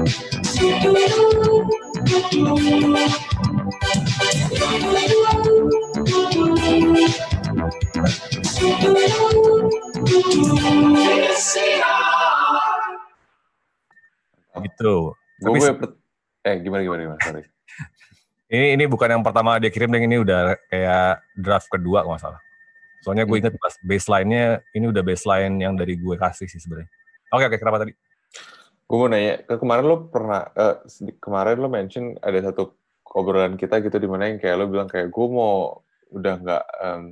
[SPEAKER 5] Gitu.
[SPEAKER 4] Tapi gue eh gimana gimana gimana sorry.
[SPEAKER 3] ini ini bukan yang pertama dia kirim dan ini udah kayak draft kedua nggak salah. Soalnya gue hmm. inget pas baseline-nya ini udah baseline yang dari gue kasih sih sebenarnya. Oke oke kenapa tadi?
[SPEAKER 4] Gue mau nanya, kemarin lo pernah, uh, kemarin lo mention ada satu obrolan kita gitu di mana yang kayak lo bilang kayak gue mau udah nggak um,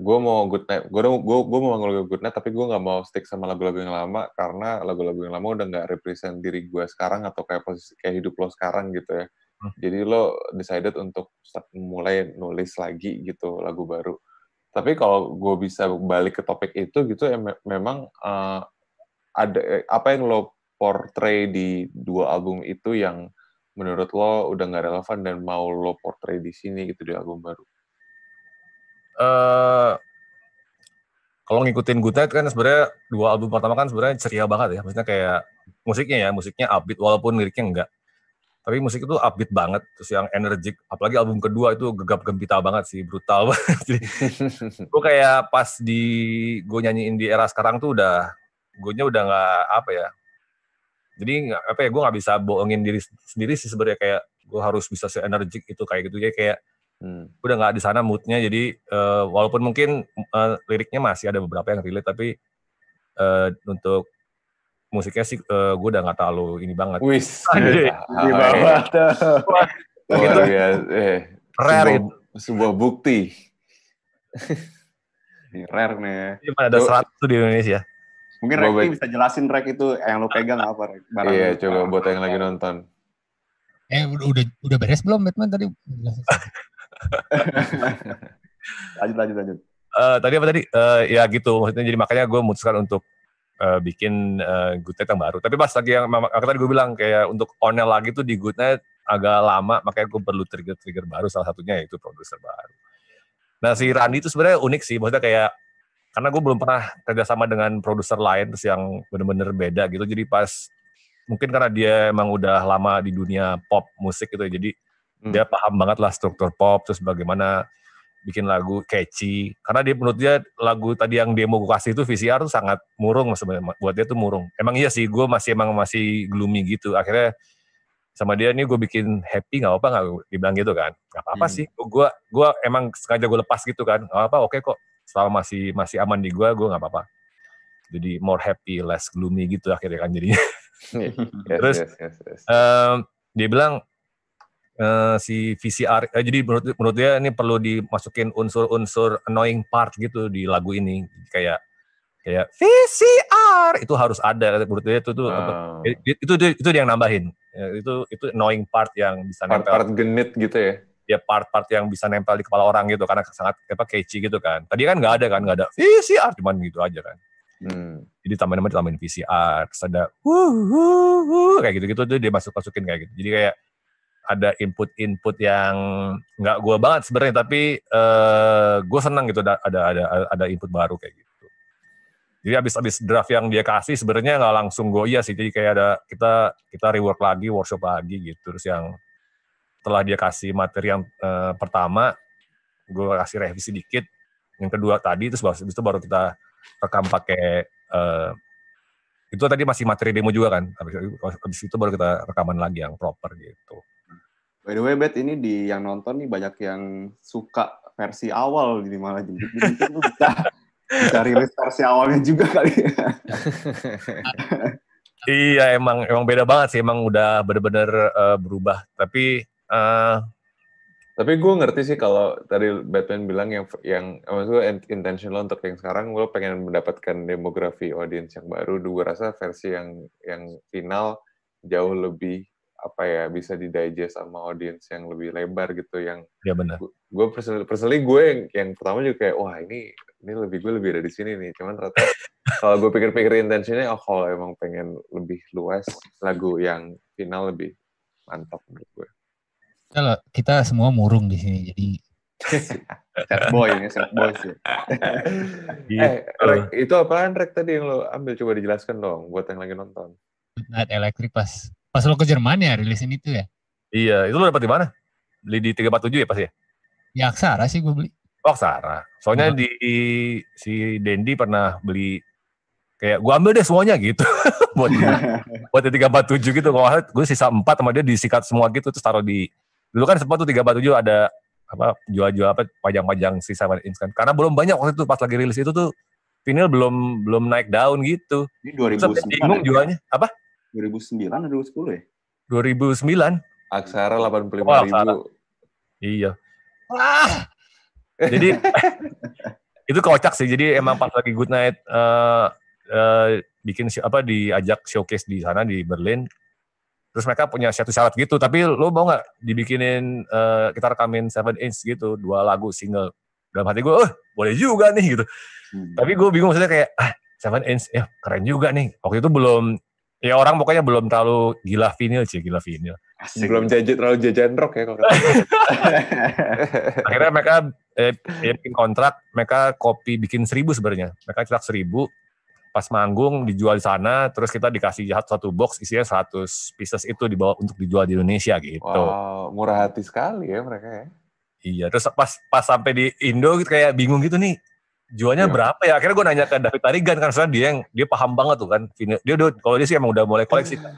[SPEAKER 4] gue mau good night gue gue gue mau lagu good night tapi gue nggak mau stick sama lagu-lagu yang lama karena lagu-lagu yang lama udah nggak represent diri gue sekarang atau kayak posisi kayak hidup lo sekarang gitu ya hmm. jadi lo decided untuk mulai nulis lagi gitu lagu baru tapi kalau gue bisa balik ke topik itu gitu ya me memang uh, ada eh, apa yang lo portray di dua album itu yang menurut lo udah nggak relevan dan mau lo portray di sini gitu di album baru? Uh,
[SPEAKER 3] kalau ngikutin Good Night kan sebenarnya dua album pertama kan sebenarnya ceria banget ya, maksudnya kayak musiknya ya, musiknya upbeat walaupun liriknya enggak. Tapi musik itu upbeat banget, terus yang energik, apalagi album kedua itu gegap gempita banget sih, brutal banget. Jadi, gue kayak pas di gue nyanyiin di era sekarang tuh udah gue nya udah nggak apa ya, jadi apa ya gue nggak bisa bohongin diri sendiri sih sebenarnya kayak gue harus bisa seenergik itu kayak gitu ya kayak hmm. udah nggak di sana moodnya jadi uh, walaupun mungkin uh, liriknya masih ada beberapa yang relate tapi uh, untuk musiknya sih uh, gue udah nggak terlalu ini banget wis di bawah.
[SPEAKER 1] gitu.
[SPEAKER 4] iya rare sebuah, sebuah bukti rare nih gimana ya. ada seratus di Indonesia
[SPEAKER 2] Mungkin Rek bisa jelasin Rek itu yang lo pegang apa Rek? Barang iya,
[SPEAKER 4] coba buat yang lagi nonton.
[SPEAKER 2] Eh udah
[SPEAKER 6] udah beres belum Batman
[SPEAKER 1] tadi?
[SPEAKER 4] lanjut lanjut lanjut. Uh, tadi apa
[SPEAKER 3] tadi? Uh, ya gitu maksudnya jadi makanya gue memutuskan untuk uh, bikin uh, good night yang baru. Tapi pas lagi yang tadi gue bilang kayak untuk onel lagi tuh di good night agak lama makanya gue perlu trigger trigger baru salah satunya yaitu produser baru. Nah si Randi itu sebenarnya unik sih maksudnya kayak karena gue belum pernah kerjasama dengan produser lain terus yang bener-bener beda gitu jadi pas mungkin karena dia emang udah lama di dunia pop musik gitu ya, jadi hmm. dia paham banget lah struktur pop terus bagaimana bikin lagu catchy karena dia menurut dia lagu tadi yang demo gue kasih itu VCR tuh sangat murung sebenarnya buat dia tuh murung emang iya sih gue masih emang masih gloomy gitu akhirnya sama dia ini gue bikin happy nggak apa nggak dibilang gitu kan nggak apa apa hmm. sih gue gue emang sengaja gue lepas gitu kan nggak apa oke okay kok selama masih masih aman di gue gue nggak apa-apa jadi more happy less gloomy gitu akhirnya kan jadinya yes, terus yes, yes, yes. Um, dia bilang uh, si VCR eh, jadi menurut menurut dia ini perlu dimasukin unsur-unsur annoying part gitu di lagu ini kayak kayak VCR itu harus ada menurut dia itu tuh oh. hmm. itu, itu itu dia yang nambahin ya, itu itu annoying part yang bisa part part genit gitu ya ya part-part yang bisa nempel di kepala orang gitu karena sangat apa catchy gitu kan. Tadi kan nggak ada kan, nggak ada VCR cuman gitu aja kan. Hmm. Jadi tambahin nama tambahin VCR, terus ada
[SPEAKER 1] wuh, wuh,
[SPEAKER 3] wuh, kayak gitu-gitu tuh dia masuk masukin kayak gitu. Jadi kayak ada input-input yang nggak gue banget sebenarnya, tapi uh, eh, gue senang gitu ada ada ada input baru kayak gitu. Jadi abis abis draft yang dia kasih sebenarnya nggak langsung gue iya sih. Jadi kayak ada kita kita rework lagi, workshop lagi gitu. Terus yang setelah dia kasih materi yang uh, pertama gue kasih revisi dikit yang kedua tadi terus baru, itu baru kita rekam pakai uh, itu tadi masih materi demo juga kan habis, habis itu baru kita rekaman lagi yang proper gitu
[SPEAKER 2] by the way bet ini di yang nonton nih banyak yang suka versi awal jadi malah jadi kita, bisa bisa rilis versi awalnya juga kali ya.
[SPEAKER 3] iya emang emang beda banget sih emang udah bener-bener uh, berubah tapi uh,
[SPEAKER 4] tapi gue ngerti sih kalau tadi Batman bilang yang yang maksud intentional untuk yang sekarang gue pengen mendapatkan demografi audiens yang baru. Gue rasa versi yang yang final jauh lebih apa ya bisa didigest sama audiens yang lebih lebar gitu yang ya benar gue personally, gue yang, yang pertama juga kayak wah ini ini lebih gue lebih ada di sini nih cuman ternyata kalau gue pikir-pikir intentionnya oh kalau emang pengen lebih luas lagu yang final lebih mantap menurut gue
[SPEAKER 1] kalau
[SPEAKER 6] kita semua murung di sini, jadi set
[SPEAKER 4] boy ini, set boy sih. Eh,
[SPEAKER 6] gitu. Eh,
[SPEAKER 4] itu apaan Rek tadi yang lo ambil? Coba dijelaskan dong buat yang lagi nonton.
[SPEAKER 6] Midnight Electric pas pas lo ke Jerman ya rilisin itu ya?
[SPEAKER 4] Iya, itu lo dapat di mana?
[SPEAKER 3] Beli di 347 ya pasti ya?
[SPEAKER 6] Ya Aksara sih gue beli.
[SPEAKER 3] Oh, Aksara. Soalnya oh. di si Dendi pernah beli kayak gue ambil deh semuanya gitu. buat buat di 347 gitu. Kalau gue sisa 4 sama dia disikat semua gitu terus taruh di dulu kan sempat tuh tiga 347 ada apa jual-jual apa pajang-pajang sisa kan karena belum banyak waktu itu pas lagi rilis itu tuh vinyl belum belum naik daun gitu. Ini 2009. Terus bingung ya? jualnya apa?
[SPEAKER 2] 2009 atau
[SPEAKER 3] 2010 ya? 2009.
[SPEAKER 2] Aksara 85 oh, Aksara. ribu.
[SPEAKER 3] Iya.
[SPEAKER 1] Ah.
[SPEAKER 3] Jadi itu kocak sih. Jadi emang pas lagi Good Night uh, eh, uh, eh, bikin apa diajak showcase di sana di Berlin terus mereka punya satu syarat gitu tapi lo mau nggak dibikinin uh, kita rekamin seven inch gitu dua lagu single dalam hati gue oh boleh juga nih gitu hmm. tapi gue bingung maksudnya kayak ah seven inch ya keren juga nih waktu itu belum ya orang pokoknya belum terlalu gila vinyl sih gila vinyl Asik. belum
[SPEAKER 4] jajan terlalu jajan rock ya kalau
[SPEAKER 3] akhirnya mereka eh, ya, bikin kontrak mereka copy bikin seribu sebenarnya mereka cetak seribu pas manggung dijual di sana terus kita dikasih jahat satu box isinya 100 pieces itu dibawa untuk dijual di Indonesia gitu. Wow,
[SPEAKER 4] murah hati sekali
[SPEAKER 3] ya mereka ya. Iya, terus pas pas sampai di Indo gitu kayak bingung gitu nih. Jualnya iya. berapa ya? Akhirnya gue nanya ke David Tarigan kan soalnya dia yang dia paham banget tuh kan. Dia udah kalau dia sih emang udah mulai koleksi kan.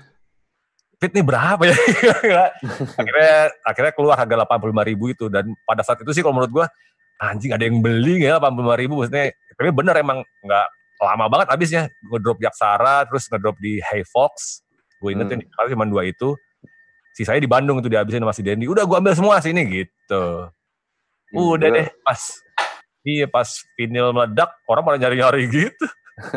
[SPEAKER 3] Fit nih berapa ya? akhirnya akhirnya keluar harga 85 ribu itu dan pada saat itu sih kalau menurut gue anjing ada yang beli nggak ya 85 ribu maksudnya tapi bener emang nggak lama banget abisnya ngedrop Jaksara terus ngedrop di Hey Fox gue inget hmm. yang cuma dua itu si saya di Bandung itu dihabisin sama si Dendi udah gue ambil semua sini gitu hmm, udah deh pas iya pas vinyl meledak orang pada nyari-nyari gitu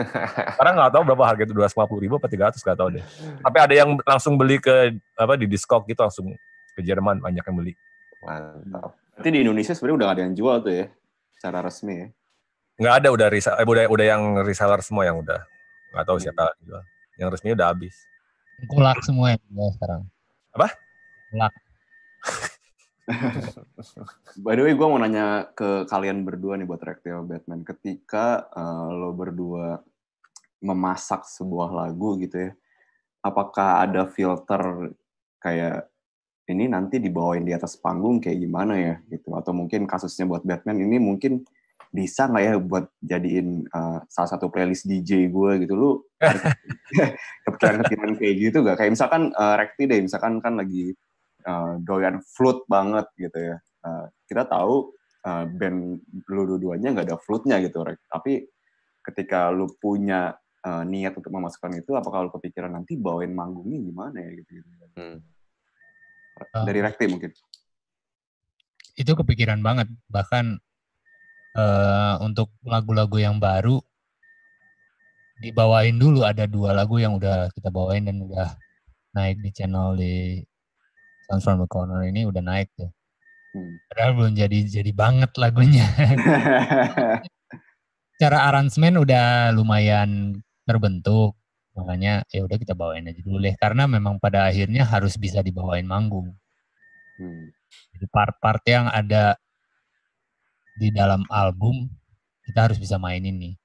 [SPEAKER 3] karena nggak tahu berapa harga itu dua ratus lima puluh ribu atau tiga ratus nggak tahu deh tapi ada yang langsung beli ke apa di diskok gitu langsung ke Jerman banyak yang beli
[SPEAKER 2] mantap berarti di Indonesia sebenarnya udah ada yang jual tuh ya secara resmi ya
[SPEAKER 3] nggak ada udah risa, eh, udah udah yang reseller semua yang udah nggak tahu hmm. siapa lagi jual. Yang resmi udah habis.
[SPEAKER 6] kulak semua ya sekarang.
[SPEAKER 2] Apa? kulak By the way, gue mau nanya ke kalian berdua nih buat Reactio Batman. Ketika uh, lo berdua memasak sebuah lagu gitu ya, apakah ada filter kayak ini nanti dibawain di atas panggung kayak gimana ya gitu? Atau mungkin kasusnya buat Batman ini mungkin bisa nggak ya buat jadiin uh, salah satu playlist DJ gue gitu lu kepikiran kepikiran kayak gitu gak kayak misalkan uh, Rekti deh misalkan kan lagi uh, doyan flute banget gitu ya uh, kita tahu uh, band lu dua-duanya nggak ada flute gitu Rek. tapi ketika lu punya uh, niat untuk memasukkan itu apakah lu kepikiran nanti bawain manggungnya gimana ya gitu, -gitu. Hmm. dari Rekti mungkin
[SPEAKER 6] itu kepikiran banget bahkan Eh, untuk lagu-lagu yang baru dibawain dulu ada dua lagu yang udah kita bawain dan udah naik di channel di Sounds from the Corner ini udah naik tuh. Hmm. Padahal belum jadi jadi banget lagunya. Cara aransemen udah lumayan terbentuk. Makanya ya udah kita bawain aja dulu deh karena memang pada akhirnya harus bisa dibawain manggung. Hmm. Jadi part-part yang ada di dalam album kita harus bisa mainin nih.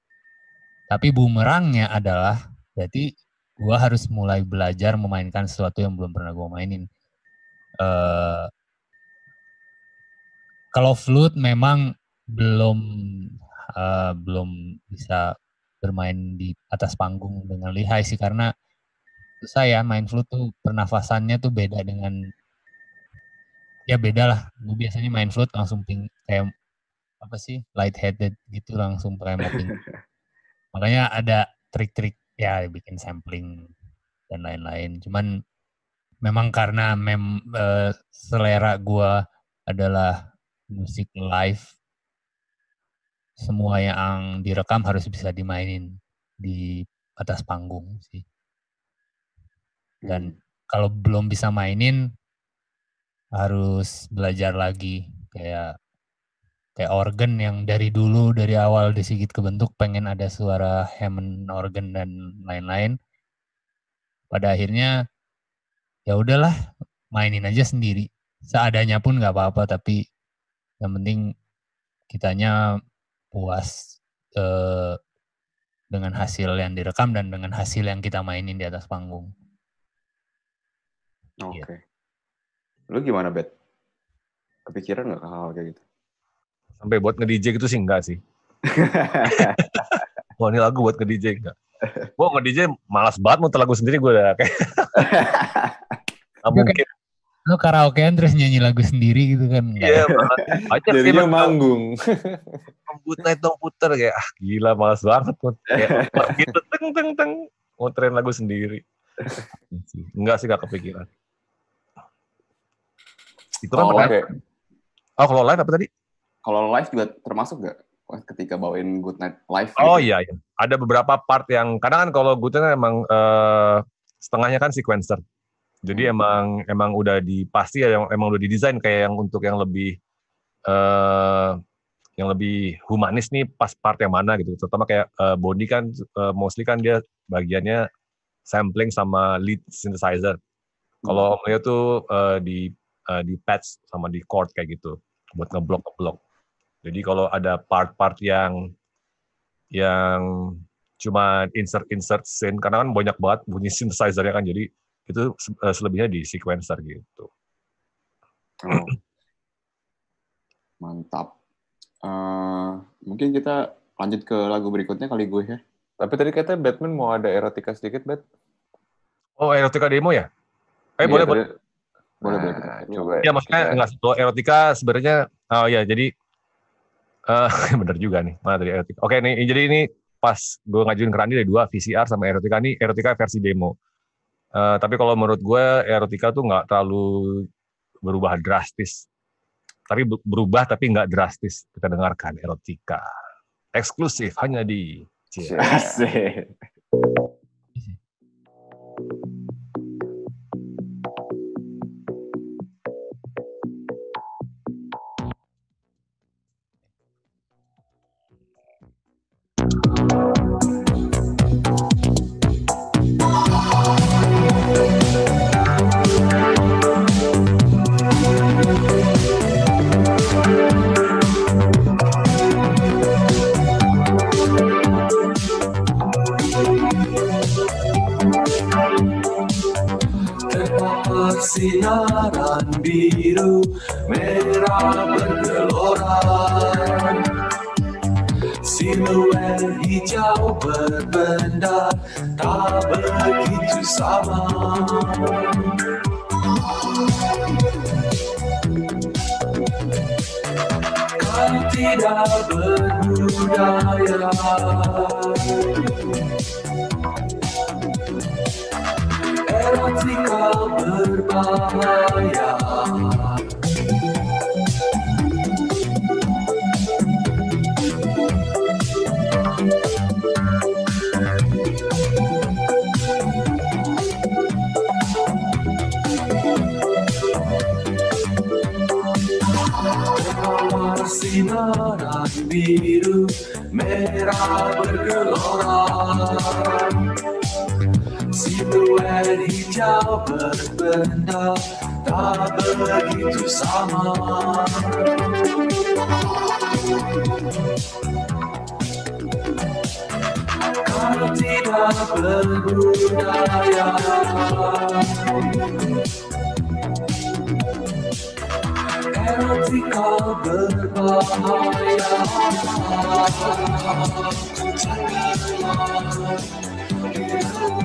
[SPEAKER 6] Tapi bumerangnya adalah berarti gue harus mulai belajar memainkan sesuatu yang belum pernah gue mainin. Uh, kalau flute memang belum uh, belum bisa bermain di atas panggung dengan lihai sih karena saya main flute tuh pernafasannya tuh beda dengan ya beda lah gue biasanya main flute langsung ping kayak apa sih light headed gitu langsung pakai mapping. Makanya ada trik-trik ya bikin sampling dan lain-lain. Cuman memang karena mem uh, selera gua adalah musik live semua yang direkam harus bisa dimainin di atas panggung sih. Dan hmm. kalau belum bisa mainin harus belajar lagi kayak kayak organ yang dari dulu dari awal disigit kebentuk pengen ada suara Hammond organ dan lain-lain. Pada akhirnya ya udahlah mainin aja sendiri. Seadanya pun nggak apa-apa tapi yang penting kitanya puas eh, dengan hasil yang direkam dan dengan hasil yang kita mainin di atas panggung.
[SPEAKER 2] Oke. Okay. Iya. Lu gimana, Bet? Kepikiran nggak hal-hal kayak gitu? sampai buat nge-DJ gitu sih enggak sih.
[SPEAKER 3] Wah ini lagu buat nge-DJ enggak. Gue nge-DJ malas banget muter lagu sendiri gue udah kayak.
[SPEAKER 6] nah, mungkin. Lo karaokean terus nyanyi lagu sendiri gitu kan. Iya
[SPEAKER 3] yeah, aja Jadinya manggung. naik dong puter kayak ah gila malas banget. Kayak gitu teng teng teng. Muterin lagu sendiri.
[SPEAKER 2] Iya enggak sih gak kepikiran. Itu kan oh, menarik. Okay. Oh kalau lain apa tadi? kalau live juga termasuk gak? ketika bawain Good Night live? Gitu? Oh iya, iya,
[SPEAKER 3] ada beberapa part yang kadang kan kalau Good Night emang uh, setengahnya kan sequencer, jadi hmm. emang emang udah dipasti ya, emang udah didesain kayak yang untuk yang lebih uh, yang lebih humanis nih pas part yang mana gitu, terutama kayak uh, eh, body kan uh, mostly kan dia bagiannya sampling sama lead synthesizer. Hmm. Kalau Omeo tuh uh, di uh, di patch sama di chord kayak gitu buat ngeblok ngeblok jadi kalau ada part-part yang yang cuma insert-insert scene karena kan banyak banget bunyi synthesizer-nya kan
[SPEAKER 2] jadi itu eh, selebihnya di sequencer gitu. Mantap. Uh, mungkin kita lanjut ke
[SPEAKER 4] lagu berikutnya kali gue ya. Tapi tadi katanya Batman mau ada erotika sedikit, Bat. Oh,
[SPEAKER 3] erotika demo ya?
[SPEAKER 4] Eh, iya, boleh, tadi, boleh. Boleh, boleh. Nah,
[SPEAKER 3] iya maksudnya nggak enggak, erotika sebenarnya, oh ya, jadi Uh, bener juga nih, mana tadi erotika. Oke, nih, jadi ini pas gue ngajuin ke Randi ada dua, VCR sama erotika. Ini erotika versi demo. Uh, tapi kalau menurut gue erotika tuh nggak terlalu berubah drastis. Tapi berubah tapi nggak drastis. Kita dengarkan erotika. Eksklusif hanya di...
[SPEAKER 1] Yeah.
[SPEAKER 5] sinaran biru merah bergelora Siluet hijau berbenda tak begitu sama kan tidak berbudaya
[SPEAKER 1] erotika berbahaya
[SPEAKER 5] Sinaran biru merah bergelora هذه جابت بنا تعبت وسعمر كارتينا بالبداية Erotica بالبهايا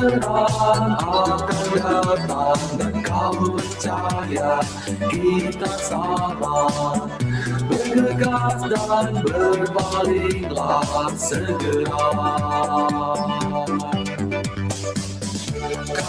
[SPEAKER 5] terang akan datang dan kau percaya kita sama bergegas dan berbaliklah segera.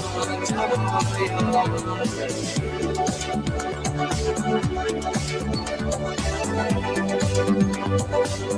[SPEAKER 1] Thank you.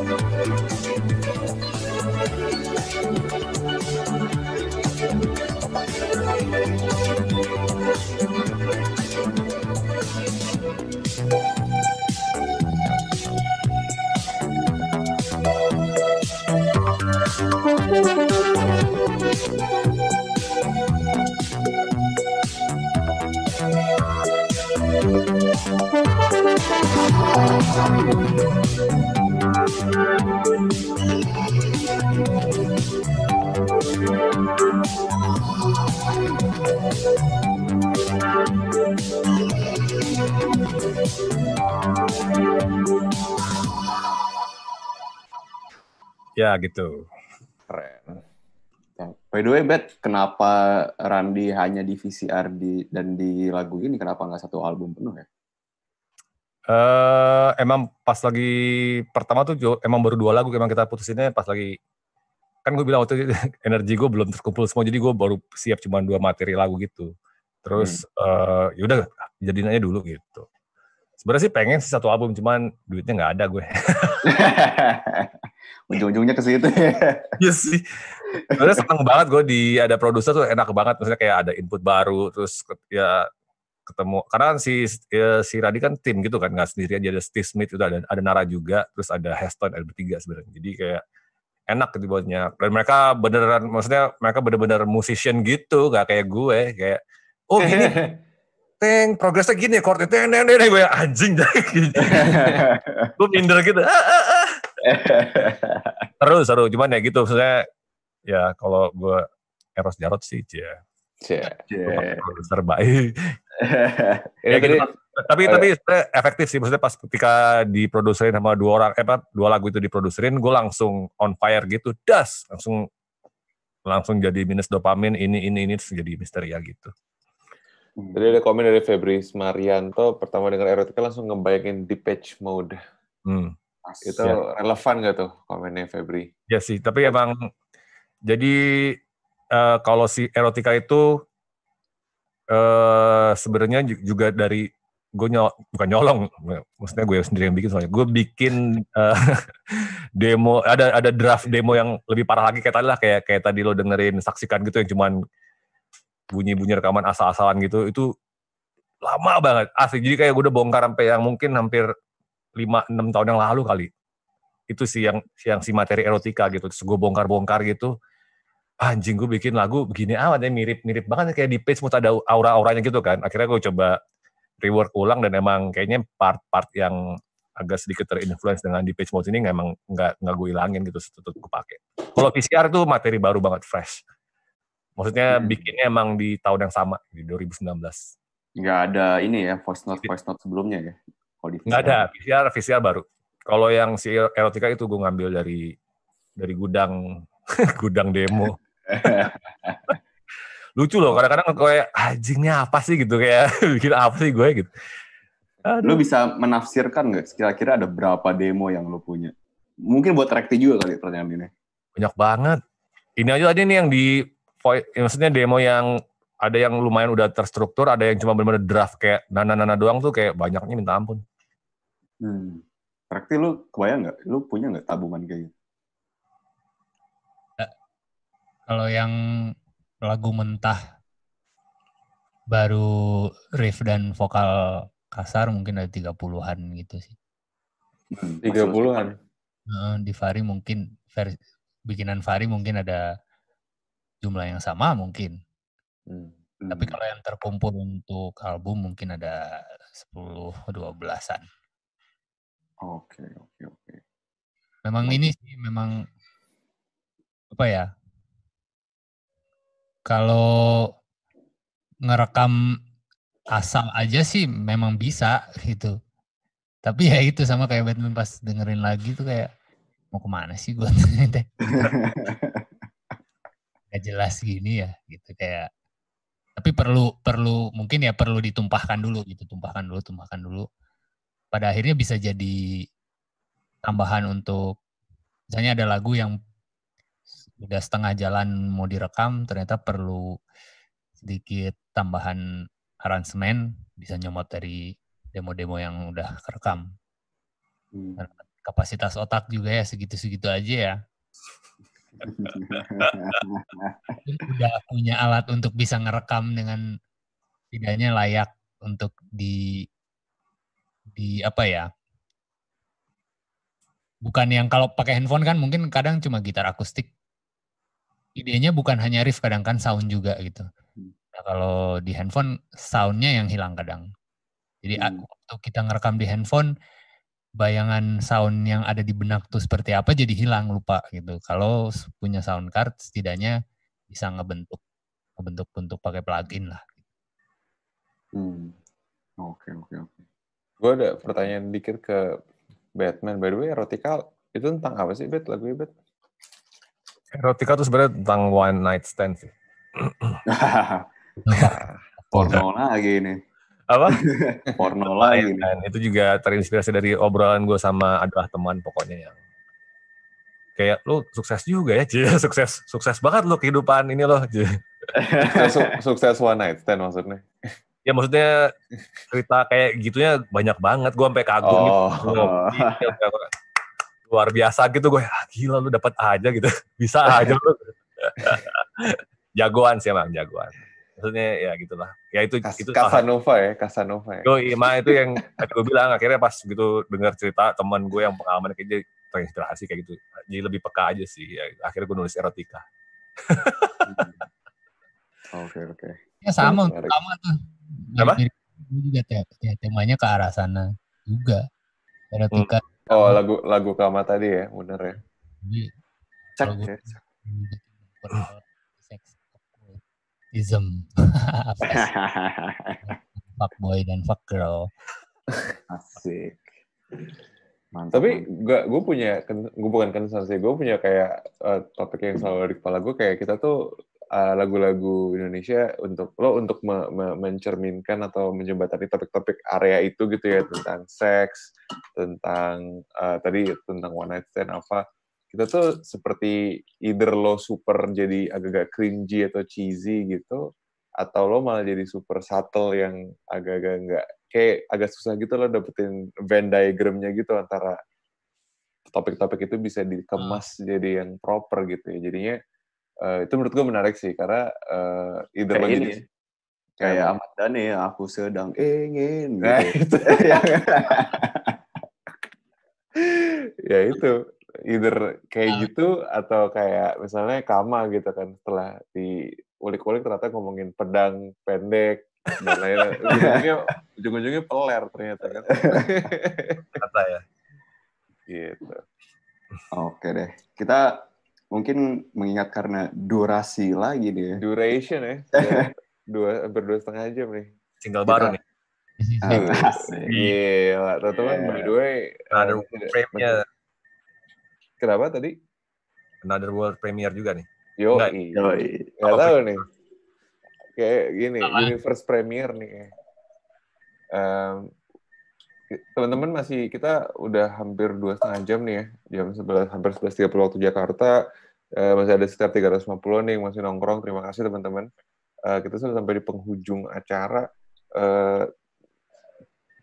[SPEAKER 2] Ya gitu. Keren. By the way, Bet, kenapa Randi hanya di VCR di, dan di lagu ini? Kenapa nggak satu album penuh ya?
[SPEAKER 3] Uh, emang pas lagi pertama tuh emang baru dua lagu emang kita putusinnya pas lagi kan gue bilang waktu itu energi gue belum terkumpul semua jadi gue baru siap cuma dua materi lagu gitu terus hmm. uh, eh, yaudah jadiin aja dulu gitu sebenarnya sih pengen sih satu album cuman duitnya nggak ada gue
[SPEAKER 2] ujung-ujungnya ke
[SPEAKER 1] situ iya sih
[SPEAKER 3] sebenarnya seneng banget gue di ada produser tuh enak banget maksudnya kayak ada input baru terus ya ketemu karena si ya, si Radi kan tim gitu kan nggak sendirian jadi ada Steve Smith itu ada ada Nara juga terus ada Heston ada bertiga sebenarnya jadi kayak enak gitu buatnya dan mereka beneran maksudnya mereka bener-bener musician gitu nggak kayak gue kayak oh gini teng progresnya gini chordnya teng teng teng gue anjing gitu gue minder gitu ah, terus ah, ah. seru cuman ya gitu maksudnya ya kalau gue Eros Jarot sih cie Cie. Produser baik.
[SPEAKER 1] Iya, ya, tapi oh, tapi
[SPEAKER 3] iya. efektif sih maksudnya pas ketika diproduserin sama dua orang eh dua lagu itu diproduserin gue langsung on fire gitu das langsung langsung jadi minus dopamin ini ini ini terus jadi misteri
[SPEAKER 4] ya gitu jadi hmm. ada komen dari Febri Marianto pertama dengar erotika langsung ngebayangin di page mode hmm. itu ya. relevan gak tuh komennya Febri ya sih tapi emang jadi uh, kalau si erotika itu
[SPEAKER 3] uh, sebenarnya juga dari gue nyol bukan nyolong maksudnya gue sendiri yang bikin soalnya gue bikin uh, demo ada ada draft demo yang lebih parah lagi kayak tadi lah kayak kayak tadi lo dengerin saksikan gitu yang cuman bunyi-bunyi rekaman asal-asalan gitu itu lama banget asli jadi kayak gue udah bongkar sampai yang mungkin hampir lima enam tahun yang lalu kali itu sih yang yang si materi erotika gitu terus gue bongkar-bongkar gitu anjing gue bikin lagu begini amat ya mirip-mirip banget ya, kayak di page mesti ada aura-auranya gitu kan. Akhirnya gue coba rework ulang dan emang kayaknya part-part yang agak sedikit terinfluence dengan di page mode ini emang nggak nggak gue ilangin gitu tetap gue pakai. Kalau PCR tuh materi baru banget fresh. Maksudnya hmm. bikinnya emang di tahun yang sama di 2019.
[SPEAKER 2] Nggak ada ini ya voice note iya. voice note sebelumnya ya.
[SPEAKER 3] Kalau di Nggak ada PCR PCR baru. Kalau yang si erotika itu gue ngambil dari dari gudang gudang demo. Lucu loh kadang-kadang
[SPEAKER 2] kayak anjingnya apa sih gitu kayak bikin apa sih gue gitu. Aduh. Lu bisa menafsirkan nggak kira-kira ada berapa demo yang lu punya? Mungkin buat Rekti juga kali pertanyaan ini.
[SPEAKER 3] Banyak banget. Ini aja tadi nih yang di ya maksudnya demo yang ada yang lumayan udah terstruktur, ada yang cuma benar-benar draft kayak nana-nana doang tuh kayak banyaknya minta ampun.
[SPEAKER 2] Hmm. Rekti lu kebayang nggak? Lu punya nggak tabungan kayak gitu?
[SPEAKER 6] Kalau yang lagu mentah baru riff dan vokal kasar mungkin ada tiga puluhan gitu sih. Hmm, tiga puluhan. di Fari mungkin versi, bikinan Fari mungkin ada jumlah yang sama mungkin. Hmm. Tapi hmm. kalau yang terkumpul untuk album mungkin ada 10 12 belasan. Oke, okay, oke, okay, oke. Okay. Memang ini sih memang apa ya? kalau ngerekam asal aja sih memang bisa gitu. Tapi ya itu sama kayak Batman pas dengerin lagi tuh kayak mau kemana sih gue teh. Gak jelas gini ya gitu kayak tapi perlu perlu mungkin ya perlu ditumpahkan dulu gitu tumpahkan dulu tumpahkan dulu pada akhirnya bisa jadi tambahan untuk misalnya ada lagu yang udah setengah jalan mau direkam ternyata perlu sedikit tambahan aransemen bisa nyomot dari demo-demo yang udah kerekam hmm. kapasitas otak juga ya segitu-segitu aja ya udah punya alat untuk bisa ngerekam dengan tidaknya layak untuk di di apa ya bukan yang kalau pakai handphone kan mungkin kadang cuma gitar akustik idenya bukan hanya riff kadang kan sound juga gitu. Hmm. Nah, kalau di handphone soundnya yang hilang kadang. Jadi hmm. waktu kita ngerekam di handphone bayangan sound yang ada di benak tuh seperti apa jadi hilang lupa gitu. Kalau punya sound card setidaknya bisa ngebentuk ngebentuk bentuk pakai plugin lah. Hmm. Oke, okay, oke, okay, oke. Okay.
[SPEAKER 4] Gue ada pertanyaan dikit ke Batman. By the way, Rotical itu tentang apa sih, bat lagu Bet?
[SPEAKER 3] Erotika tuh sebenarnya tentang one night stand sih. Porno iya. lagi ini. Apa? Porno lagi. Dan itu juga terinspirasi dari obrolan gue sama adalah teman pokoknya yang kayak lu sukses juga ya, cie. sukses sukses banget lo kehidupan ini lo. sukses,
[SPEAKER 4] sukses one night stand maksudnya.
[SPEAKER 3] Ya maksudnya cerita kayak gitunya banyak banget. Gue sampai kagum oh. gitu. Oh luar biasa gitu gue ah, gila lu dapat aja gitu bisa aja lu jagoan sih emang jagoan maksudnya ya gitulah ya itu Kas, itu Casanova ya Casanova ya oh iya itu yang gue bilang akhirnya pas gitu dengar cerita teman gue yang pengalaman kayak jadi terinspirasi kayak gitu jadi lebih peka aja sih ya, akhirnya gue nulis erotika
[SPEAKER 2] oke oke okay, okay.
[SPEAKER 6] ya sama untuk
[SPEAKER 4] sama tuh apa?
[SPEAKER 6] Gue juga temanya ke arah sana juga erotika hmm
[SPEAKER 4] Oh, lagu lagu Kama tadi ya, bener ya.
[SPEAKER 6] Cek, ya. Cek. Ism.
[SPEAKER 2] fuck boy dan fuck girl.
[SPEAKER 4] Asik. Mantap. Tapi gak, gue punya gue bukan concern sih, gue punya kayak uh, topik yang selalu di kepala gue kayak kita tuh Eh, lagu-lagu uh, Indonesia untuk lo untuk me, me, mencerminkan atau menjembatani topik-topik area itu gitu ya tentang seks, tentang uh, tadi tentang one night stand apa kita tuh seperti either lo super jadi agak-agak cringy atau cheesy gitu atau lo malah jadi super subtle yang agak-agak nggak kayak agak susah gitu lo dapetin Venn diagramnya gitu antara topik-topik itu bisa dikemas hmm. jadi yang proper gitu ya jadinya Uh, itu menurut gue menarik sih karena uh, either kayak ini ya.
[SPEAKER 2] kayak Ahmad Dhani aku sedang
[SPEAKER 1] ingin nah, gitu. itu
[SPEAKER 2] ya. ya itu either kayak nah. gitu
[SPEAKER 4] atau kayak misalnya Kama gitu kan setelah di ulik ternyata ngomongin pedang
[SPEAKER 2] pendek dan lain-lain ujung-ujungnya peler ternyata kan kata ya gitu oke deh kita mungkin mengingat karena durasi lagi nih. Duration ya. dua berdua setengah jam nih. Single baru nih. Iya,
[SPEAKER 4] teman-teman berdua. Eh, Another World premiere. Kenapa tadi? Another world premiere juga nih.
[SPEAKER 1] Yo, Nggak, yo,
[SPEAKER 4] Nggak tahu nih. Kayak gini, universe premiere nih. Um, teman-teman masih kita udah hampir dua setengah jam nih ya jam sebelas hampir sebelas tiga puluh waktu Jakarta uh, masih ada sekitar tiga ratus lima puluh nih masih nongkrong terima kasih teman-teman uh, kita sudah sampai di penghujung acara uh, eh,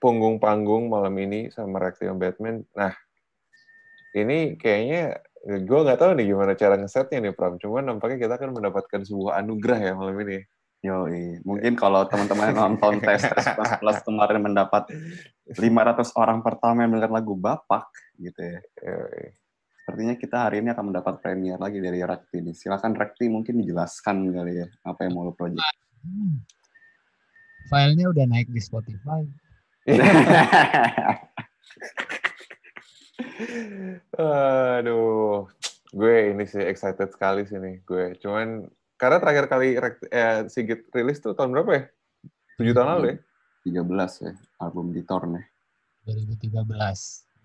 [SPEAKER 4] punggung panggung malam ini sama Reaction Batman nah ini kayaknya gue nggak tahu nih gimana cara ngesetnya nih Pram cuman nampaknya kita akan mendapatkan sebuah anugerah ya malam ini Yo,
[SPEAKER 2] mungkin kalau teman-teman nonton tes plus kemarin mendapat 500 orang pertama yang mendengar lagu Bapak gitu ya. Yoi. Sepertinya kita hari ini akan mendapat premier lagi dari Rakti ini. Silakan Rakti mungkin dijelaskan kali ya apa yang mau lo project. Hmm.
[SPEAKER 6] Filenya udah naik di Spotify.
[SPEAKER 4] Aduh, gue ini sih excited sekali sih nih gue. Cuman karena terakhir kali eh, Sigit rilis tuh
[SPEAKER 2] tahun berapa ya? 7 tahun lalu ya? 13 ya, album di Torn ya.
[SPEAKER 6] 2013.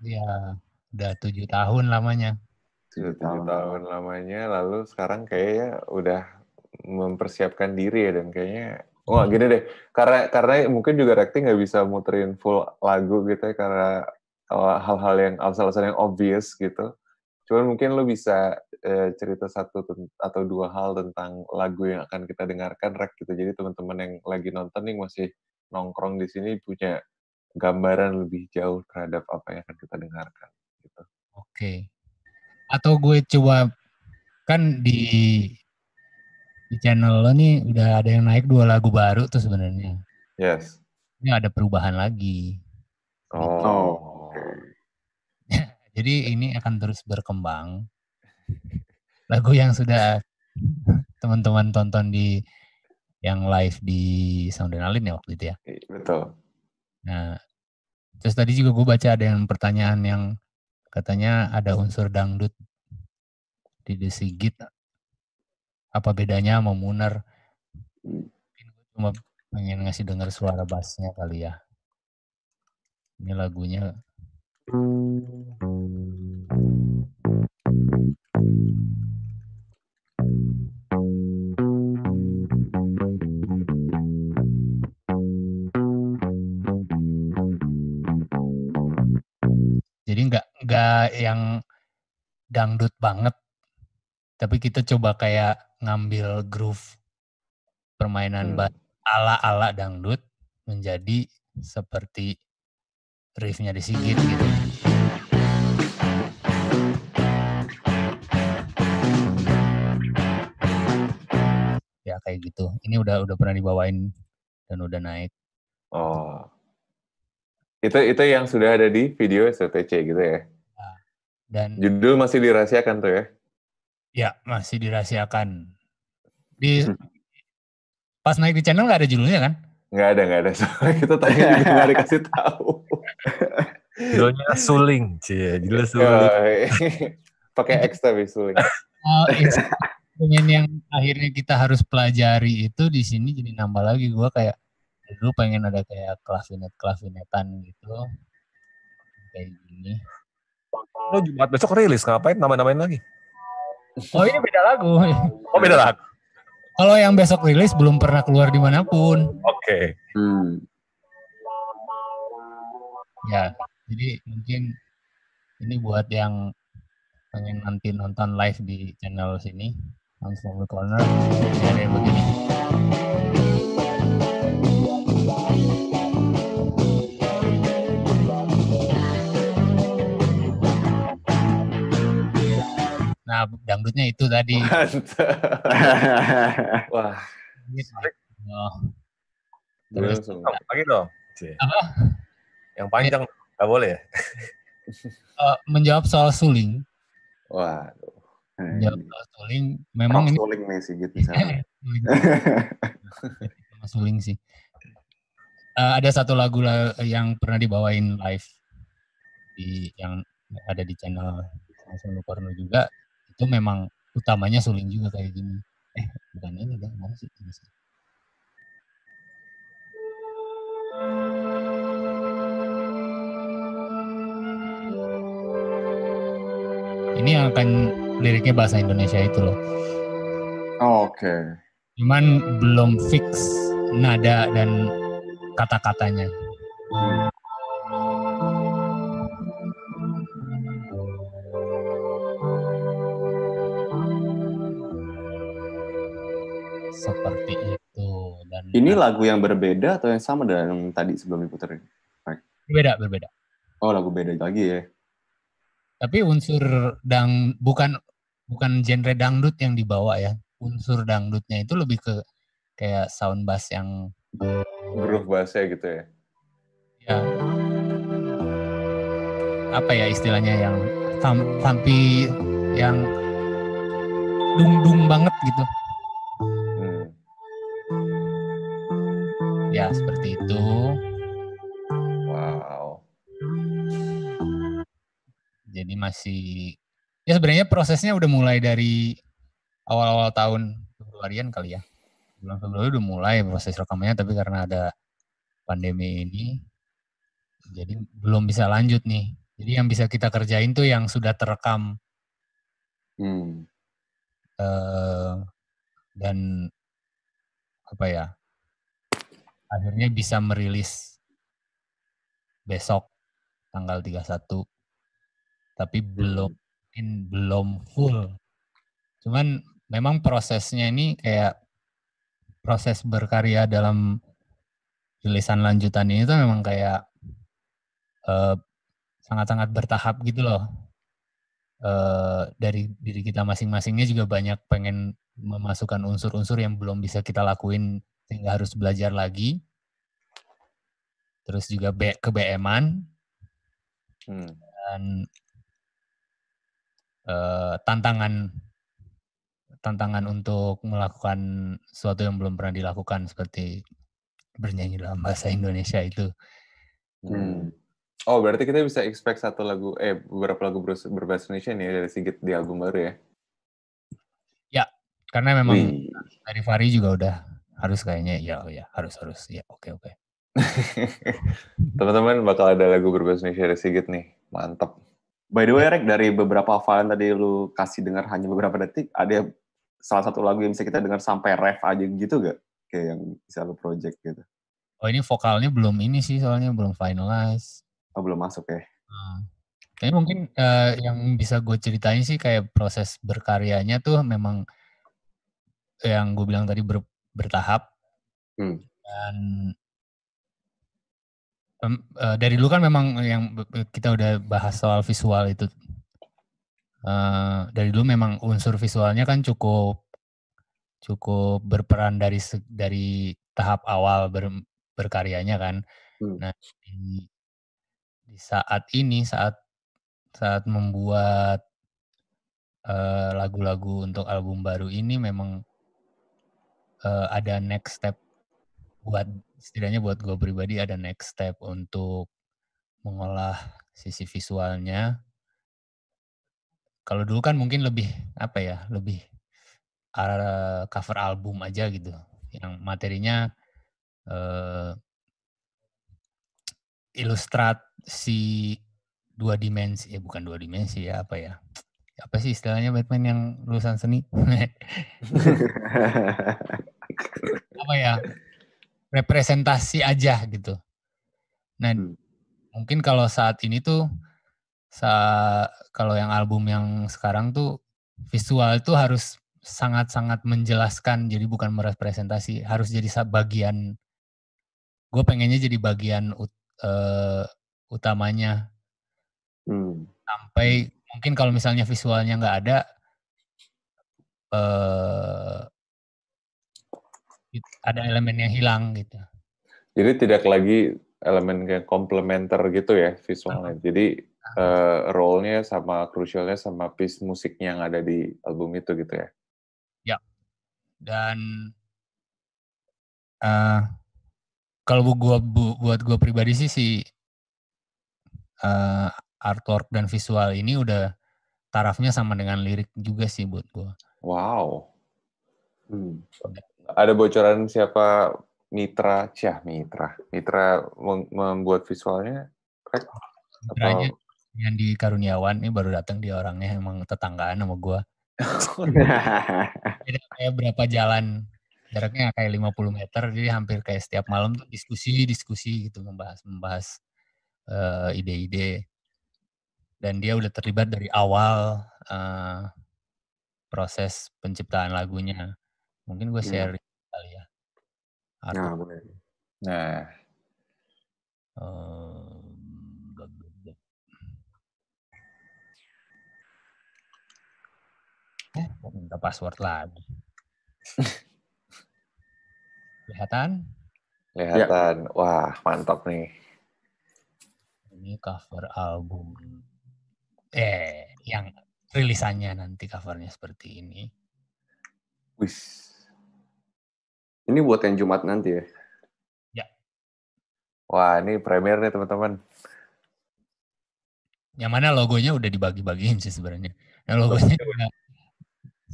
[SPEAKER 6] Ya, udah 7 tahun lamanya.
[SPEAKER 4] 7 tahun. 7 tahun lamanya, lalu sekarang kayaknya udah mempersiapkan diri ya, dan kayaknya Wah oh, hmm. gini deh, karena karena mungkin juga Rekti nggak bisa muterin full lagu gitu ya, karena eh, hal-hal yang alasan-alasan yang obvious gitu. Cuman mungkin lo bisa Eh, cerita satu atau dua hal tentang lagu yang akan kita dengarkan rek gitu jadi teman-teman yang lagi nonton nih masih nongkrong di sini punya gambaran lebih jauh terhadap apa yang akan kita dengarkan gitu oke okay.
[SPEAKER 6] atau gue coba kan di di channel lo nih udah ada yang naik dua lagu baru tuh sebenarnya yes ini ada perubahan
[SPEAKER 4] lagi oh
[SPEAKER 6] jadi ini akan terus berkembang lagu yang sudah teman-teman tonton di yang live di Sound Alin ya waktu itu ya. Iya, betul. Nah, terus tadi juga gue baca ada yang pertanyaan yang katanya ada unsur dangdut di The Sigit. Apa bedanya sama Munar? cuma pengen ngasih dengar suara bassnya kali ya. Ini lagunya. yang dangdut banget tapi kita coba kayak ngambil groove permainan hmm. ala-ala dangdut menjadi seperti riffnya di Sigit gitu. Ya kayak gitu. Ini udah udah pernah dibawain dan udah naik.
[SPEAKER 4] Oh. Itu itu yang sudah ada di video STC gitu ya. Dan judul masih dirahasiakan tuh ya?
[SPEAKER 6] Ya, masih dirahasiakan. Di hmm. pas naik di channel nggak ada judulnya kan?
[SPEAKER 4] Nggak ada, nggak ada. Soalnya kita tanya juga nggak dikasih tahu. judulnya suling, cie. Judulnya suling. Pakai X tapi suling. Oh,
[SPEAKER 6] iya. pengen yang akhirnya kita harus pelajari itu di sini jadi nambah lagi gue kayak dulu pengen ada kayak klasinet klasinetan gitu
[SPEAKER 3] kayak gini Lo Jumat besok rilis, ngapain nama-namain lagi?
[SPEAKER 6] Oh ini beda lagu. Oh beda lagu. Kalau yang besok rilis belum pernah keluar dimanapun.
[SPEAKER 1] Oke. Okay. Hmm.
[SPEAKER 6] Ya, jadi mungkin ini buat yang pengen nanti nonton live di channel sini, ke Corner, Ya, begini. Nah, dangdutnya itu tadi. Wah. Oh.
[SPEAKER 3] Terus pagi dong. Apa? Yang panjang nggak boleh
[SPEAKER 2] ya?
[SPEAKER 6] uh, menjawab soal suling.
[SPEAKER 2] Waduh. Menjawab hmm. soal suling memang Prop ini suling nih sih gitu misalnya.
[SPEAKER 1] suling sih. Uh, ada
[SPEAKER 6] satu lagu yang pernah dibawain live di yang ada di channel langsung Lukorno juga itu memang utamanya suling juga kayak gini eh bukan ini kan mana sih ini sih ini akan liriknya bahasa Indonesia itu loh. Oh, Oke. Okay. Cuman belum fix nada dan kata-katanya. Hmm.
[SPEAKER 5] seperti itu.
[SPEAKER 1] Dan ini
[SPEAKER 2] nah, lagu yang berbeda atau yang sama dengan yang tadi sebelum diputerin?
[SPEAKER 1] Berbeda,
[SPEAKER 5] berbeda.
[SPEAKER 2] Oh, lagu beda lagi ya.
[SPEAKER 6] Tapi unsur dang bukan bukan genre dangdut yang dibawa ya. Unsur dangdutnya itu lebih ke kayak sound bass yang
[SPEAKER 4] groove bass ya gitu ya. Ya. Apa ya istilahnya yang tampil tampi yang dung dung banget gitu.
[SPEAKER 6] masih ya sebenarnya prosesnya udah mulai dari awal-awal tahun Februarian kali ya. Bulan Februari udah mulai proses rekamannya tapi karena ada pandemi ini jadi belum bisa lanjut nih. Jadi yang bisa kita kerjain tuh yang sudah terekam. Hmm. Uh, dan apa ya? Akhirnya bisa merilis besok tanggal 31 tapi hmm. belum in, belum full. Cuman memang prosesnya ini kayak proses berkarya dalam tulisan lanjutan ini tuh memang kayak sangat eh, sangat-sangat bertahap gitu loh. Uh, dari diri kita masing-masingnya juga banyak pengen memasukkan unsur-unsur yang belum bisa kita lakuin sehingga harus belajar lagi. Terus juga be- ke BM-an. Hmm. Dan Eh, tantangan tantangan untuk melakukan sesuatu yang belum pernah dilakukan seperti bernyanyi dalam bahasa Indonesia itu.
[SPEAKER 4] Hmm. Oh berarti kita bisa expect satu lagu eh beberapa lagu berbahasa Indonesia nih dari Sigit di album baru ya?
[SPEAKER 6] Ya karena memang Wih. dari Fari juga udah harus kayaknya ya oh ya harus harus ya oke okay, oke. Okay.
[SPEAKER 4] Teman-teman bakal ada lagu berbahasa Indonesia dari Sigit
[SPEAKER 2] nih mantap. By the way, Rek, dari beberapa file yang tadi lu kasih dengar hanya beberapa detik, ada salah satu lagu yang bisa kita dengar sampai ref aja gitu gak? Kayak yang bisa lu project gitu.
[SPEAKER 6] Oh ini vokalnya belum ini sih soalnya belum finalize. Oh belum masuk
[SPEAKER 1] ya? Hmm.
[SPEAKER 6] Tapi mungkin uh, yang bisa gue ceritain sih kayak proses berkaryanya tuh memang yang gue bilang tadi ber, bertahap. Hmm. Dan Um, uh, dari dulu kan memang yang kita udah bahas soal visual itu. Uh, dari dulu memang unsur visualnya kan cukup cukup berperan dari dari tahap awal ber, berkaryanya kan. Hmm. Nah di, di saat ini saat saat membuat eh, lagu-lagu uh, untuk album baru ini memang uh, ada next step buat setidaknya buat gue pribadi ada next step untuk mengolah sisi visualnya. Kalau dulu kan mungkin lebih apa ya, lebih cover album aja gitu, yang materinya uh, ilustrasi dua dimensi, ya bukan dua dimensi ya apa ya? Apa sih istilahnya Batman yang lulusan seni?
[SPEAKER 1] apa ya?
[SPEAKER 6] representasi aja gitu. Nah, hmm. mungkin kalau saat ini tuh sa kalau yang album yang sekarang tuh visual tuh harus sangat-sangat menjelaskan jadi bukan merepresentasi harus jadi bagian gue pengennya jadi bagian ut, uh, utamanya hmm. sampai mungkin kalau misalnya visualnya nggak ada
[SPEAKER 4] eh,
[SPEAKER 6] Gitu. ada elemen yang hilang
[SPEAKER 1] gitu.
[SPEAKER 4] Jadi tidak lagi elemen yang komplementer gitu ya visualnya. -huh. Jadi uh, role-nya sama krusialnya sama piece musiknya yang ada di album itu gitu ya.
[SPEAKER 6] Ya. Dan uh, kalau gua bu, buat gua pribadi sih si uh, artwork dan visual ini udah tarafnya sama dengan lirik juga sih buat gua.
[SPEAKER 4] Wow. Hmm ada bocoran siapa mitra cah mitra mitra membuat visualnya Mitranya
[SPEAKER 6] atau... yang di Karuniawan ini baru datang dia orangnya emang tetanggaan sama gua jadi kayak berapa jalan jaraknya kayak 50 meter jadi hampir kayak setiap malam tuh diskusi diskusi gitu membahas membahas uh, ide-ide dan dia udah terlibat dari awal uh, proses penciptaan lagunya Mungkin gue iya. share hmm. kali ya. Art. Nah, boleh.
[SPEAKER 1] Nah.
[SPEAKER 5] Um, eh,
[SPEAKER 6] minta password lagi. Kelihatan?
[SPEAKER 2] Kelihatan. Ya. Wah, mantap nih.
[SPEAKER 6] Ini cover
[SPEAKER 2] album.
[SPEAKER 6] Eh, yang rilisannya nanti covernya seperti ini.
[SPEAKER 2] Wih. Ini buat yang Jumat nanti ya? Ya. Wah, ini premier nih teman-teman.
[SPEAKER 6] Yang mana logonya udah dibagi-bagiin sih sebenarnya. Yang logonya udah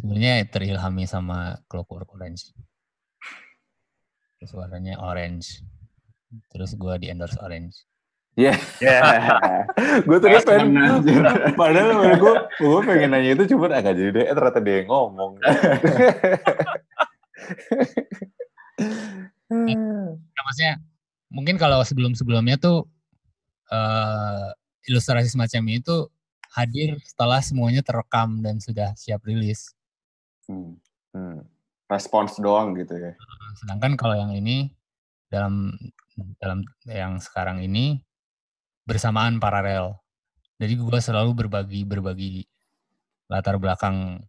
[SPEAKER 6] sebenarnya terilhami sama Clockwork Orange. Terus warnanya orange. Terus gue di endorse orange.
[SPEAKER 1] Iya. Yeah. Yeah.
[SPEAKER 6] gue
[SPEAKER 4] terus pengen, padahal gue gue pengen nanya itu cuma agak jadi deh, ternyata dia ngomong.
[SPEAKER 1] Nah, maksudnya
[SPEAKER 6] mungkin kalau sebelum-sebelumnya tuh uh, ilustrasi semacam itu hadir setelah semuanya terekam dan sudah siap rilis.
[SPEAKER 2] Hmm. Hmm. Respons doang gitu ya. Hmm,
[SPEAKER 6] sedangkan kalau yang ini dalam dalam yang sekarang ini bersamaan paralel. Jadi gue selalu berbagi berbagi latar belakang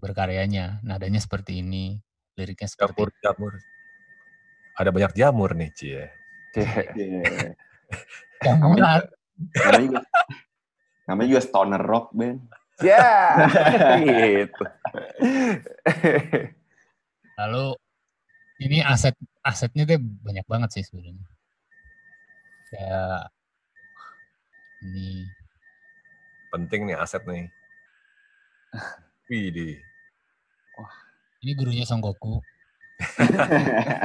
[SPEAKER 6] berkaryanya, nadanya seperti ini, liriknya seperti dapur, ini. dapur ada banyak jamur nih, Cie. Ya. Yeah.
[SPEAKER 1] jamur. namanya,
[SPEAKER 2] juga, namanya juga stoner rock band.
[SPEAKER 1] Ya, itu.
[SPEAKER 2] gitu.
[SPEAKER 6] Lalu ini aset asetnya tuh banyak banget sih sebenarnya. Ya
[SPEAKER 3] ini penting nih aset nih. Widih.
[SPEAKER 6] Wah. Ini gurunya Son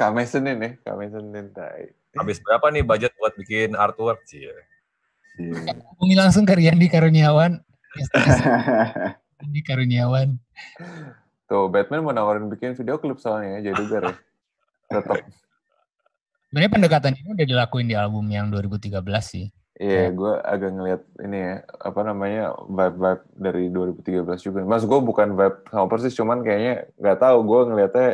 [SPEAKER 4] Kamis Senin nih, ya, Kamis Senin tai. Habis berapa nih budget buat bikin artwork sih?
[SPEAKER 6] Hubungi langsung ke Riyandi Karuniawan. Riyandi Karuniawan.
[SPEAKER 4] Tuh, Batman mau nawarin bikin video klip soalnya ya, jadi biar Tetap.
[SPEAKER 6] Sebenarnya pendekatan ini udah dilakuin di album yang 2013
[SPEAKER 1] sih.
[SPEAKER 4] Iya, yeah, gue agak ngelihat ini ya, apa namanya vibe-vibe dari 2013 juga. Mas gue bukan vibe sama persis, cuman kayaknya nggak tahu gue ngelihatnya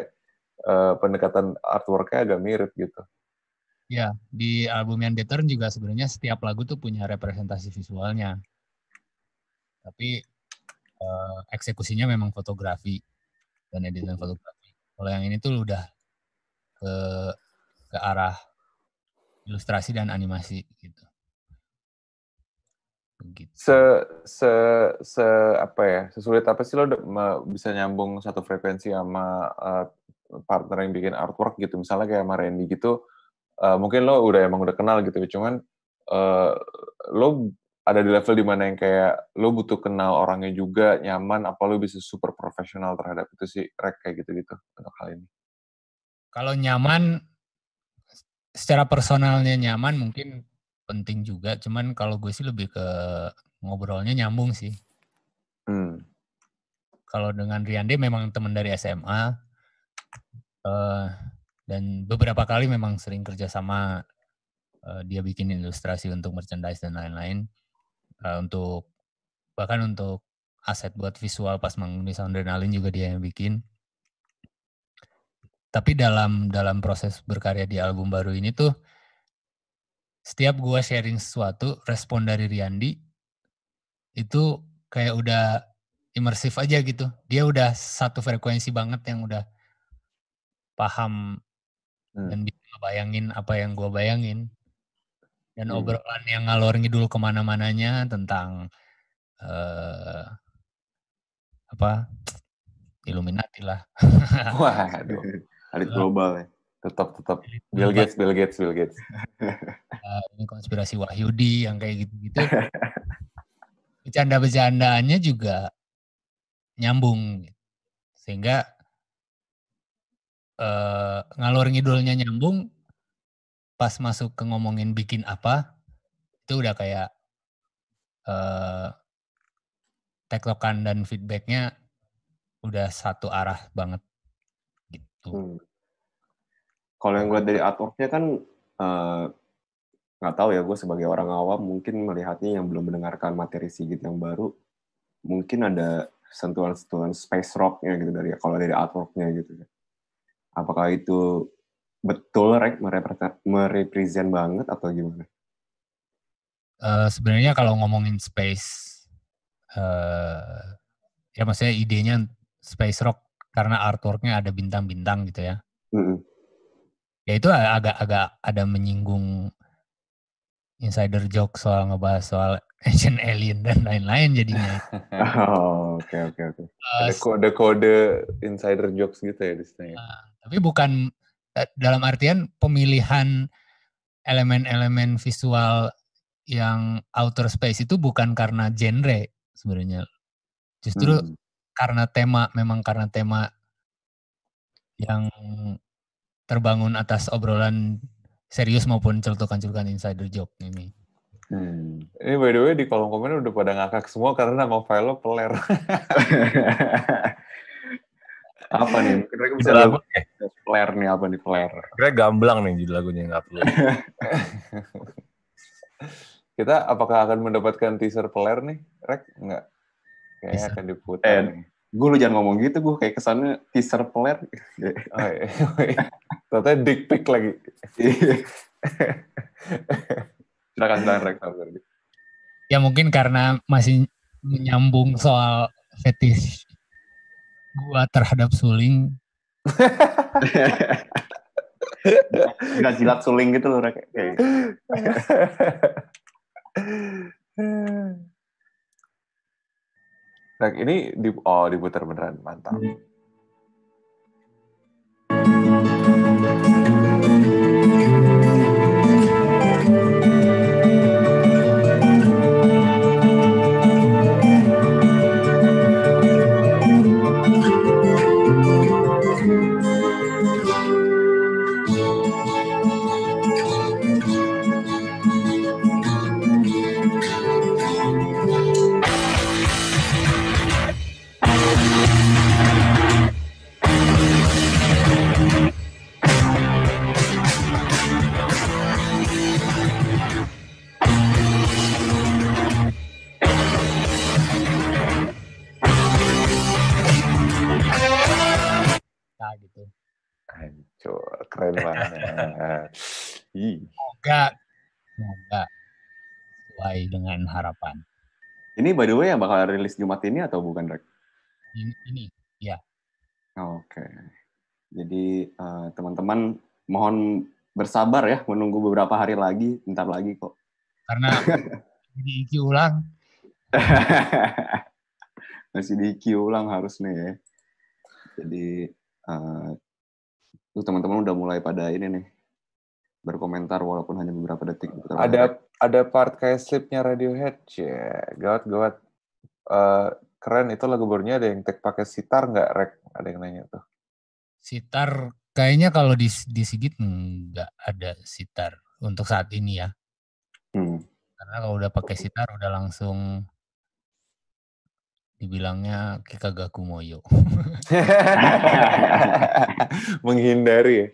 [SPEAKER 4] uh, eh, pendekatan artworknya agak mirip gitu.
[SPEAKER 6] Ya, yeah, di album yang Deter juga sebenarnya setiap lagu tuh punya representasi visualnya. Tapi uh, eksekusinya memang fotografi dan editan fotografi. Kalau yang ini tuh udah ke ke arah ilustrasi dan animasi gitu.
[SPEAKER 4] Gitu. Se se se apa ya? Sesulit apa sih lo bisa nyambung satu frekuensi sama uh, partner yang bikin artwork gitu. Misalnya kayak sama Randy gitu, uh, mungkin lo udah emang udah kenal gitu, ya, cuman uh, lo ada di level dimana yang kayak lo butuh kenal orangnya juga nyaman apa lo bisa super profesional terhadap itu sih rek kayak gitu-gitu untuk hal ini
[SPEAKER 6] kalau nyaman secara personalnya nyaman mungkin penting juga cuman kalau gue sih lebih ke ngobrolnya nyambung sih hmm. kalau dengan Riande memang teman dari SMA uh, eh, dan beberapa kali memang sering kerja sama uh, eh, dia bikin ilustrasi untuk merchandise dan lain-lain uh, untuk bahkan untuk aset buat visual pas sound Soundrenalin juga dia yang bikin tapi dalam dalam proses berkarya di album baru ini tuh setiap gue sharing sesuatu, respon dari Riyandi itu kayak udah imersif aja gitu. Dia udah satu frekuensi banget yang udah paham hmm. dan bisa bayangin apa yang gue bayangin. Dan hmm. obrolan yang ngalor ngidul kemana-mananya tentang uh, apa Illuminati lah. wah Waduh,
[SPEAKER 4] elit global ya tetap tetap Bill Gates Bill Gates Bill Gates
[SPEAKER 6] uh, ini konspirasi Wahyudi yang kayak gitu-gitu bercanda-bercandaannya juga nyambung sehingga uh, eh, ngalur ngidulnya nyambung pas masuk ke ngomongin bikin apa itu udah kayak uh, tektokan dan feedbacknya udah satu arah banget gitu hmm
[SPEAKER 2] kalau yang gue dari artworknya kan eh, nggak uh, tahu ya gue sebagai orang awam mungkin melihatnya yang belum mendengarkan materi Sigit yang baru mungkin ada sentuhan-sentuhan space rocknya gitu dari kalau dari artworknya gitu ya. apakah itu betul rek merepresent banget atau gimana?
[SPEAKER 6] Uh, Sebenarnya kalau ngomongin space, uh, ya maksudnya idenya space rock karena artworknya ada bintang-bintang gitu ya. Mm -hmm ya itu agak-agak ada menyinggung insider joke soal ngebahas soal ancient alien dan lain-lain jadinya.
[SPEAKER 2] Oh,
[SPEAKER 4] oke oke oke. kode kode insider jokes gitu ya di sini. Uh,
[SPEAKER 6] tapi bukan eh, dalam artian pemilihan elemen-elemen visual yang outer space itu bukan karena genre sebenarnya. Justru hmm. karena tema memang karena tema yang terbangun atas obrolan serius maupun celutukan-celutukan insider joke ini.
[SPEAKER 4] Hmm. Ini by the way di kolom komen udah pada ngakak semua karena nama file lo peler.
[SPEAKER 2] apa nih? Kira-kira bisa lagu peler nih apa nih peler?
[SPEAKER 4] Kira gamblang nih judul lagunya nggak perlu. Kita apakah akan mendapatkan teaser peler nih, Rek? Nggak. Kayaknya bisa. akan
[SPEAKER 2] diputar eh, gue lu jangan ngomong gitu gue kayak kesannya teaser player oh, iya, ternyata dick pic lagi iya. silakan silakan Rek
[SPEAKER 6] ya mungkin karena masih menyambung soal
[SPEAKER 2] fetish gua terhadap suling nggak jilat suling gitu loh Rek Nah,
[SPEAKER 4] ini di, oh, diputar beneran. Mantap. Hmm.
[SPEAKER 2] by the way yang bakal rilis Jumat ini atau bukan, Rek?
[SPEAKER 1] Ini, ini ya.
[SPEAKER 2] Oke. Okay. Jadi teman eh, teman-teman mohon bersabar ya menunggu beberapa hari lagi, ntar lagi kok.
[SPEAKER 1] Karena diiki ulang.
[SPEAKER 2] Masih diiki ulang harus nih ya. Jadi uh, tuh teman-teman udah mulai pada ini nih berkomentar walaupun hanya beberapa detik. ada ada
[SPEAKER 4] part kayak slipnya Radiohead, ya gawat gawat. Uh, keren itu lagu barunya ada yang tek pakai sitar nggak rek? Ada yang nanya tuh.
[SPEAKER 6] Sitar kayaknya kalau di di Sigit nggak ada sitar untuk saat ini ya. Hmm. Karena kalau udah pakai sitar udah langsung dibilangnya kikagaku moyo.
[SPEAKER 4] Menghindari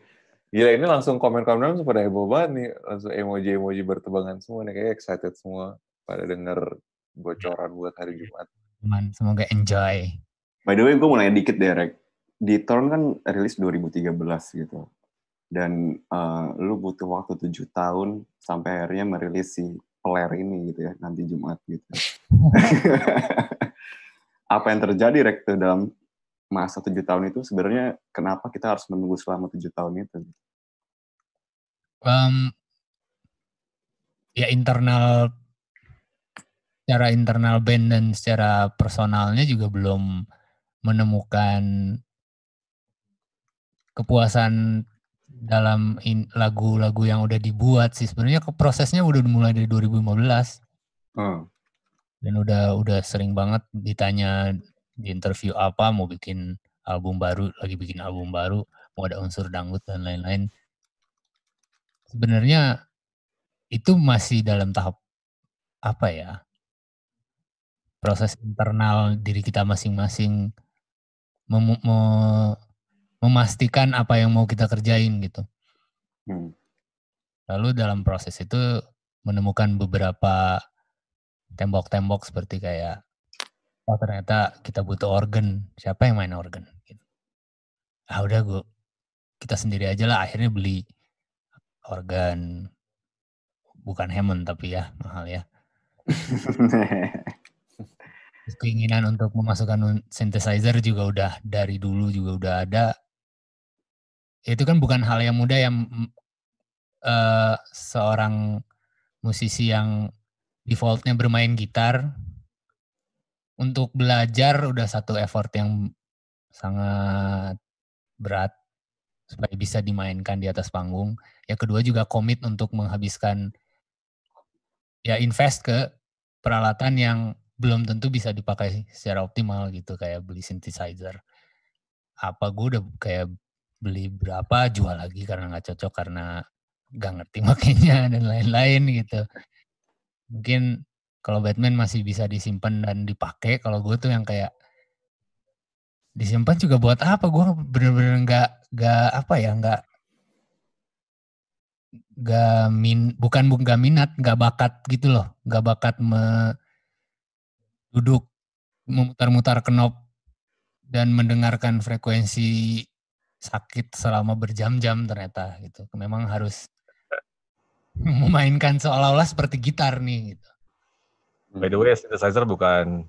[SPEAKER 4] Gila ini langsung komen-komen pada heboh banget nih, langsung emoji-emoji bertebangan semua nih, kayak
[SPEAKER 2] excited semua pada denger bocoran buat hari Jumat.
[SPEAKER 6] Man, semoga enjoy.
[SPEAKER 2] By the way, gue mau nanya dikit deh, Rek. Di Torn kan rilis 2013 gitu. Dan uh, lu butuh waktu 7 tahun sampai akhirnya merilis si player ini gitu ya, nanti Jumat gitu. Apa yang terjadi, Rek, dalam masa tujuh tahun itu sebenarnya kenapa kita harus menunggu selama tujuh
[SPEAKER 1] tahun itu? um, ya
[SPEAKER 6] internal secara internal band dan secara personalnya juga belum menemukan kepuasan dalam lagu-lagu yang udah dibuat sih sebenarnya prosesnya udah dimulai dari 2015 hmm. dan udah udah sering banget ditanya di interview apa mau bikin album baru lagi bikin album baru mau ada unsur dangdut dan lain-lain sebenarnya itu masih dalam tahap apa ya proses internal diri kita masing-masing mem mem memastikan apa yang mau kita kerjain gitu. Hmm. Lalu dalam proses itu menemukan beberapa tembok-tembok seperti kayak oh ternyata kita butuh organ siapa yang main organ gitu. ah udah gue kita sendiri aja lah akhirnya beli organ bukan Hammond tapi ya mahal ya. Keinginan untuk memasukkan synthesizer juga udah dari dulu juga udah ada. Itu kan bukan hal yang mudah yang uh, eh, seorang musisi yang defaultnya bermain gitar untuk belajar udah satu effort yang sangat berat supaya bisa dimainkan di atas panggung. Ya kedua juga komit untuk menghabiskan ya invest ke peralatan yang belum tentu bisa dipakai secara optimal gitu kayak beli synthesizer apa gue udah kayak beli berapa jual lagi karena nggak cocok karena gak ngerti makanya dan lain-lain gitu mungkin kalau Batman masih bisa disimpan dan dipakai kalau gue tuh yang kayak disimpan juga buat apa gue bener-bener nggak gak apa ya gak nggak min bukan bukan nggak minat nggak bakat gitu loh gak bakat me, duduk memutar-mutar kenop dan mendengarkan frekuensi sakit selama berjam-jam ternyata gitu memang harus memainkan seolah-olah seperti gitar nih gitu.
[SPEAKER 3] By the way, synthesizer bukan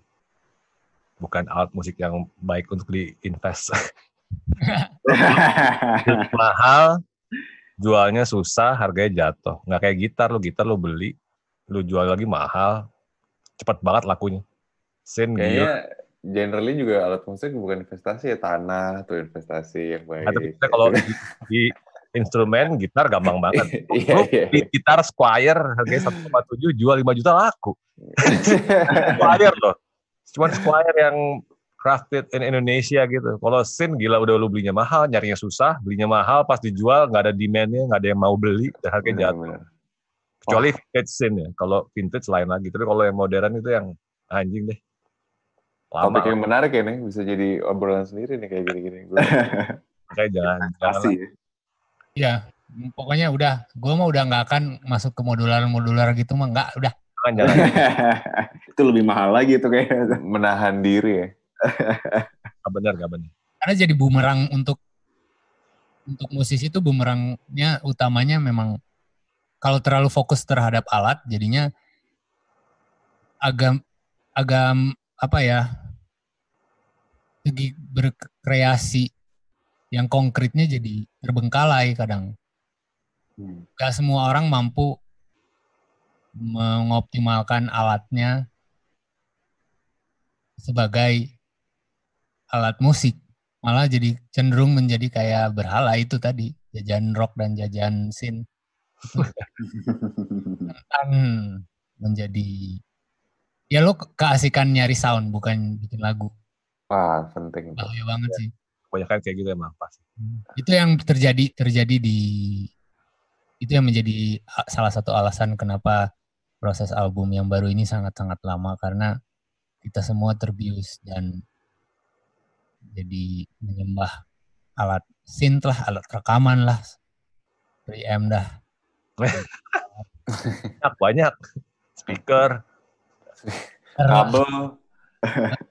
[SPEAKER 3] bukan alat musik yang baik untuk diinvest. mahal, jualnya susah, harganya jatuh. Nggak kayak gitar, lu gitar lo beli, lo jual lagi mahal, cepat banget lakunya. Sin Kayaknya
[SPEAKER 4] generally juga alat musik bukan investasi ya, tanah tuh investasi yang baik. Nah, tapi kalau di, di instrumen, gitar gampang banget. Iya, lu yeah, yeah. Di gitar Squire harganya satu tujuh,
[SPEAKER 3] jual lima juta laku. squire loh. Cuman Squire yang crafted in Indonesia gitu. Kalau sin gila udah lu belinya mahal, nyarinya susah, belinya mahal, pas dijual nggak ada demandnya, nggak ada yang mau beli, dan harganya jatuh. Bener. Kecuali oh. vintage sin ya. Kalau vintage lain lagi. Tapi kalau yang modern itu yang anjing deh. Lama. Topik yang menarik ya
[SPEAKER 4] nih, bisa jadi obrolan sendiri nih kayak gini-gini. Kayak jangan. Kasih ya.
[SPEAKER 6] Iya, pokoknya udah. Gue mah udah nggak akan masuk ke modular-modular gitu mah nggak, udah.
[SPEAKER 2] Jangan, jangan. itu lebih mahal lagi itu kayak menahan diri ya. Gak bener, gak bener.
[SPEAKER 6] Karena jadi bumerang untuk untuk musisi itu bumerangnya utamanya memang kalau terlalu fokus terhadap alat jadinya agam agam apa ya segi berkreasi yang konkretnya jadi terbengkalai kadang. Hmm. Gak semua orang mampu mengoptimalkan alatnya sebagai alat musik malah jadi cenderung menjadi kayak berhala itu tadi jajan rock dan jajan sin tentang menjadi ya lo keasikan nyari sound bukan bikin lagu
[SPEAKER 4] wah penting bahaya banget ya. sih kebanyakan kayak gitu emang pasti hmm.
[SPEAKER 6] itu yang terjadi terjadi di itu yang menjadi salah satu alasan kenapa proses album yang baru ini sangat-sangat lama karena kita semua terbius dan jadi menyembah alat sint lah, alat rekaman lah, preamp dah. banyak, banyak.
[SPEAKER 3] Speaker. Kabel.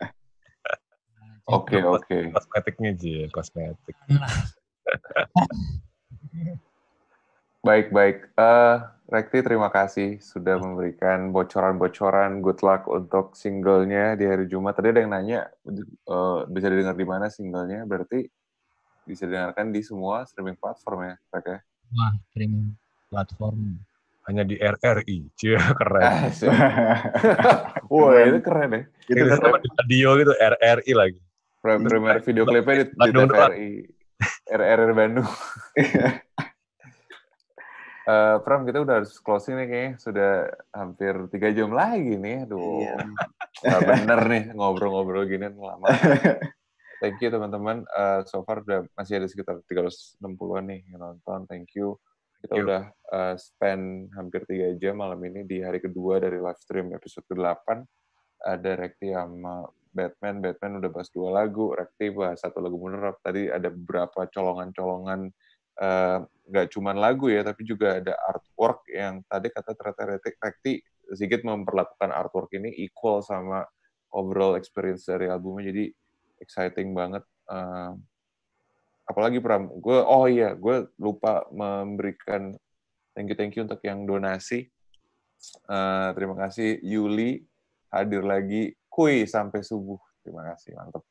[SPEAKER 4] Oke, oke. Kosmetiknya sih, kosmetik. Baik, baik. Uh, Rekti, terima kasih sudah memberikan bocoran-bocoran good luck untuk singlenya di hari Jumat. Tadi ada yang nanya, uh, bisa didengar di mana singlenya? Berarti bisa didengarkan di semua streaming platform ya, Rek Wah,
[SPEAKER 1] ya?
[SPEAKER 6] streaming platform.
[SPEAKER 4] Hanya di RRI, cie keren. Ah, Wah, itu keren ya. Itu keren. Sama di radio gitu, RRI lagi. Premier video klipnya di, di TVRI. RRI Bandung. Uh, eh, Pram, kita udah harus closing nih kayaknya. Sudah hampir tiga jam lagi nih. Aduh, yeah. bener nih ngobrol-ngobrol gini lama. Thank you teman-teman. Uh, so far udah, masih ada sekitar 360-an nih yang nonton. Thank you. Kita you. udah uh, spend hampir tiga jam malam ini di hari kedua dari live stream episode ke-8. Ada Rekti sama Batman. Batman udah bahas dua lagu. Rekti bahas satu lagu bener. Tadi ada beberapa colongan-colongan nggak cuma lagu ya, tapi juga ada artwork yang tadi kata ternyata Rekti sedikit memperlakukan artwork ini equal sama overall experience dari albumnya, jadi exciting banget. Uh, apalagi Pram, gue oh iya, gue lupa memberikan thank you thank you untuk yang donasi. Uh, terima kasih Yuli hadir lagi, kui sampai subuh. Terima kasih, mantap.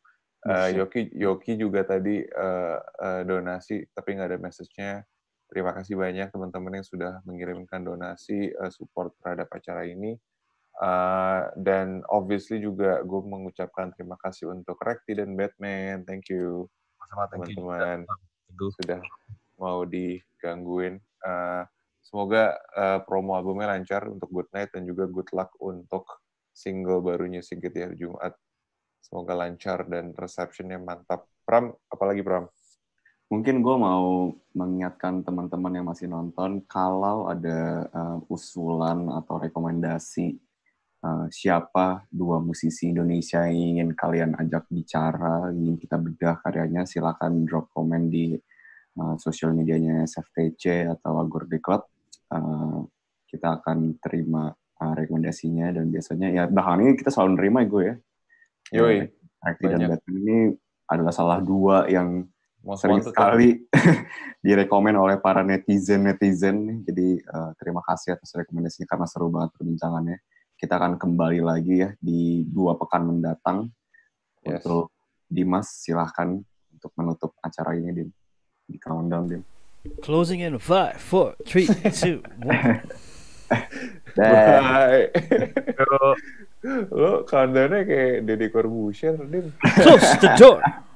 [SPEAKER 4] Uh, eh, Yoki Yoki juga tadi uh, uh, donasi tapi nggak ada message-nya. Terima kasih banyak teman-teman yang sudah mengirimkan donasi uh, support terhadap acara ini. Uh, dan obviously juga gue mengucapkan terima kasih untuk Rekti dan Batman. Thank you teman-teman sudah mau digangguin. Uh, semoga uh, promo albumnya lancar untuk Good Night dan juga good luck untuk single barunya Sigit ya Jumat. Semoga lancar
[SPEAKER 2] dan receptionnya mantap. Pram, apalagi Pram? mungkin gue mau mengingatkan teman-teman yang masih nonton kalau ada uh, usulan atau rekomendasi uh, siapa dua musisi Indonesia yang ingin kalian ajak bicara ingin kita bedah karyanya silakan drop komen di uh, eh, sosial medianya SFTC atau Agor Club uh, kita akan terima uh, rekomendasinya dan biasanya ya bahannya kita selalu nerima ya gue ya Yoi, Rekti dan ini adalah salah dua yang
[SPEAKER 4] Most sering sekali
[SPEAKER 2] direkomen oleh para netizen netizen nih. Jadi uh, terima kasih atas rekomendasinya karena seru banget perbincangannya. Kita akan kembali lagi ya di dua pekan mendatang. Yes. Untuk Dimas silahkan untuk menutup acara ini Dim. di countdown Dim.
[SPEAKER 1] Closing in five, four, three, two, one. Bye.
[SPEAKER 4] Lo kandangnya kayak Deddy Corbusier, Dim. Close
[SPEAKER 1] the door.